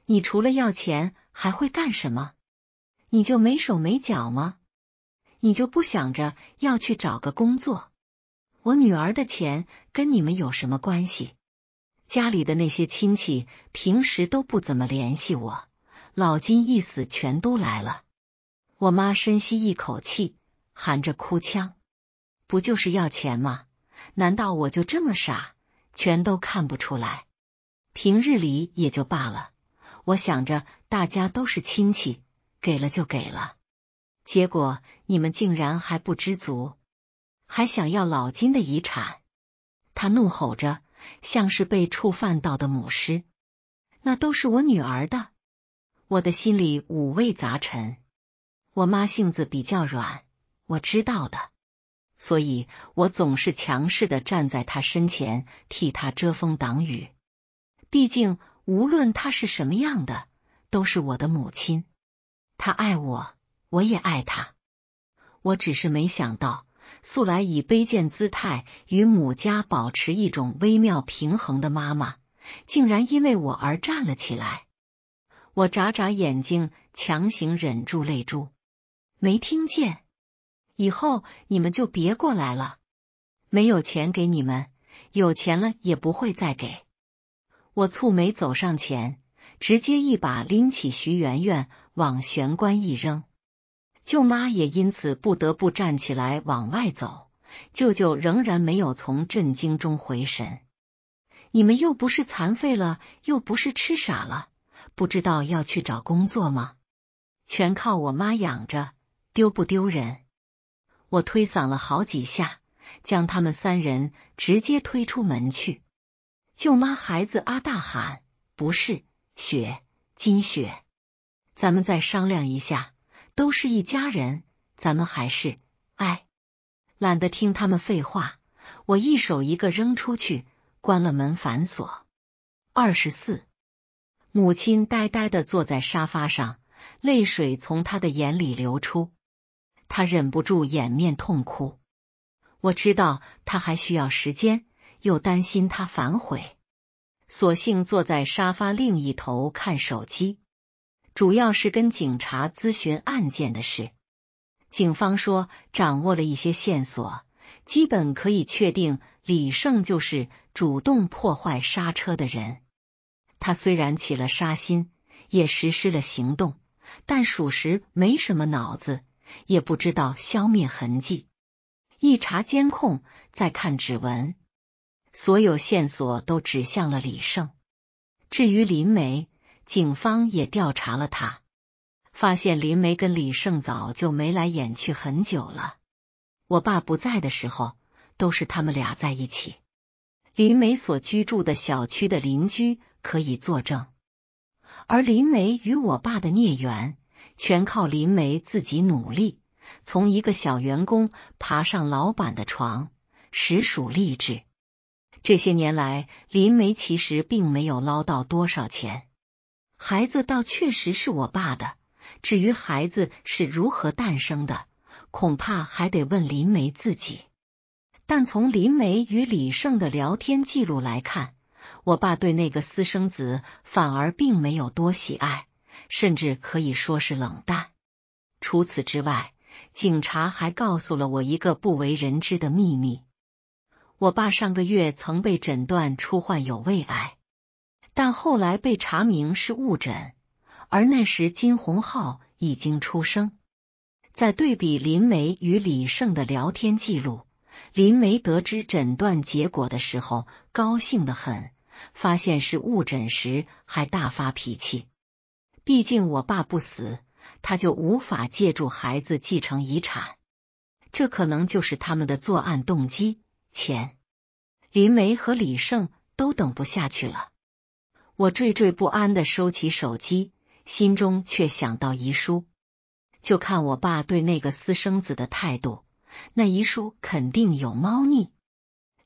你除了要钱，还会干什么？你就没手没脚吗？你就不想着要去找个工作？我女儿的钱跟你们有什么关系？家里的那些亲戚平时都不怎么联系我，老金一死全都来了。我妈深吸一口气，含着哭腔：“不就是要钱吗？难道我就这么傻，全都看不出来？平日里也就罢了，我想着大家都是亲戚，给了就给了。结果你们竟然还不知足。”还想要老金的遗产？他怒吼着，像是被触犯到的母狮。那都是我女儿的。我的心里五味杂陈。我妈性子比较软，我知道的，所以我总是强势的站在她身前，替她遮风挡雨。毕竟，无论她是什么样的，都是我的母亲。她爱我，我也爱她。我只是没想到。素来以卑贱姿态与母家保持一种微妙平衡的妈妈，竟然因为我而站了起来。我眨眨眼睛，强行忍住泪珠，没听见。以后你们就别过来了，没有钱给你们，有钱了也不会再给。我蹙眉走上前，直接一把拎起徐媛媛往玄关一扔。舅妈也因此不得不站起来往外走，舅舅仍然没有从震惊中回神。你们又不是残废了，又不是吃傻了，不知道要去找工作吗？全靠我妈养着，丢不丢人？我推搡了好几下，将他们三人直接推出门去。舅妈，孩子，阿大喊：“不是，雪，金雪，咱们再商量一下。”都是一家人，咱们还是哎，懒得听他们废话。我一手一个扔出去，关了门反锁。二十四，母亲呆呆的坐在沙发上，泪水从她的眼里流出，她忍不住掩面痛哭。我知道他还需要时间，又担心他反悔，索性坐在沙发另一头看手机。主要是跟警察咨询案件的事。警方说，掌握了一些线索，基本可以确定李胜就是主动破坏刹车的人。他虽然起了杀心，也实施了行动，但属实没什么脑子，也不知道消灭痕迹。一查监控，再看指纹，所有线索都指向了李胜。至于林梅。警方也调查了他，发现林梅跟李胜早就眉来眼去很久了。我爸不在的时候，都是他们俩在一起。林梅所居住的小区的邻居可以作证。而林梅与我爸的孽缘，全靠林梅自己努力，从一个小员工爬上老板的床，实属励志。这些年来，林梅其实并没有捞到多少钱。孩子倒确实是我爸的，至于孩子是如何诞生的，恐怕还得问林梅自己。但从林梅与李胜的聊天记录来看，我爸对那个私生子反而并没有多喜爱，甚至可以说是冷淡。除此之外，警察还告诉了我一个不为人知的秘密：我爸上个月曾被诊断出患有胃癌。但后来被查明是误诊，而那时金洪浩已经出生。在对比林梅与李胜的聊天记录，林梅得知诊断结果的时候高兴的很，发现是误诊时还大发脾气。毕竟我爸不死，他就无法借助孩子继承遗产，这可能就是他们的作案动机。钱林梅和李胜都等不下去了。我惴惴不安的收起手机，心中却想到遗书。就看我爸对那个私生子的态度，那遗书肯定有猫腻。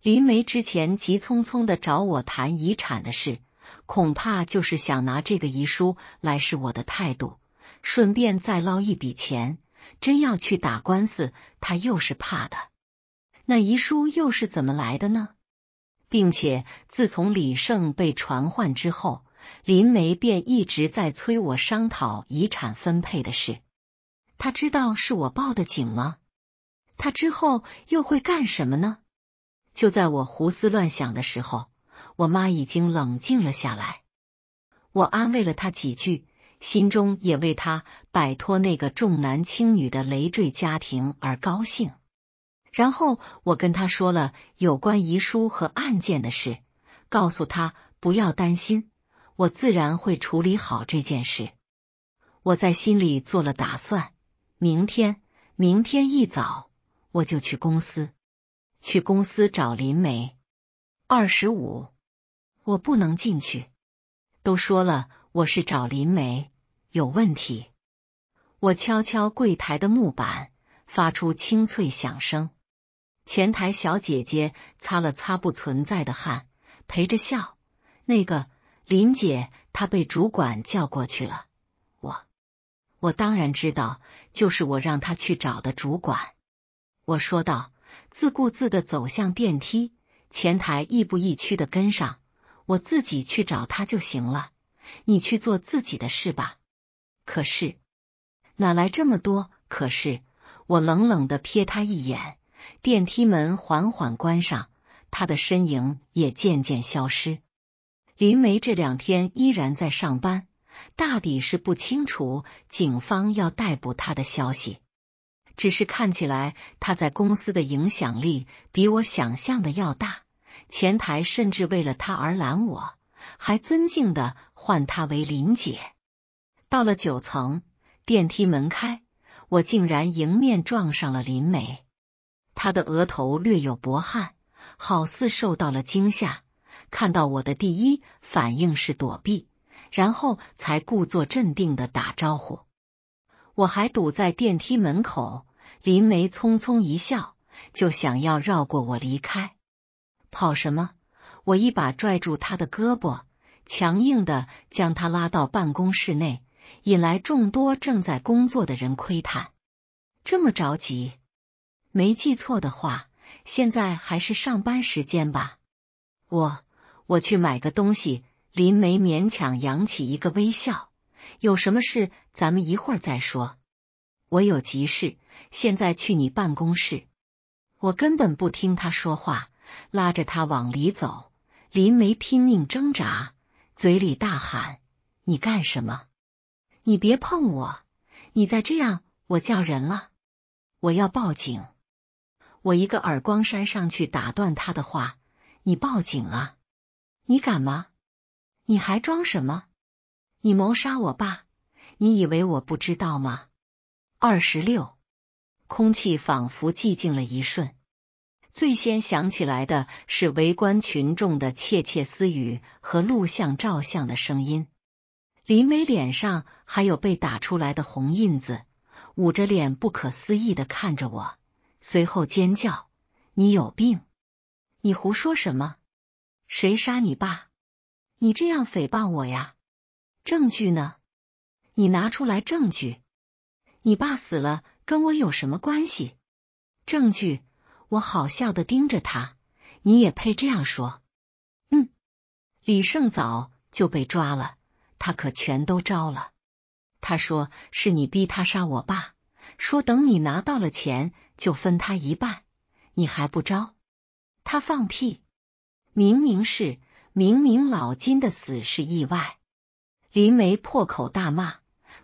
林梅之前急匆匆的找我谈遗产的事，恐怕就是想拿这个遗书来试我的态度，顺便再捞一笔钱。真要去打官司，他又是怕的。那遗书又是怎么来的呢？并且，自从李胜被传唤之后，林梅便一直在催我商讨遗产分配的事。他知道是我报的警吗？他之后又会干什么呢？就在我胡思乱想的时候，我妈已经冷静了下来。我安慰了她几句，心中也为她摆脱那个重男轻女的累赘家庭而高兴。然后我跟他说了有关遗书和案件的事，告诉他不要担心，我自然会处理好这件事。我在心里做了打算，明天，明天一早我就去公司，去公司找林梅。二十五，我不能进去，都说了我是找林梅，有问题。我敲敲柜台的木板，发出清脆响声。前台小姐姐擦了擦不存在的汗，陪着笑。那个林姐她被主管叫过去了，我我当然知道，就是我让她去找的主管。我说道，自顾自的走向电梯，前台亦步亦趋的跟上。我自己去找他就行了，你去做自己的事吧。可是哪来这么多？可是我冷冷的瞥他一眼。电梯门缓缓关上，他的身影也渐渐消失。林梅这两天依然在上班，大抵是不清楚警方要逮捕他的消息。只是看起来他在公司的影响力比我想象的要大，前台甚至为了他而拦我，还尊敬的唤他为林姐。到了九层，电梯门开，我竟然迎面撞上了林梅。他的额头略有薄汗，好似受到了惊吓。看到我的第一反应是躲避，然后才故作镇定的打招呼。我还堵在电梯门口，林梅匆匆一笑，就想要绕过我离开。跑什么？我一把拽住他的胳膊，强硬的将他拉到办公室内，引来众多正在工作的人窥探。这么着急？没记错的话，现在还是上班时间吧。我我去买个东西。林梅勉强扬起一个微笑。有什么事咱们一会儿再说。我有急事，现在去你办公室。我根本不听他说话，拉着他往里走。林梅拼命挣扎，嘴里大喊：“你干什么？你别碰我！你再这样，我叫人了！我要报警！”我一个耳光扇上去，打断他的话。你报警啊？你敢吗？你还装什么？你谋杀我爸？你以为我不知道吗？二十六，空气仿佛寂静了一瞬。最先想起来的是围观群众的窃窃私语和录像照相的声音。林美脸上还有被打出来的红印子，捂着脸，不可思议的看着我。随后尖叫：“你有病！你胡说什么？谁杀你爸？你这样诽谤我呀！证据呢？你拿出来证据！你爸死了跟我有什么关系？证据！”我好笑的盯着他，你也配这样说？嗯，李胜早就被抓了，他可全都招了。他说是你逼他杀我爸。说等你拿到了钱就分他一半，你还不招？他放屁！明明是明明老金的死是意外。林梅破口大骂，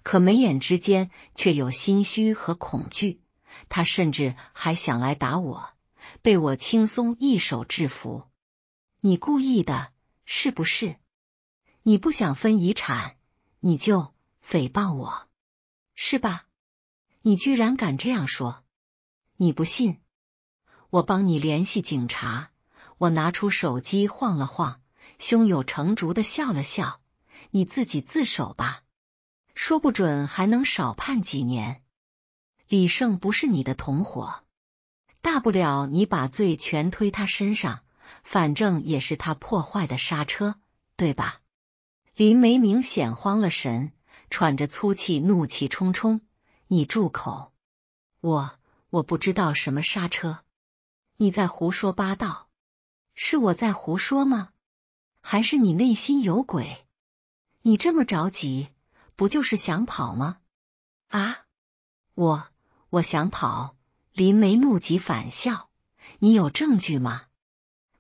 可眉眼之间却有心虚和恐惧。他甚至还想来打我，被我轻松一手制服。你故意的，是不是？你不想分遗产，你就诽谤我，是吧？你居然敢这样说！你不信？我帮你联系警察。我拿出手机晃了晃，胸有成竹的笑了笑：“你自己自首吧，说不准还能少判几年。”李胜不是你的同伙，大不了你把罪全推他身上，反正也是他破坏的刹车，对吧？林梅明显慌了神，喘着粗气，怒气冲冲。你住口！我我不知道什么刹车，你在胡说八道。是我在胡说吗？还是你内心有鬼？你这么着急，不就是想跑吗？啊！我我想跑。林梅怒极反笑：“你有证据吗？”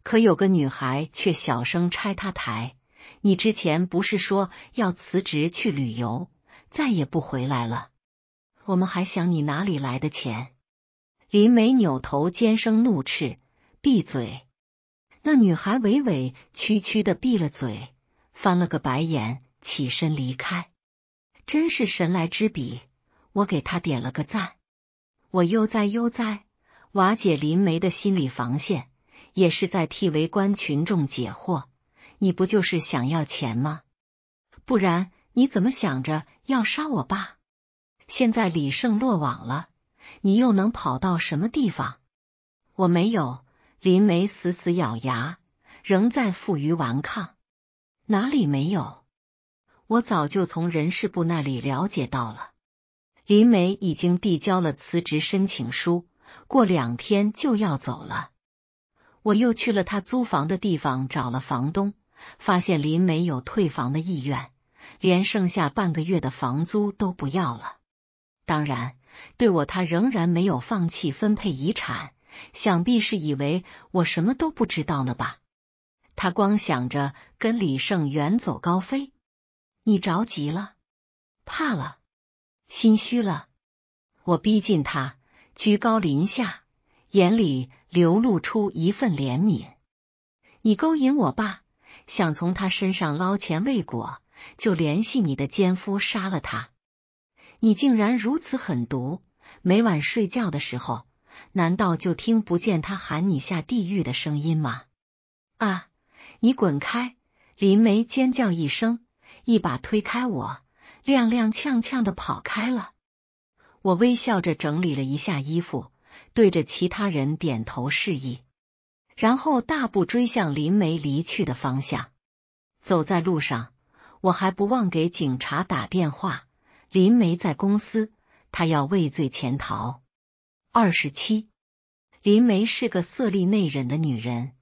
可有个女孩却小声拆他台：“你之前不是说要辞职去旅游，再也不回来了？”我们还想你哪里来的钱？林梅扭头，尖声怒斥：“闭嘴！”那女孩委委屈屈的闭了嘴，翻了个白眼，起身离开。真是神来之笔，我给他点了个赞。我悠哉悠哉瓦解林梅的心理防线，也是在替围观群众解惑。你不就是想要钱吗？不然你怎么想着要杀我爸？现在李胜落网了，你又能跑到什么地方？我没有。林梅死死咬牙，仍在负隅顽抗。哪里没有？我早就从人事部那里了解到了，林梅已经递交了辞职申请书，过两天就要走了。我又去了他租房的地方找了房东，发现林梅有退房的意愿，连剩下半个月的房租都不要了。当然，对我他仍然没有放弃分配遗产，想必是以为我什么都不知道呢吧？他光想着跟李胜远走高飞，你着急了，怕了，心虚了。我逼近他，居高临下，眼里流露出一份怜悯。你勾引我爸，想从他身上捞钱未果，就联系你的奸夫杀了他。你竟然如此狠毒！每晚睡觉的时候，难道就听不见他喊你下地狱的声音吗？啊！你滚开！林梅尖叫一声，一把推开我，踉踉跄跄的跑开了。我微笑着整理了一下衣服，对着其他人点头示意，然后大步追向林梅离去的方向。走在路上，我还不忘给警察打电话。林梅在公司，她要畏罪潜逃。二十七，林梅是个色厉内荏的女人，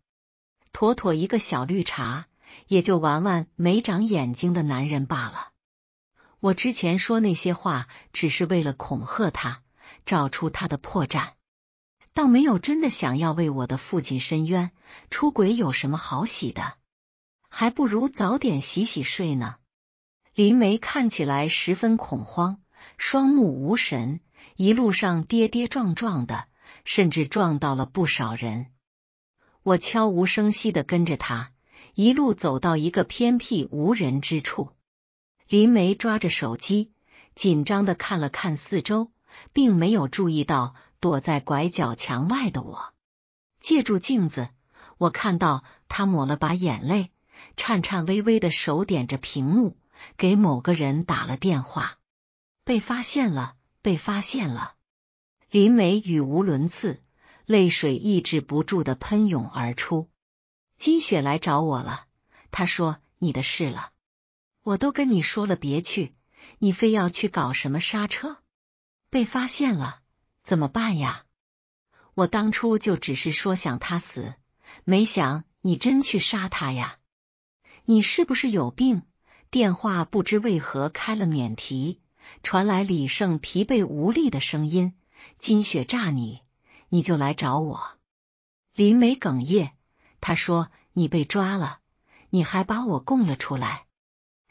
妥妥一个小绿茶，也就玩玩没长眼睛的男人罢了。我之前说那些话，只是为了恐吓他，找出他的破绽，倒没有真的想要为我的父亲申冤。出轨有什么好洗的？还不如早点洗洗睡呢。林梅看起来十分恐慌，双目无神，一路上跌跌撞撞的，甚至撞到了不少人。我悄无声息的跟着他，一路走到一个偏僻无人之处。林梅抓着手机，紧张的看了看四周，并没有注意到躲在拐角墙外的我。借助镜子，我看到她抹了把眼泪，颤颤巍巍的手点着屏幕。给某个人打了电话，被发现了，被发现了。林梅语无伦次，泪水抑制不住的喷涌而出。金雪来找我了，她说你的事了，我都跟你说了别去，你非要去搞什么刹车，被发现了怎么办呀？我当初就只是说想他死，没想你真去杀他呀？你是不是有病？电话不知为何开了免提，传来李胜疲惫无力的声音：“金雪炸你，你就来找我。”林梅哽咽，她说：“你被抓了，你还把我供了出来。”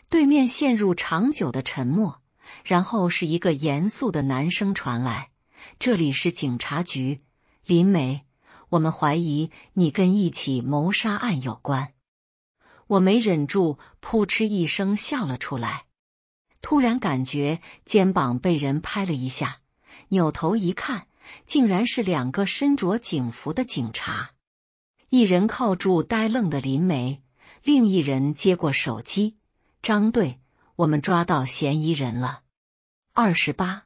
对面陷入长久的沉默，然后是一个严肃的男声传来：“这里是警察局，林梅，我们怀疑你跟一起谋杀案有关。”我没忍住，扑哧一声笑了出来。突然感觉肩膀被人拍了一下，扭头一看，竟然是两个身着警服的警察，一人靠住呆愣的林梅，另一人接过手机：“张队，我们抓到嫌疑人了。”二十八，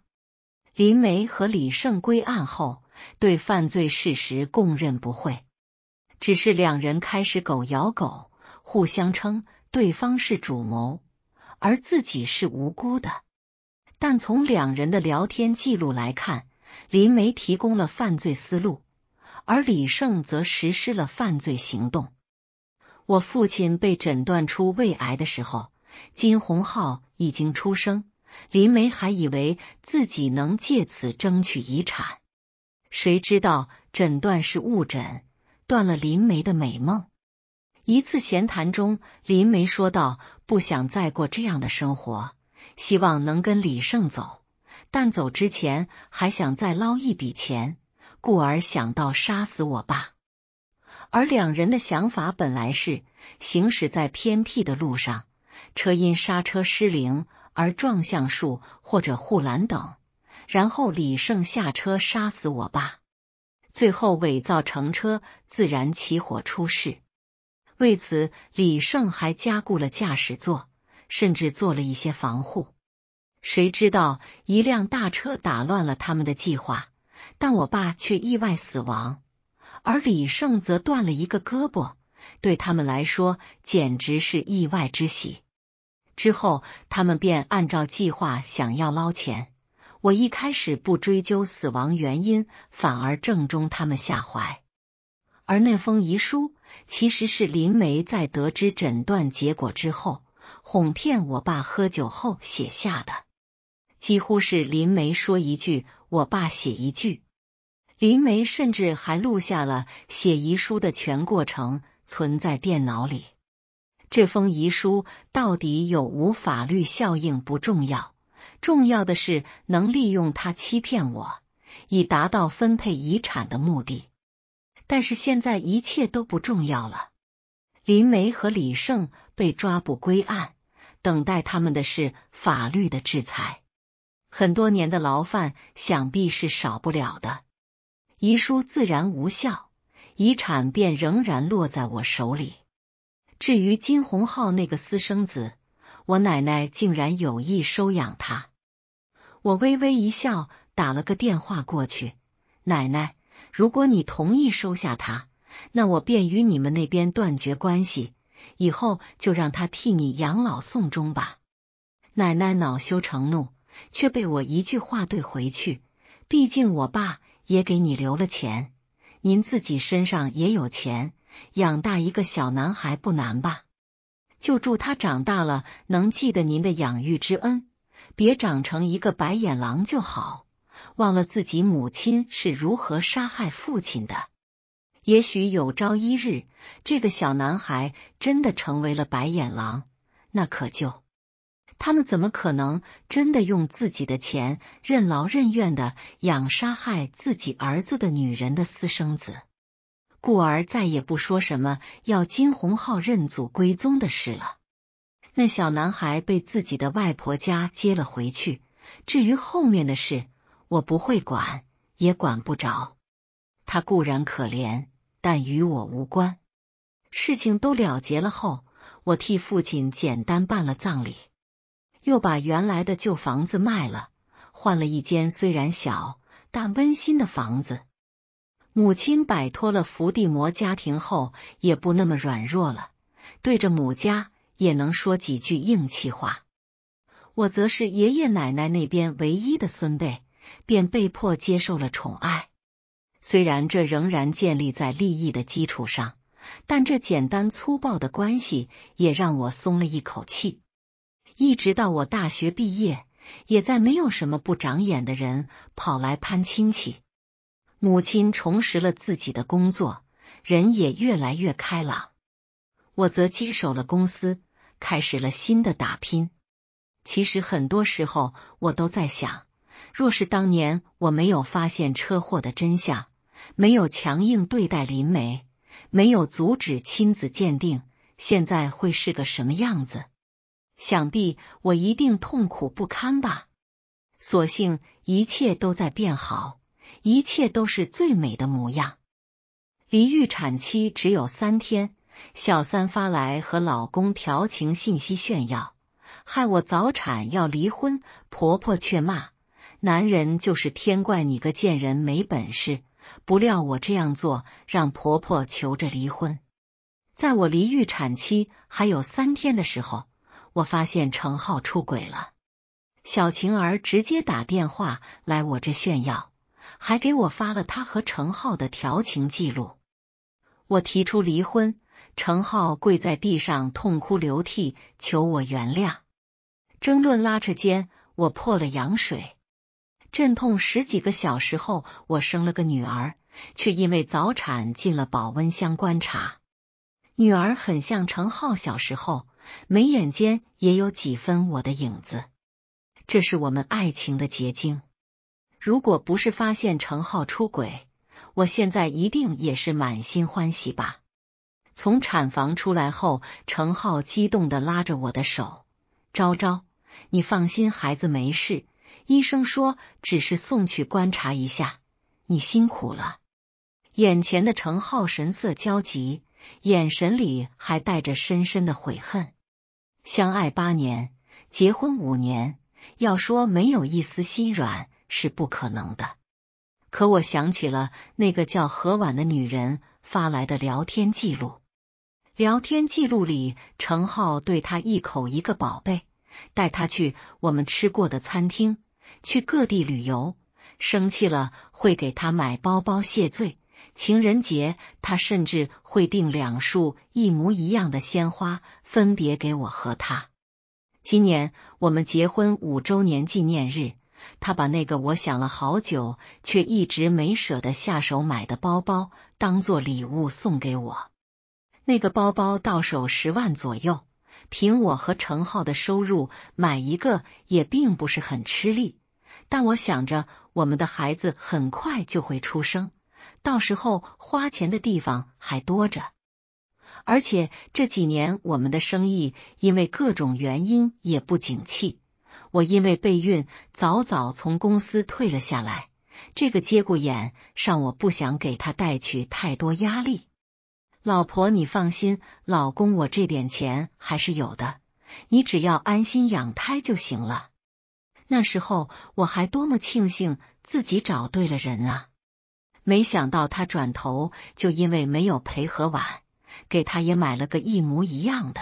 林梅和李胜归案后，对犯罪事实供认不讳，只是两人开始狗咬狗。互相称对方是主谋，而自己是无辜的。但从两人的聊天记录来看，林梅提供了犯罪思路，而李胜则实施了犯罪行动。我父亲被诊断出胃癌的时候，金洪浩已经出生。林梅还以为自己能借此争取遗产，谁知道诊断是误诊，断了林梅的美梦。一次闲谈中，林梅说道：“不想再过这样的生活，希望能跟李胜走，但走之前还想再捞一笔钱，故而想到杀死我爸。而两人的想法本来是行驶在偏僻的路上，车因刹车失灵而撞向树或者护栏等，然后李胜下车杀死我爸，最后伪造成车自燃起火出事。”为此，李胜还加固了驾驶座，甚至做了一些防护。谁知道一辆大车打乱了他们的计划，但我爸却意外死亡，而李胜则断了一个胳膊。对他们来说，简直是意外之喜。之后，他们便按照计划想要捞钱。我一开始不追究死亡原因，反而正中他们下怀。而那封遗书。其实是林梅在得知诊断结果之后，哄骗我爸喝酒后写下的。几乎是林梅说一句，我爸写一句。林梅甚至还录下了写遗书的全过程，存在电脑里。这封遗书到底有无法律效应不重要，重要的是能利用它欺骗我，以达到分配遗产的目的。但是现在一切都不重要了。林梅和李胜被抓捕归案，等待他们的是法律的制裁，很多年的牢饭想必是少不了的。遗书自然无效，遗产便仍然落在我手里。至于金洪浩那个私生子，我奶奶竟然有意收养他。我微微一笑，打了个电话过去，奶奶。如果你同意收下他，那我便与你们那边断绝关系，以后就让他替你养老送终吧。奶奶恼羞成怒，却被我一句话怼回去。毕竟我爸也给你留了钱，您自己身上也有钱，养大一个小男孩不难吧？就祝他长大了能记得您的养育之恩，别长成一个白眼狼就好。忘了自己母亲是如何杀害父亲的。也许有朝一日，这个小男孩真的成为了白眼狼，那可就……他们怎么可能真的用自己的钱，任劳任怨的养杀害自己儿子的女人的私生子？故而再也不说什么要金洪浩认祖归宗的事了。那小男孩被自己的外婆家接了回去。至于后面的事。我不会管，也管不着。他固然可怜，但与我无关。事情都了结了后，我替父亲简单办了葬礼，又把原来的旧房子卖了，换了一间虽然小但温馨的房子。母亲摆脱了伏地魔家庭后，也不那么软弱了，对着母家也能说几句硬气话。我则是爷爷奶奶那边唯一的孙辈。便被迫接受了宠爱，虽然这仍然建立在利益的基础上，但这简单粗暴的关系也让我松了一口气。一直到我大学毕业，也再没有什么不长眼的人跑来攀亲戚。母亲重拾了自己的工作，人也越来越开朗。我则接手了公司，开始了新的打拼。其实很多时候，我都在想。若是当年我没有发现车祸的真相，没有强硬对待林梅，没有阻止亲子鉴定，现在会是个什么样子？想必我一定痛苦不堪吧。所幸一切都在变好，一切都是最美的模样。离预产期只有三天，小三发来和老公调情信息炫耀，害我早产要离婚，婆婆却骂。男人就是天怪你个贱人没本事，不料我这样做让婆婆求着离婚。在我离预产期还有三天的时候，我发现程浩出轨了。小晴儿直接打电话来我这炫耀，还给我发了她和程浩的调情记录。我提出离婚，程浩跪在地上痛哭流涕求我原谅。争论拉扯间，我破了羊水。阵痛十几个小时后，我生了个女儿，却因为早产进了保温箱观察。女儿很像程浩小时候，眉眼间也有几分我的影子，这是我们爱情的结晶。如果不是发现程浩出轨，我现在一定也是满心欢喜吧。从产房出来后，程浩激动的拉着我的手：“昭昭，你放心，孩子没事。”医生说，只是送去观察一下。你辛苦了。眼前的程浩神色焦急，眼神里还带着深深的悔恨。相爱八年，结婚五年，要说没有一丝心软是不可能的。可我想起了那个叫何婉的女人发来的聊天记录。聊天记录里，程浩对他一口一个宝贝，带他去我们吃过的餐厅。去各地旅游，生气了会给他买包包谢罪。情人节他甚至会订两束一模一样的鲜花，分别给我和他。今年我们结婚五周年纪念日，他把那个我想了好久却一直没舍得下手买的包包当做礼物送给我。那个包包到手十万左右，凭我和程浩的收入买一个也并不是很吃力。但我想着，我们的孩子很快就会出生，到时候花钱的地方还多着。而且这几年我们的生意因为各种原因也不景气，我因为备孕早早从公司退了下来。这个节骨眼上，我不想给他带去太多压力。老婆，你放心，老公我这点钱还是有的，你只要安心养胎就行了。那时候我还多么庆幸自己找对了人啊！没想到他转头就因为没有陪何婉，给他也买了个一模一样的。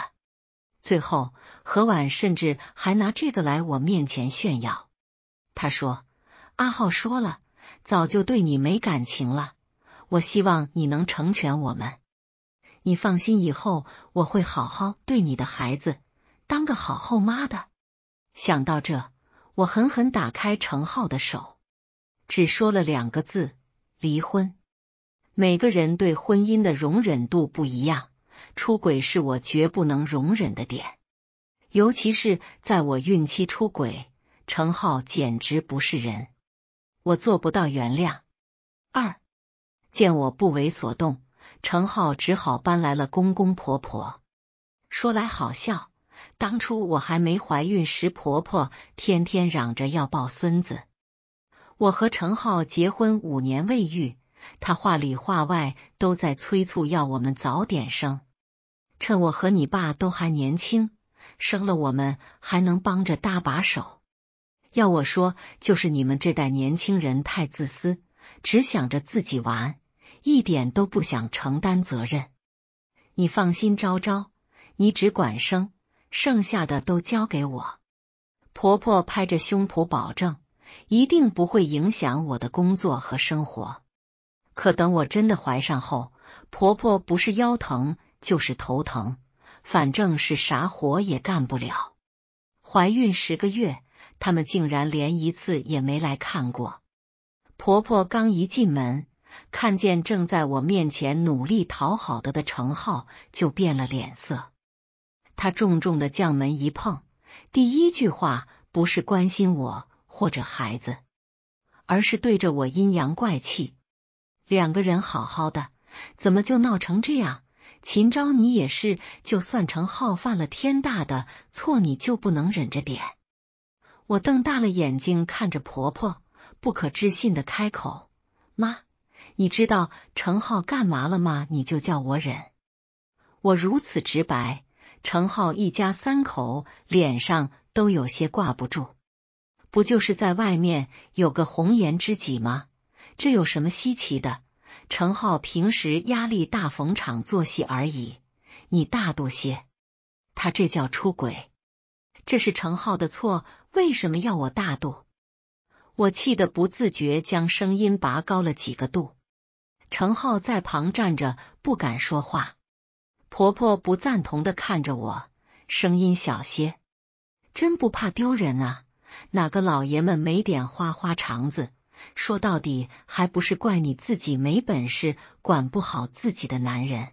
最后何婉甚至还拿这个来我面前炫耀。他说：“阿浩说了，早就对你没感情了。我希望你能成全我们。你放心，以后我会好好对你的孩子，当个好后妈的。”想到这。我狠狠打开程浩的手，只说了两个字：“离婚。”每个人对婚姻的容忍度不一样，出轨是我绝不能容忍的点，尤其是在我孕期出轨，程浩简直不是人，我做不到原谅。二见我不为所动，程浩只好搬来了公公婆婆。说来好笑。当初我还没怀孕时，婆婆天天嚷着要抱孙子。我和程浩结婚五年未育，他话里话外都在催促要我们早点生，趁我和你爸都还年轻，生了我们还能帮着搭把手。要我说，就是你们这代年轻人太自私，只想着自己玩，一点都不想承担责任。你放心，昭昭，你只管生。剩下的都交给我，婆婆拍着胸脯保证，一定不会影响我的工作和生活。可等我真的怀上后，婆婆不是腰疼就是头疼，反正是啥活也干不了。怀孕十个月，他们竟然连一次也没来看过。婆婆刚一进门，看见正在我面前努力讨好的的程浩，就变了脸色。他重重的将门一碰，第一句话不是关心我或者孩子，而是对着我阴阳怪气。两个人好好的，怎么就闹成这样？秦昭，你也是，就算程浩犯了天大的错，你就不能忍着点？我瞪大了眼睛看着婆婆，不可置信的开口：“妈，你知道程浩干嘛了吗？你就叫我忍？我如此直白。”程浩一家三口脸上都有些挂不住。不就是在外面有个红颜知己吗？这有什么稀奇的？程浩平时压力大，逢场作戏而已。你大度些，他这叫出轨，这是程浩的错，为什么要我大度？我气得不自觉将声音拔高了几个度。程浩在旁站着，不敢说话。婆婆不赞同的看着我，声音小些：“真不怕丢人啊！哪个老爷们没点花花肠子？说到底，还不是怪你自己没本事，管不好自己的男人，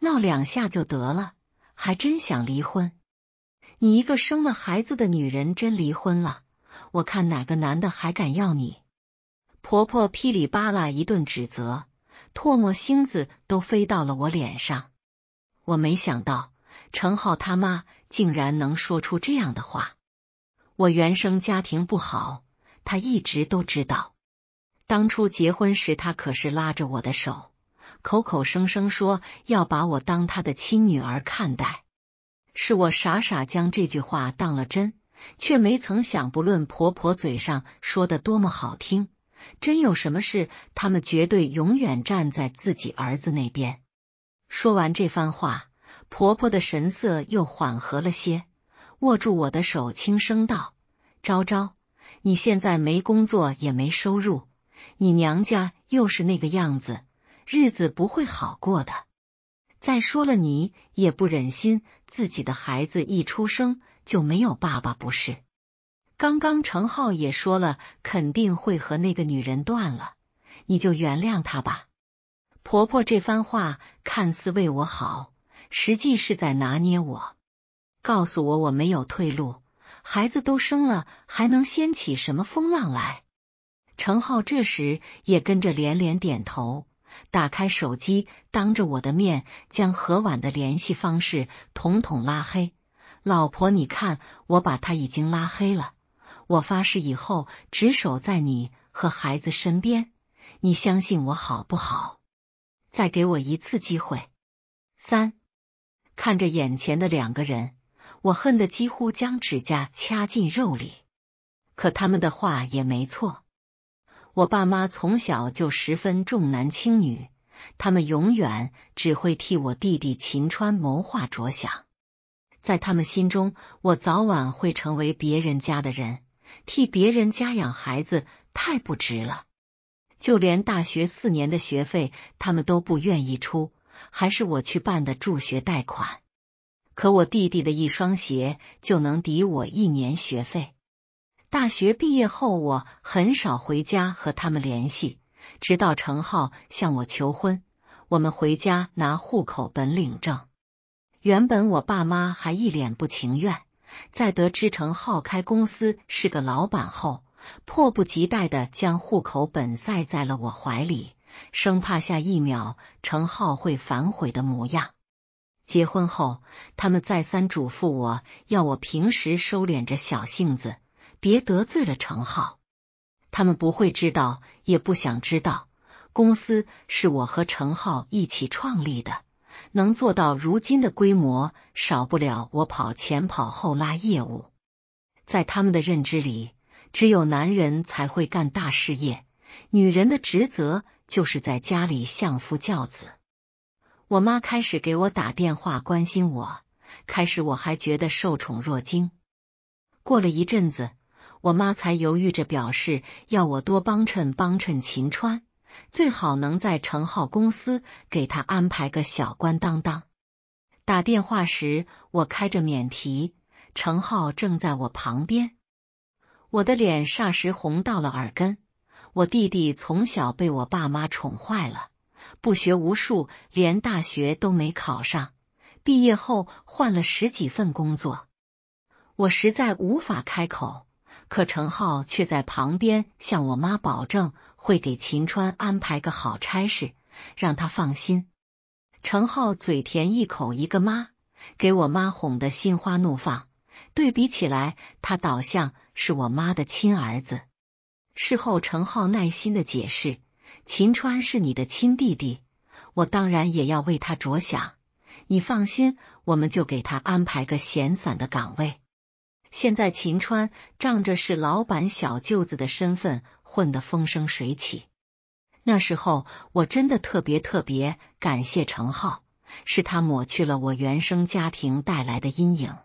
闹两下就得了，还真想离婚？你一个生了孩子的女人，真离婚了，我看哪个男的还敢要你？”婆婆噼里啪啦一顿指责，唾沫星子都飞到了我脸上。我没想到程浩他妈竟然能说出这样的话。我原生家庭不好，他一直都知道。当初结婚时，他可是拉着我的手，口口声声说要把我当他的亲女儿看待。是我傻傻将这句话当了真，却没曾想，不论婆婆嘴上说的多么好听，真有什么事，他们绝对永远站在自己儿子那边。说完这番话，婆婆的神色又缓和了些，握住我的手，轻声道：“昭昭，你现在没工作，也没收入，你娘家又是那个样子，日子不会好过的。再说了，你也不忍心自己的孩子一出生就没有爸爸，不是？刚刚程浩也说了，肯定会和那个女人断了，你就原谅他吧。”婆婆这番话看似为我好，实际是在拿捏我，告诉我我没有退路。孩子都生了，还能掀起什么风浪来？程浩这时也跟着连连点头，打开手机，当着我的面将何婉的联系方式统统拉黑。老婆，你看，我把他已经拉黑了。我发誓，以后只守在你和孩子身边，你相信我好不好？再给我一次机会。三，看着眼前的两个人，我恨得几乎将指甲掐进肉里。可他们的话也没错。我爸妈从小就十分重男轻女，他们永远只会替我弟弟秦川谋划着想。在他们心中，我早晚会成为别人家的人，替别人家养孩子太不值了。就连大学四年的学费，他们都不愿意出，还是我去办的助学贷款。可我弟弟的一双鞋就能抵我一年学费。大学毕业后，我很少回家和他们联系，直到程浩向我求婚，我们回家拿户口本领证。原本我爸妈还一脸不情愿，在得知程浩开公司是个老板后。迫不及待的将户口本塞在了我怀里，生怕下一秒程浩会反悔的模样。结婚后，他们再三嘱咐我要我平时收敛着小性子，别得罪了程浩。他们不会知道，也不想知道，公司是我和程浩一起创立的，能做到如今的规模，少不了我跑前跑后拉业务。在他们的认知里。只有男人才会干大事业，女人的职责就是在家里相夫教子。我妈开始给我打电话关心我，开始我还觉得受宠若惊。过了一阵子，我妈才犹豫着表示要我多帮衬帮衬秦川，最好能在程浩公司给他安排个小官当当。打电话时，我开着免提，程浩正在我旁边。我的脸霎时红到了耳根。我弟弟从小被我爸妈宠坏了，不学无术，连大学都没考上，毕业后换了十几份工作。我实在无法开口，可程浩却在旁边向我妈保证会给秦川安排个好差事，让他放心。程浩嘴甜，一口一个妈，给我妈哄得心花怒放。对比起来，他倒像是我妈的亲儿子。事后，程浩耐心的解释：“秦川是你的亲弟弟，我当然也要为他着想。你放心，我们就给他安排个闲散的岗位。现在，秦川仗着是老板小舅子的身份，混得风生水起。那时候，我真的特别特别感谢程浩，是他抹去了我原生家庭带来的阴影。”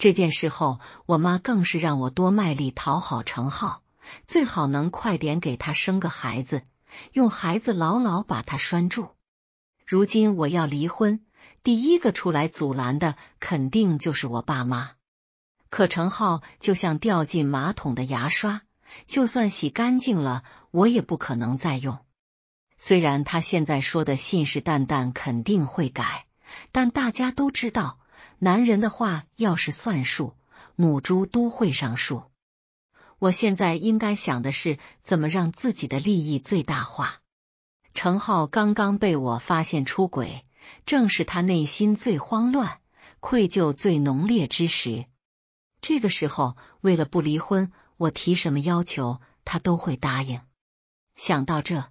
这件事后，我妈更是让我多卖力讨好程浩，最好能快点给他生个孩子，用孩子牢牢把他拴住。如今我要离婚，第一个出来阻拦的肯定就是我爸妈。可程浩就像掉进马桶的牙刷，就算洗干净了，我也不可能再用。虽然他现在说的信誓旦旦肯定会改，但大家都知道。男人的话要是算数，母猪都会上树。我现在应该想的是怎么让自己的利益最大化。程浩刚刚被我发现出轨，正是他内心最慌乱、愧疚最浓烈之时。这个时候，为了不离婚，我提什么要求他都会答应。想到这，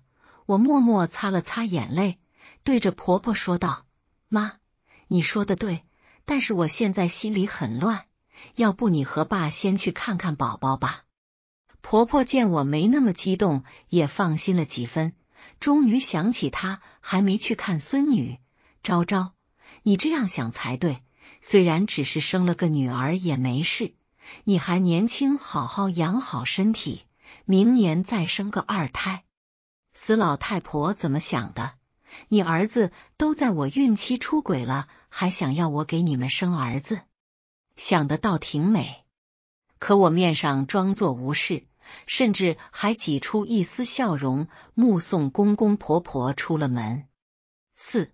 我默默擦了擦眼泪，对着婆婆说道：“妈，你说的对。”但是我现在心里很乱，要不你和爸先去看看宝宝吧。婆婆见我没那么激动，也放心了几分，终于想起她还没去看孙女。昭昭，你这样想才对。虽然只是生了个女儿也没事，你还年轻，好好养好身体，明年再生个二胎。死老太婆怎么想的？你儿子都在我孕期出轨了，还想要我给你们生儿子？想的倒挺美，可我面上装作无事，甚至还挤出一丝笑容，目送公公婆婆出了门。四，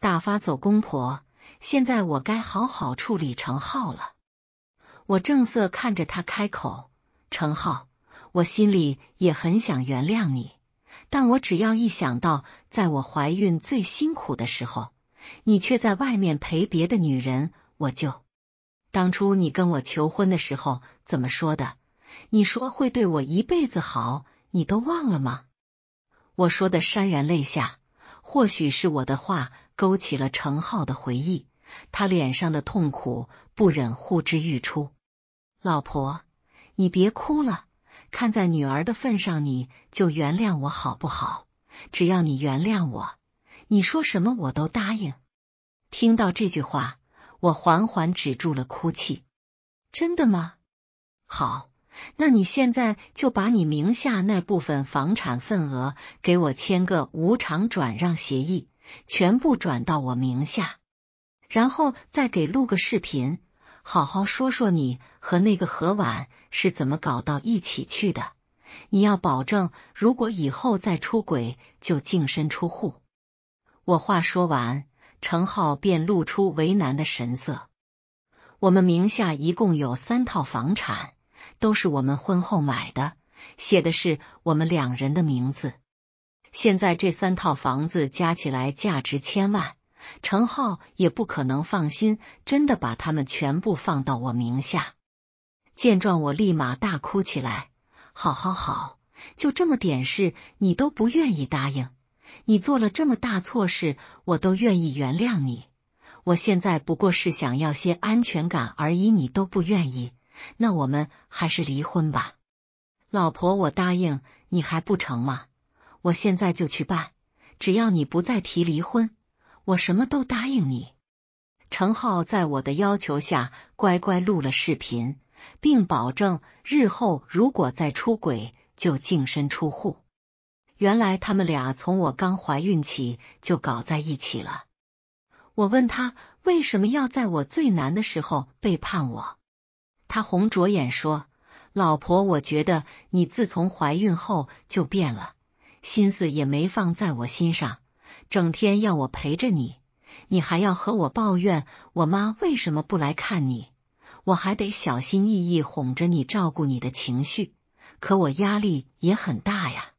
打发走公婆，现在我该好好处理程浩了。我正色看着他开口：“程浩，我心里也很想原谅你。”但我只要一想到，在我怀孕最辛苦的时候，你却在外面陪别的女人，我就……当初你跟我求婚的时候怎么说的？你说会对我一辈子好，你都忘了吗？我说的潸然泪下，或许是我的话勾起了程浩的回忆，他脸上的痛苦不忍呼之欲出。老婆，你别哭了。看在女儿的份上，你就原谅我好不好？只要你原谅我，你说什么我都答应。听到这句话，我缓缓止住了哭泣。真的吗？好，那你现在就把你名下那部分房产份额给我签个无偿转让协议，全部转到我名下，然后再给录个视频。好好说说你和那个何婉是怎么搞到一起去的？你要保证，如果以后再出轨，就净身出户。我话说完，程浩便露出为难的神色。我们名下一共有三套房产，都是我们婚后买的，写的是我们两人的名字。现在这三套房子加起来价值千万。程浩也不可能放心，真的把他们全部放到我名下。见状，我立马大哭起来。好好好，就这么点事，你都不愿意答应？你做了这么大错事，我都愿意原谅你。我现在不过是想要些安全感而已，你都不愿意，那我们还是离婚吧。老婆，我答应你还不成吗？我现在就去办，只要你不再提离婚。我什么都答应你，程浩在我的要求下乖乖录了视频，并保证日后如果再出轨就净身出户。原来他们俩从我刚怀孕起就搞在一起了。我问他为什么要在我最难的时候背叛我，他红着眼说：“老婆，我觉得你自从怀孕后就变了，心思也没放在我心上。”整天要我陪着你，你还要和我抱怨我妈为什么不来看你，我还得小心翼翼哄着你，照顾你的情绪，可我压力也很大呀。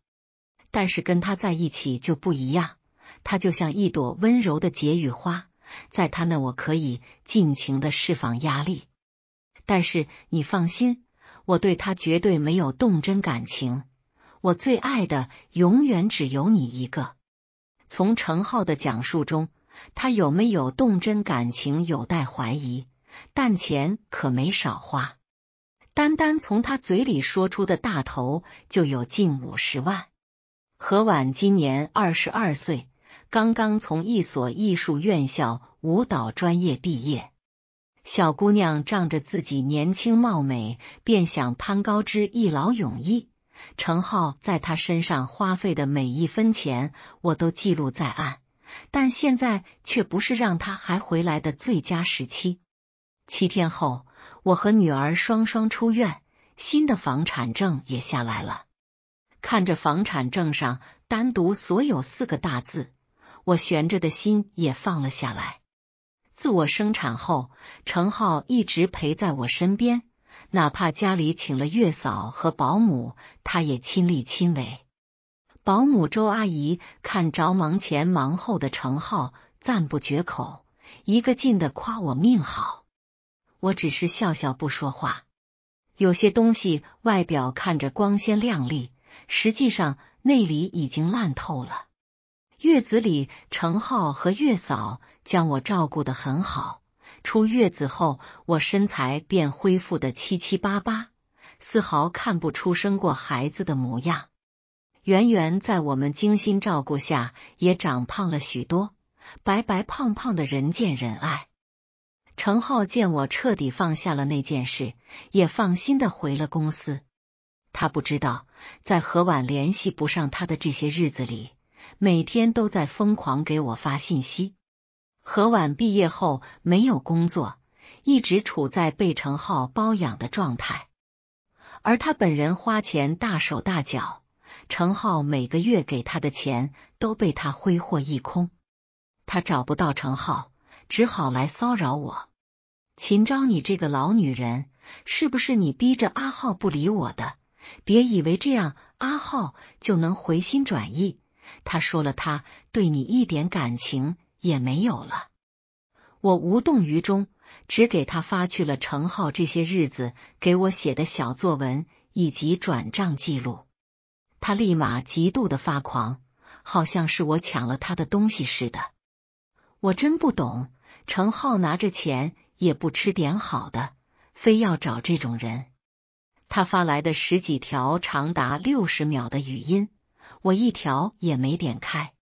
但是跟他在一起就不一样，他就像一朵温柔的解语花，在他那我可以尽情的释放压力。但是你放心，我对他绝对没有动真感情，我最爱的永远只有你一个。从程浩的讲述中，他有没有动真感情有待怀疑，但钱可没少花。单单从他嘴里说出的大头就有近五十万。何婉今年二十二岁，刚刚从一所艺术院校舞蹈专业毕业。小姑娘仗着自己年轻貌美，便想攀高枝，一劳永逸。程浩在他身上花费的每一分钱，我都记录在案，但现在却不是让他还回来的最佳时期。七天后，我和女儿双双出院，新的房产证也下来了。看着房产证上单独所有四个大字，我悬着的心也放了下来。自我生产后，程浩一直陪在我身边。哪怕家里请了月嫂和保姆，他也亲力亲为。保姆周阿姨看着忙前忙后的程浩，赞不绝口，一个劲的夸我命好。我只是笑笑不说话。有些东西外表看着光鲜亮丽，实际上内里已经烂透了。月子里，程浩和月嫂将我照顾的很好。出月子后，我身材便恢复的七七八八，丝毫看不出生过孩子的模样。圆圆在我们精心照顾下，也长胖了许多，白白胖胖的，人见人爱。程浩见我彻底放下了那件事，也放心的回了公司。他不知道，在何婉联系不上他的这些日子里，每天都在疯狂给我发信息。何婉毕业后没有工作，一直处在被程浩包养的状态，而他本人花钱大手大脚，程浩每个月给他的钱都被他挥霍一空。他找不到程浩，只好来骚扰我。秦昭，你这个老女人，是不是你逼着阿浩不理我的？别以为这样阿浩就能回心转意。他说了，他对你一点感情。也没有了，我无动于衷，只给他发去了程浩这些日子给我写的小作文以及转账记录。他立马极度的发狂，好像是我抢了他的东西似的。我真不懂，程浩拿着钱也不吃点好的，非要找这种人。他发来的十几条长达六十秒的语音，我一条也没点开。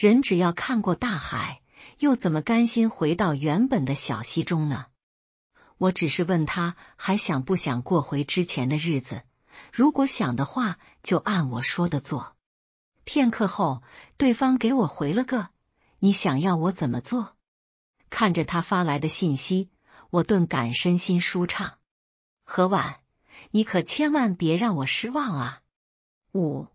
人只要看过大海，又怎么甘心回到原本的小溪中呢？我只是问他还想不想过回之前的日子，如果想的话，就按我说的做。片刻后，对方给我回了个“你想要我怎么做？”看着他发来的信息，我顿感身心舒畅。何婉，你可千万别让我失望啊！五，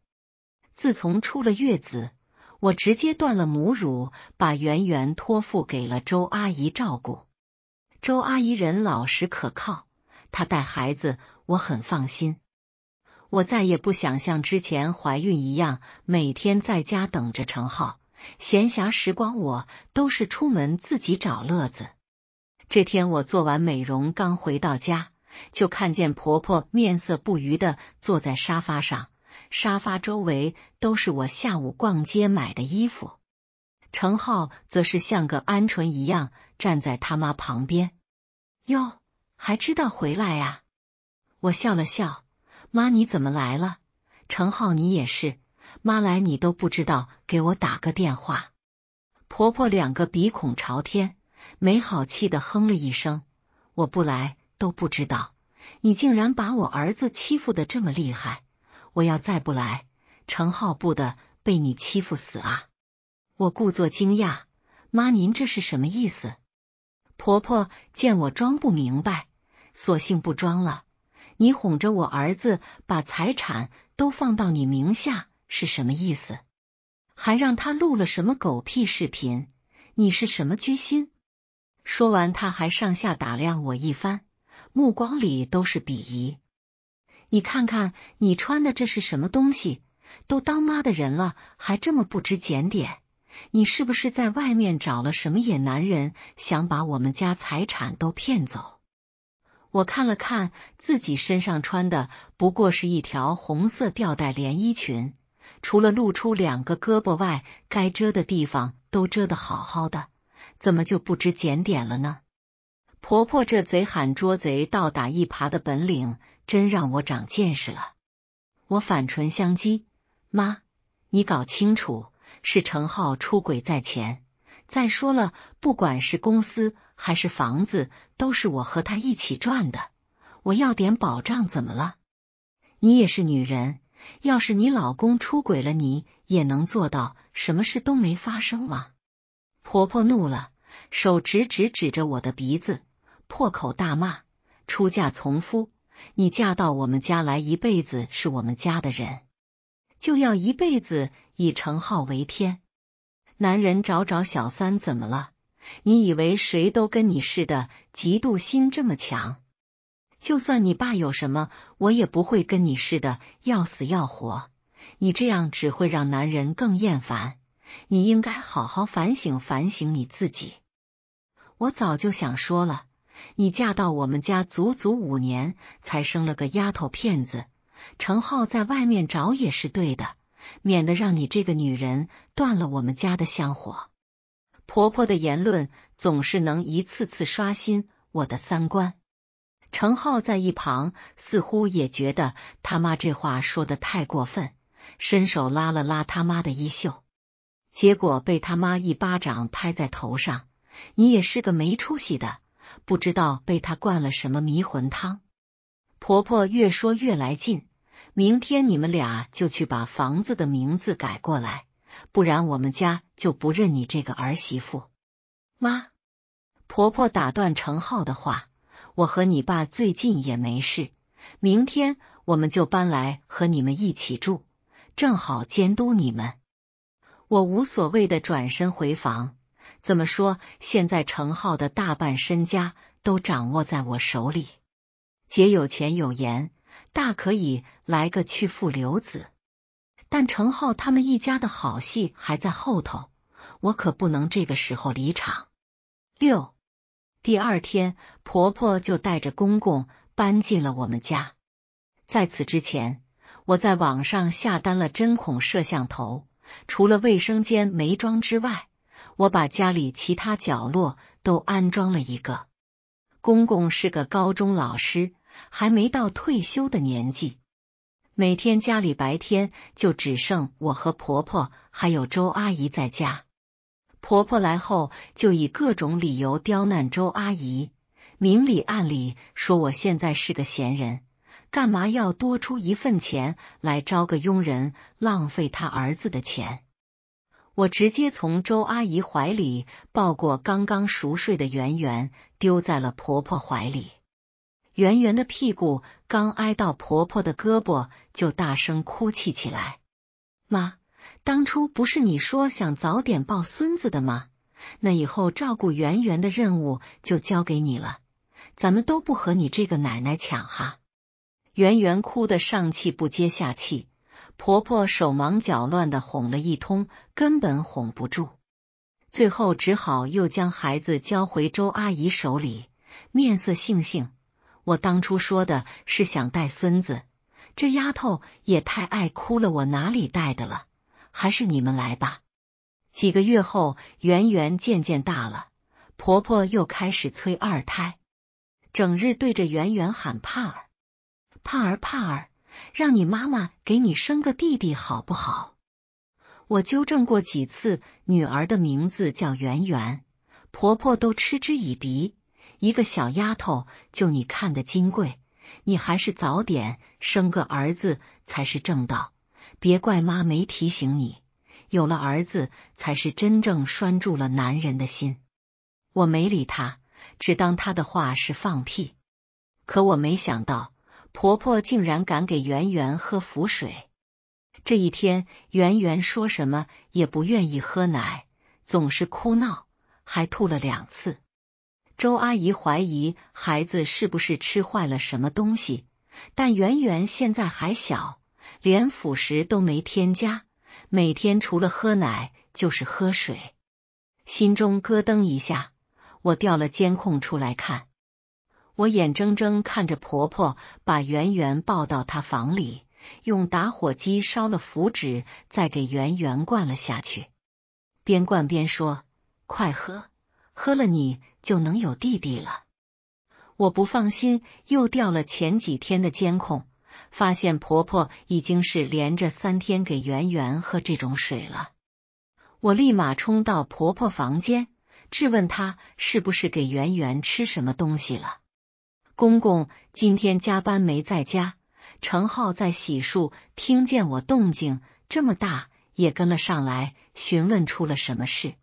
自从出了月子。我直接断了母乳，把圆圆托付给了周阿姨照顾。周阿姨人老实可靠，她带孩子我很放心。我再也不想像之前怀孕一样，每天在家等着程浩。闲暇时光，我都是出门自己找乐子。这天我做完美容，刚回到家，就看见婆婆面色不愉的坐在沙发上。沙发周围都是我下午逛街买的衣服，程浩则是像个鹌鹑一样站在他妈旁边。哟，还知道回来呀？我笑了笑，妈你怎么来了？程浩你也是，妈来你都不知道，给我打个电话。婆婆两个鼻孔朝天，没好气的哼了一声。我不来都不知道，你竟然把我儿子欺负的这么厉害。我要再不来，程浩不得被你欺负死啊！我故作惊讶，妈，您这是什么意思？婆婆见我装不明白，索性不装了。你哄着我儿子把财产都放到你名下是什么意思？还让他录了什么狗屁视频？你是什么居心？说完，他还上下打量我一番，目光里都是鄙夷。你看看你穿的这是什么东西？都当妈的人了，还这么不知检点？你是不是在外面找了什么野男人，想把我们家财产都骗走？我看了看自己身上穿的，不过是一条红色吊带连衣裙，除了露出两个胳膊外，该遮的地方都遮得好好的，怎么就不知检点了呢？婆婆，这贼喊捉贼、倒打一耙的本领真让我长见识了。我反唇相讥：“妈，你搞清楚，是程浩出轨在前。再说了，不管是公司还是房子，都是我和他一起赚的。我要点保障，怎么了？你也是女人，要是你老公出轨了，你也能做到什么事都没发生吗？”婆婆怒了，手指指指着我的鼻子。破口大骂：“出嫁从夫，你嫁到我们家来，一辈子是我们家的人，就要一辈子以程浩为天。男人找找小三怎么了？你以为谁都跟你似的，嫉妒心这么强？就算你爸有什么，我也不会跟你似的要死要活。你这样只会让男人更厌烦。你应该好好反省反省你自己。我早就想说了。”你嫁到我们家足足五年，才生了个丫头片子。程浩在外面找也是对的，免得让你这个女人断了我们家的香火。婆婆的言论总是能一次次刷新我的三观。程浩在一旁似乎也觉得他妈这话说的太过分，伸手拉了拉他妈的衣袖，结果被他妈一巴掌拍在头上。你也是个没出息的。不知道被他灌了什么迷魂汤，婆婆越说越来劲。明天你们俩就去把房子的名字改过来，不然我们家就不认你这个儿媳妇。妈，婆婆打断程浩的话，我和你爸最近也没事，明天我们就搬来和你们一起住，正好监督你们。我无所谓的转身回房。怎么说？现在程浩的大半身家都掌握在我手里，姐有钱有颜，大可以来个去父留子。但程浩他们一家的好戏还在后头，我可不能这个时候离场。六，第二天，婆婆就带着公公搬进了我们家。在此之前，我在网上下单了针孔摄像头，除了卫生间没装之外。我把家里其他角落都安装了一个。公公是个高中老师，还没到退休的年纪。每天家里白天就只剩我和婆婆还有周阿姨在家。婆婆来后就以各种理由刁难周阿姨，明里暗里说我现在是个闲人，干嘛要多出一份钱来招个佣人，浪费他儿子的钱。我直接从周阿姨怀里抱过刚刚熟睡的圆圆，丢在了婆婆怀里。圆圆的屁股刚挨到婆婆的胳膊，就大声哭泣起来。妈，当初不是你说想早点抱孙子的吗？那以后照顾圆圆的任务就交给你了，咱们都不和你这个奶奶抢哈。圆圆哭得上气不接下气。婆婆手忙脚乱的哄了一通，根本哄不住，最后只好又将孩子交回周阿姨手里，面色悻悻。我当初说的是想带孙子，这丫头也太爱哭了，我哪里带的了？还是你们来吧。几个月后，圆圆渐渐大了，婆婆又开始催二胎，整日对着圆圆喊帕儿，帕儿帕儿。让你妈妈给你生个弟弟好不好？我纠正过几次，女儿的名字叫圆圆，婆婆都嗤之以鼻。一个小丫头就你看的金贵，你还是早点生个儿子才是正道。别怪妈没提醒你，有了儿子才是真正拴住了男人的心。我没理他，只当他的话是放屁。可我没想到。婆婆竟然敢给圆圆喝符水！这一天，圆圆说什么也不愿意喝奶，总是哭闹，还吐了两次。周阿姨怀疑孩子是不是吃坏了什么东西，但圆圆现在还小，连辅食都没添加，每天除了喝奶就是喝水。心中咯噔一下，我调了监控出来看。我眼睁睁看着婆婆把圆圆抱到她房里，用打火机烧了符纸，再给圆圆灌了下去。边灌边说：“快喝，喝了你就能有弟弟了。”我不放心，又调了前几天的监控，发现婆婆已经是连着三天给圆圆喝这种水了。我立马冲到婆婆房间，质问她是不是给圆圆吃什么东西了。公公今天加班没在家，程浩在洗漱，听见我动静这么大，也跟了上来询问出了什么事。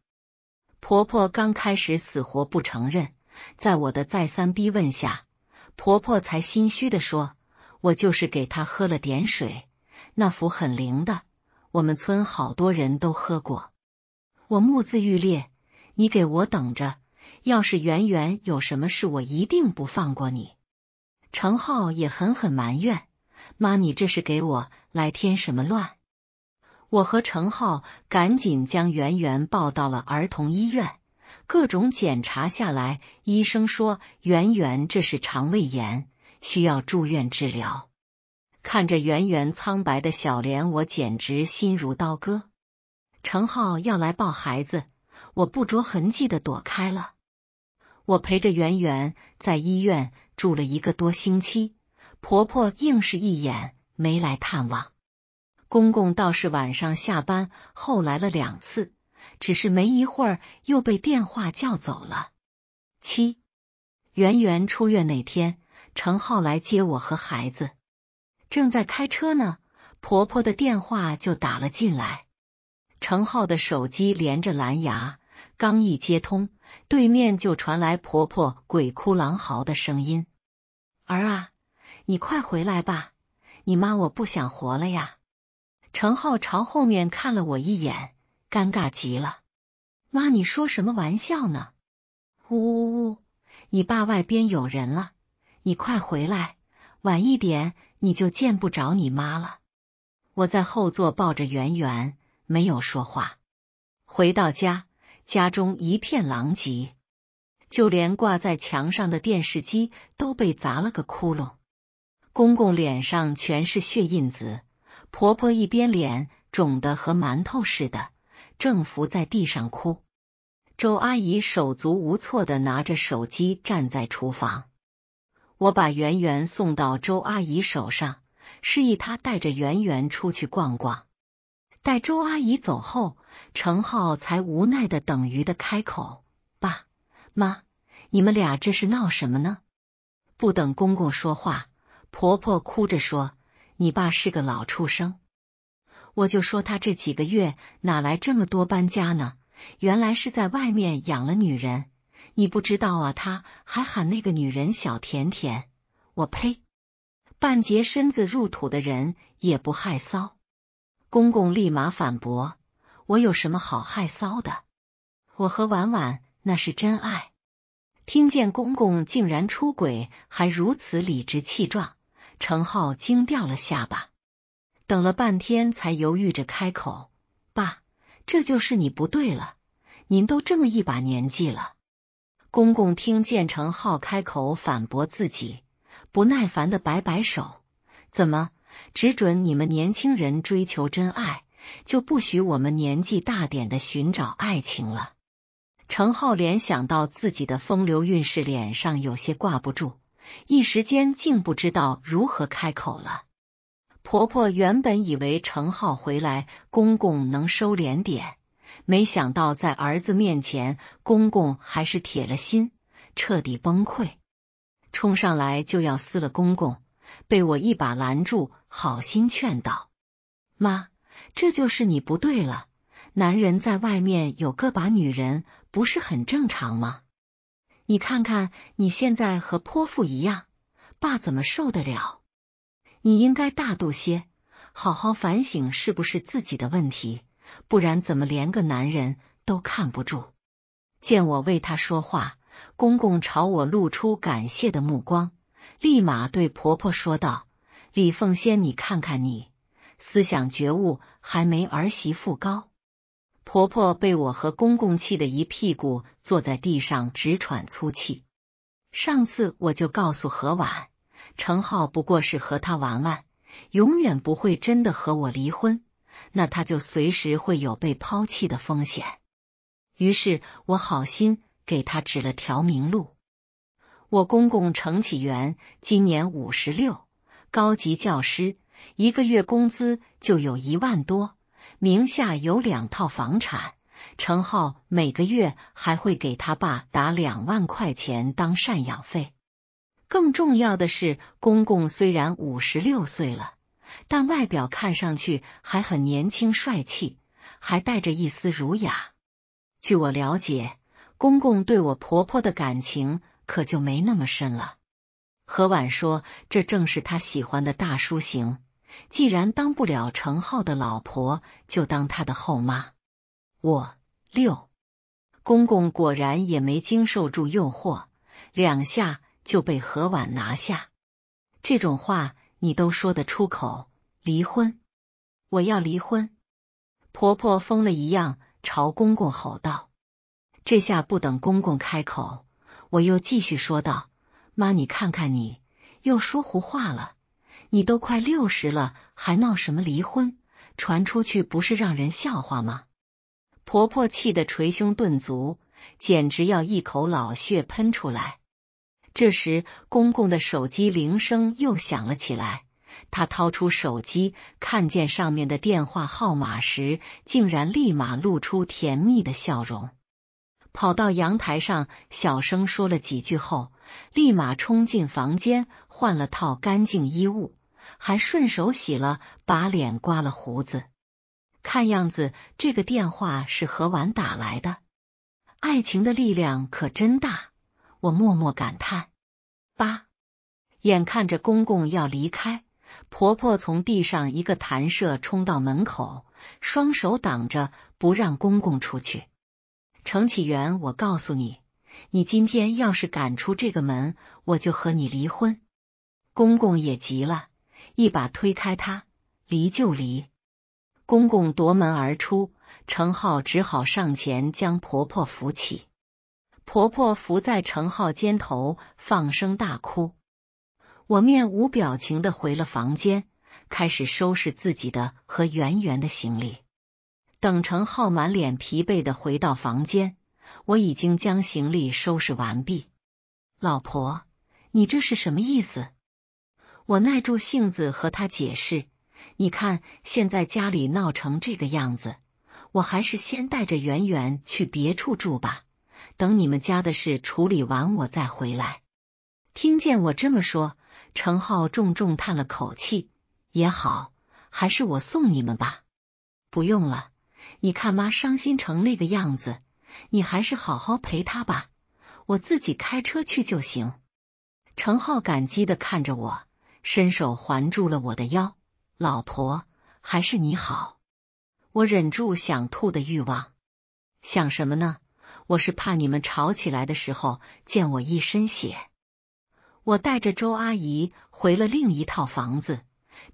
婆婆刚开始死活不承认，在我的再三逼问下，婆婆才心虚的说：“我就是给他喝了点水，那符很灵的，我们村好多人都喝过。”我目字欲裂，你给我等着！要是圆圆有什么事，我一定不放过你。程浩也狠狠埋怨妈：“你这是给我来添什么乱？”我和程浩赶紧将圆圆抱到了儿童医院，各种检查下来，医生说圆圆这是肠胃炎，需要住院治疗。看着圆圆苍白的小脸，我简直心如刀割。程浩要来抱孩子，我不着痕迹的躲开了。我陪着圆圆在医院住了一个多星期，婆婆硬是一眼没来探望，公公倒是晚上下班后来了两次，只是没一会儿又被电话叫走了。七，圆圆出院那天，程浩来接我和孩子，正在开车呢，婆婆的电话就打了进来，程浩的手机连着蓝牙。刚一接通，对面就传来婆婆鬼哭狼嚎的声音：“儿啊，你快回来吧，你妈我不想活了呀！”程浩朝后面看了我一眼，尴尬极了：“妈，你说什么玩笑呢？”“呜呜呜，你爸外边有人了，你快回来，晚一点你就见不着你妈了。”我在后座抱着圆圆，没有说话。回到家。家中一片狼藉，就连挂在墙上的电视机都被砸了个窟窿。公公脸上全是血印子，婆婆一边脸肿得和馒头似的，正伏在地上哭。周阿姨手足无措的拿着手机站在厨房，我把圆圆送到周阿姨手上，示意她带着圆圆出去逛逛。待周阿姨走后，程浩才无奈的等于的开口：“爸妈，你们俩这是闹什么呢？”不等公公说话，婆婆哭着说：“你爸是个老畜生，我就说他这几个月哪来这么多搬家呢？原来是在外面养了女人，你不知道啊？他还喊那个女人小甜甜。我呸，半截身子入土的人也不害臊。”公公立马反驳：“我有什么好害臊的？我和婉婉那是真爱。”听见公公竟然出轨，还如此理直气壮，程浩惊掉了下巴。等了半天，才犹豫着开口：“爸，这就是你不对了。您都这么一把年纪了。”公公听见程浩开口反驳自己，不耐烦的摆摆手：“怎么？”只准你们年轻人追求真爱，就不许我们年纪大点的寻找爱情了。程浩联想到自己的风流韵事，脸上有些挂不住，一时间竟不知道如何开口了。婆婆原本以为程浩回来，公公能收敛点，没想到在儿子面前，公公还是铁了心，彻底崩溃，冲上来就要撕了公公。被我一把拦住，好心劝道：“妈，这就是你不对了。男人在外面有个把女人，不是很正常吗？你看看你现在和泼妇一样，爸怎么受得了？你应该大度些，好好反省是不是自己的问题，不然怎么连个男人都看不住？”见我为他说话，公公朝我露出感谢的目光。立马对婆婆说道：“李凤仙，你看看你，思想觉悟还没儿媳妇高。”婆婆被我和公公气得一屁股坐在地上直喘粗气。上次我就告诉何婉，程浩不过是和他玩玩，永远不会真的和我离婚，那他就随时会有被抛弃的风险。于是我好心给他指了条明路。我公公程启元今年五十六，高级教师，一个月工资就有一万多，名下有两套房产。程浩每个月还会给他爸打两万块钱当赡养费。更重要的是，公公虽然五十六岁了，但外表看上去还很年轻帅气，还带着一丝儒雅。据我了解，公公对我婆婆的感情。可就没那么深了。何婉说：“这正是他喜欢的大叔型，既然当不了程浩的老婆，就当他的后妈。”我六公公果然也没经受住诱惑，两下就被何婉拿下。这种话你都说得出口？离婚！我要离婚！婆婆疯了一样朝公公吼道。这下不等公公开口。我又继续说道：“妈，你看看你，又说胡话了。你都快六十了，还闹什么离婚？传出去不是让人笑话吗？”婆婆气得捶胸顿足，简直要一口老血喷出来。这时，公公的手机铃声又响了起来。他掏出手机，看见上面的电话号码时，竟然立马露出甜蜜的笑容。跑到阳台上小声说了几句后，立马冲进房间换了套干净衣物，还顺手洗了把脸、刮了胡子。看样子这个电话是何婉打来的。爱情的力量可真大，我默默感叹。八，眼看着公公要离开，婆婆从地上一个弹射冲到门口，双手挡着不让公公出去。程启元，我告诉你，你今天要是敢出这个门，我就和你离婚。公公也急了，一把推开他，离就离。公公夺门而出，程浩只好上前将婆婆扶起，婆婆伏在程浩肩头，放声大哭。我面无表情的回了房间，开始收拾自己的和圆圆的行李。等程浩满脸疲惫的回到房间，我已经将行李收拾完毕。老婆，你这是什么意思？我耐住性子和他解释：“你看，现在家里闹成这个样子，我还是先带着圆圆去别处住吧。等你们家的事处理完，我再回来。”听见我这么说，程浩重重叹了口气：“也好，还是我送你们吧。”不用了。你看妈伤心成那个样子，你还是好好陪她吧，我自己开车去就行。程浩感激的看着我，伸手环住了我的腰，老婆还是你好。我忍住想吐的欲望，想什么呢？我是怕你们吵起来的时候溅我一身血。我带着周阿姨回了另一套房子，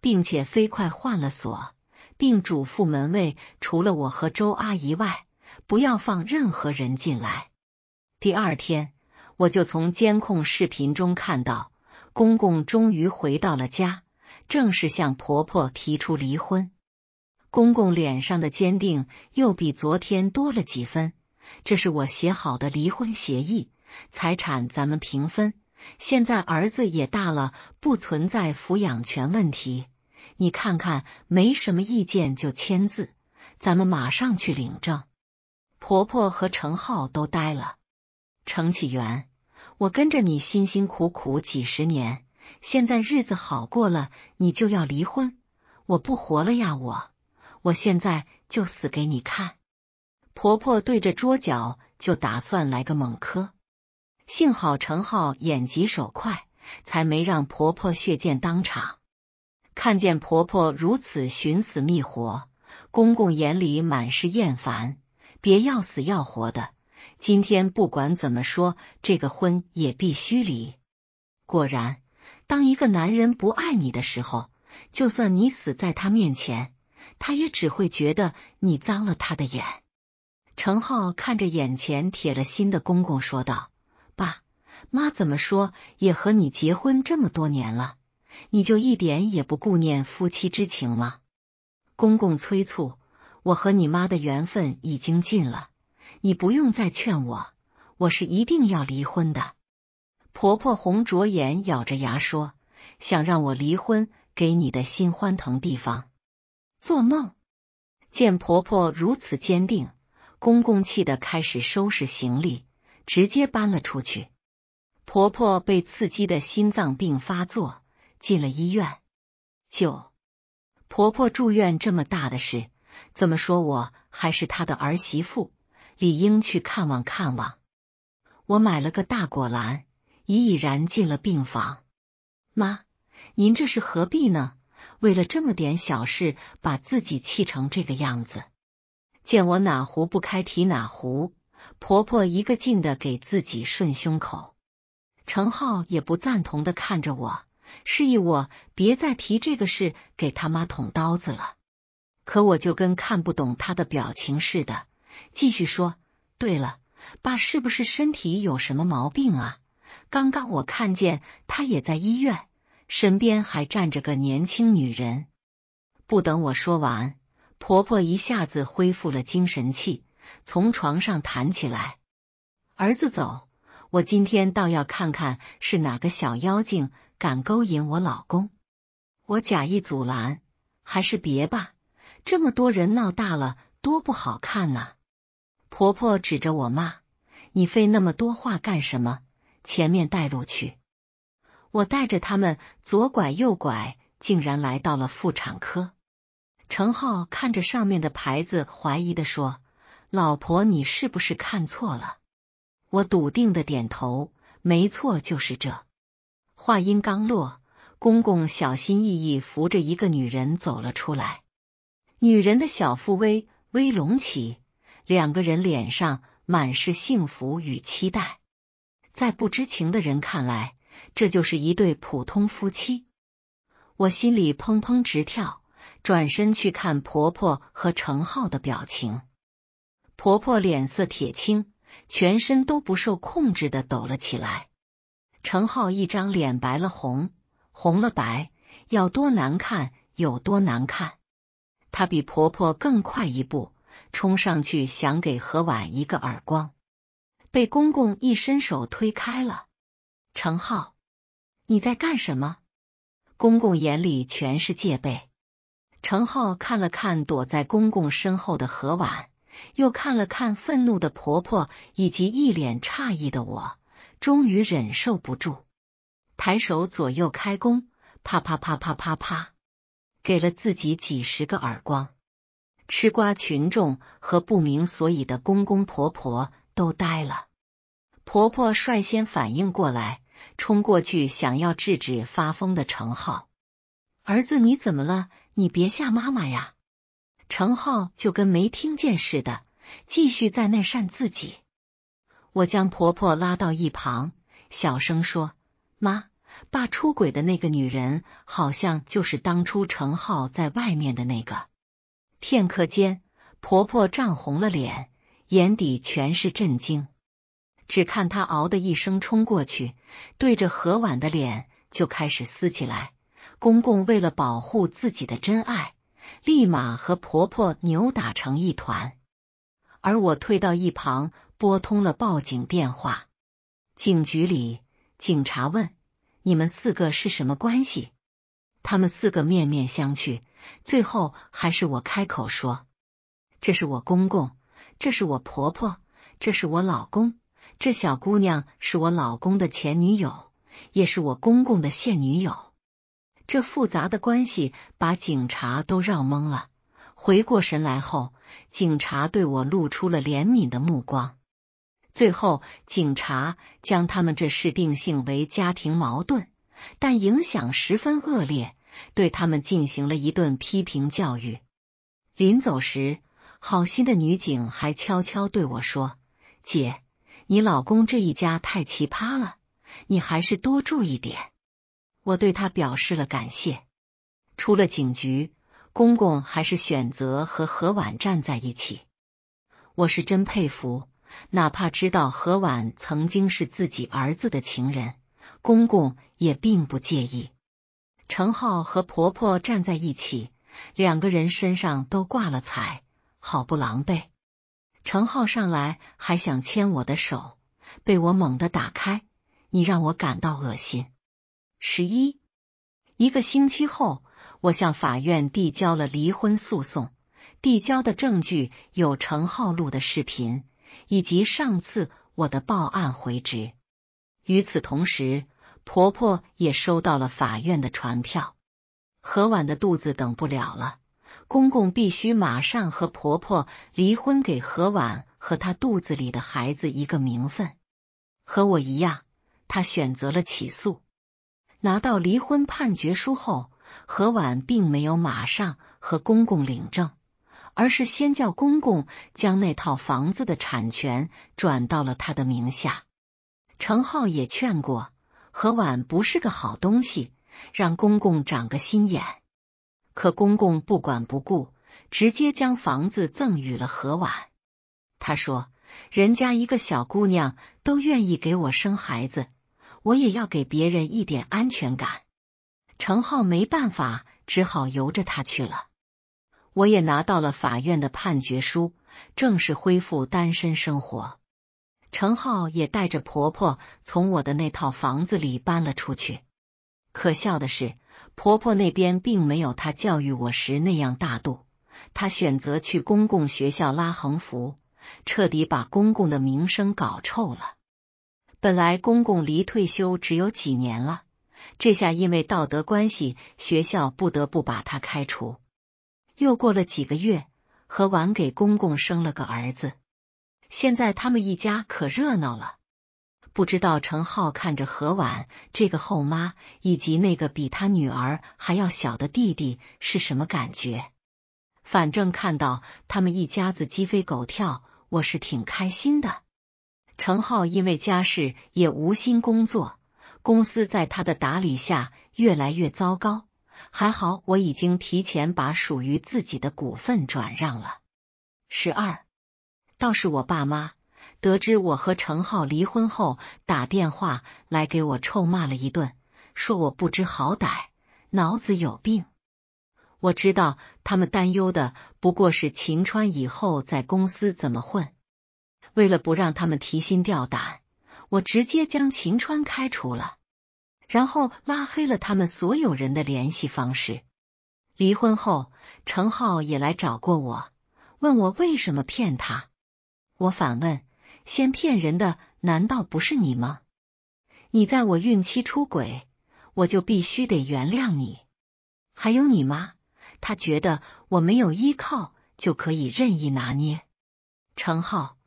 并且飞快换了锁。并嘱咐门卫，除了我和周阿姨外，不要放任何人进来。第二天，我就从监控视频中看到，公公终于回到了家，正式向婆婆提出离婚。公公脸上的坚定又比昨天多了几分。这是我写好的离婚协议，财产咱们平分。现在儿子也大了，不存在抚养权问题。你看看，没什么意见就签字，咱们马上去领证。婆婆和程浩都呆了。程启元，我跟着你辛辛苦苦几十年，现在日子好过了，你就要离婚？我不活了呀！我，我现在就死给你看！婆婆对着桌角就打算来个猛磕，幸好程浩眼疾手快，才没让婆婆血溅当场。看见婆婆如此寻死觅活，公公眼里满是厌烦。别要死要活的，今天不管怎么说，这个婚也必须离。果然，当一个男人不爱你的时候，就算你死在他面前，他也只会觉得你脏了他的眼。程浩看着眼前铁了心的公公说道：“爸妈怎么说也和你结婚这么多年了。”你就一点也不顾念夫妻之情吗？公公催促，我和你妈的缘分已经尽了，你不用再劝我，我是一定要离婚的。婆婆红着眼，咬着牙说：“想让我离婚，给你的新欢腾地方？做梦！”见婆婆如此坚定，公公气得开始收拾行李，直接搬了出去。婆婆被刺激的心脏病发作。进了医院，舅婆婆住院这么大的事，怎么说我还是她的儿媳妇，理应去看望看望。我买了个大果篮，已已然进了病房。妈，您这是何必呢？为了这么点小事，把自己气成这个样子，见我哪壶不开提哪壶。婆婆一个劲的给自己顺胸口，程浩也不赞同的看着我。示意我别再提这个事给他妈捅刀子了，可我就跟看不懂他的表情似的，继续说。对了，爸是不是身体有什么毛病啊？刚刚我看见他也在医院，身边还站着个年轻女人。不等我说完，婆婆一下子恢复了精神气，从床上弹起来，儿子走。我今天倒要看看是哪个小妖精敢勾引我老公！我假意阻拦，还是别吧，这么多人闹大了多不好看啊！婆婆指着我骂：“你废那么多话干什么？前面带路去！”我带着他们左拐右拐，竟然来到了妇产科。程浩看着上面的牌子，怀疑的说：“老婆，你是不是看错了？”我笃定的点头，没错，就是这。话音刚落，公公小心翼翼扶着一个女人走了出来，女人的小腹微微隆起，两个人脸上满是幸福与期待。在不知情的人看来，这就是一对普通夫妻。我心里砰砰直跳，转身去看婆婆和程浩的表情，婆婆脸色铁青。全身都不受控制的抖了起来，程浩一张脸白了红，红了白，要多难看有多难看。他比婆婆更快一步，冲上去想给何婉一个耳光，被公公一伸手推开了。程浩，你在干什么？公公眼里全是戒备。程浩看了看躲在公公身后的何婉。又看了看愤怒的婆婆以及一脸诧异的我，终于忍受不住，抬手左右开弓，啪啪啪啪啪啪，给了自己几十个耳光。吃瓜群众和不明所以的公公婆婆都呆了。婆婆率先反应过来，冲过去想要制止发疯的程浩：“儿子，你怎么了？你别吓妈妈呀！”程浩就跟没听见似的，继续在那扇自己。我将婆婆拉到一旁，小声说：“妈，爸出轨的那个女人，好像就是当初程浩在外面的那个。”片刻间，婆婆涨红了脸，眼底全是震惊。只看她嗷的一声冲过去，对着何婉的脸就开始撕起来。公公为了保护自己的真爱。立马和婆婆扭打成一团，而我退到一旁，拨通了报警电话。警局里，警察问：“你们四个是什么关系？”他们四个面面相觑，最后还是我开口说：“这是我公公，这是我婆婆，这是我老公，这小姑娘是我老公的前女友，也是我公公的现女友。”这复杂的关系把警察都绕懵了。回过神来后，警察对我露出了怜悯的目光。最后，警察将他们这事定性为家庭矛盾，但影响十分恶劣，对他们进行了一顿批评教育。临走时，好心的女警还悄悄对我说：“姐，你老公这一家太奇葩了，你还是多注意点。”我对他表示了感谢。出了警局，公公还是选择和何婉站在一起。我是真佩服，哪怕知道何婉曾经是自己儿子的情人，公公也并不介意。程浩和婆婆站在一起，两个人身上都挂了彩，好不狼狈。程浩上来还想牵我的手，被我猛地打开。你让我感到恶心。十一一个星期后，我向法院递交了离婚诉讼。递交的证据有程浩录的视频，以及上次我的报案回执。与此同时，婆婆也收到了法院的传票。何婉的肚子等不了了，公公必须马上和婆婆离婚，给何婉和她肚子里的孩子一个名分。和我一样，她选择了起诉。拿到离婚判决书后，何婉并没有马上和公公领证，而是先叫公公将那套房子的产权转到了他的名下。程浩也劝过何婉不是个好东西，让公公长个心眼。可公公不管不顾，直接将房子赠予了何婉。他说：“人家一个小姑娘都愿意给我生孩子。”我也要给别人一点安全感。程浩没办法，只好由着他去了。我也拿到了法院的判决书，正式恢复单身生活。程浩也带着婆婆从我的那套房子里搬了出去。可笑的是，婆婆那边并没有她教育我时那样大度，她选择去公共学校拉横幅，彻底把公公的名声搞臭了。本来公公离退休只有几年了，这下因为道德关系，学校不得不把他开除。又过了几个月，何婉给公公生了个儿子，现在他们一家可热闹了。不知道程浩看着何婉这个后妈以及那个比他女儿还要小的弟弟是什么感觉？反正看到他们一家子鸡飞狗跳，我是挺开心的。程浩因为家事也无心工作，公司在他的打理下越来越糟糕。还好我已经提前把属于自己的股份转让了。十二，倒是我爸妈得知我和程浩离婚后，打电话来给我臭骂了一顿，说我不知好歹，脑子有病。我知道他们担忧的不过是秦川以后在公司怎么混。为了不让他们提心吊胆，我直接将秦川开除了，然后拉黑了他们所有人的联系方式。离婚后，程浩也来找过我，问我为什么骗他。我反问：先骗人的难道不是你吗？你在我孕期出轨，我就必须得原谅你。还有你妈，她觉得我没有依靠就可以任意拿捏程浩。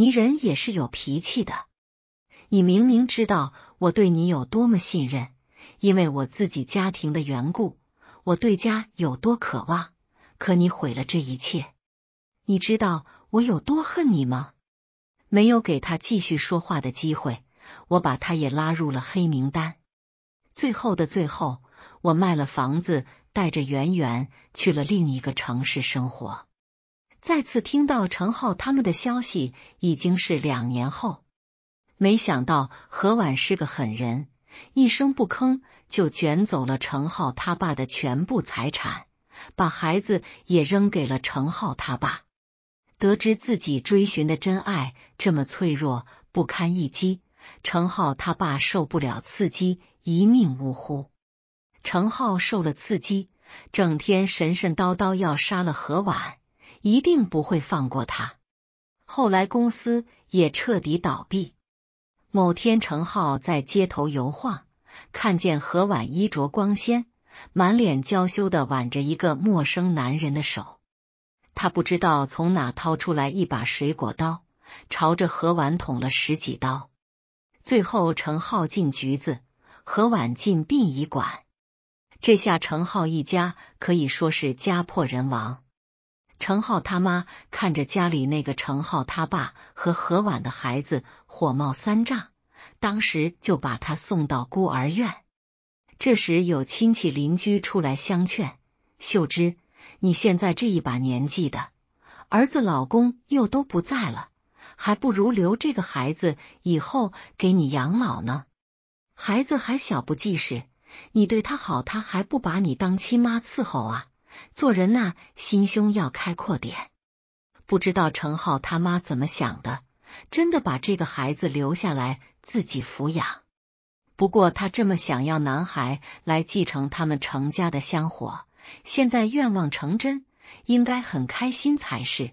你人也是有脾气的，你明明知道我对你有多么信任，因为我自己家庭的缘故，我对家有多渴望，可你毁了这一切。你知道我有多恨你吗？没有给他继续说话的机会，我把他也拉入了黑名单。最后的最后，我卖了房子，带着圆圆去了另一个城市生活。再次听到程浩他们的消息已经是两年后，没想到何婉是个狠人，一声不吭就卷走了程浩他爸的全部财产，把孩子也扔给了程浩他爸。得知自己追寻的真爱这么脆弱不堪一击，程浩他爸受不了刺激，一命呜呼。程浩受了刺激，整天神神叨叨要杀了何婉。一定不会放过他。后来公司也彻底倒闭。某天，程浩在街头游晃，看见何婉衣着光鲜，满脸娇羞的挽着一个陌生男人的手。他不知道从哪掏出来一把水果刀，朝着何婉捅了十几刀。最后，程浩进局子，何婉进殡仪馆。这下，程浩一家可以说是家破人亡。程浩他妈看着家里那个程浩，他爸和何婉的孩子火冒三丈，当时就把他送到孤儿院。这时有亲戚邻居出来相劝：“秀芝，你现在这一把年纪的，儿子老公又都不在了，还不如留这个孩子，以后给你养老呢。孩子还小不记事，你对他好，他还不把你当亲妈伺候啊？”做人呐，心胸要开阔点。不知道程浩他妈怎么想的，真的把这个孩子留下来自己抚养。不过他这么想要男孩来继承他们程家的香火，现在愿望成真，应该很开心才是。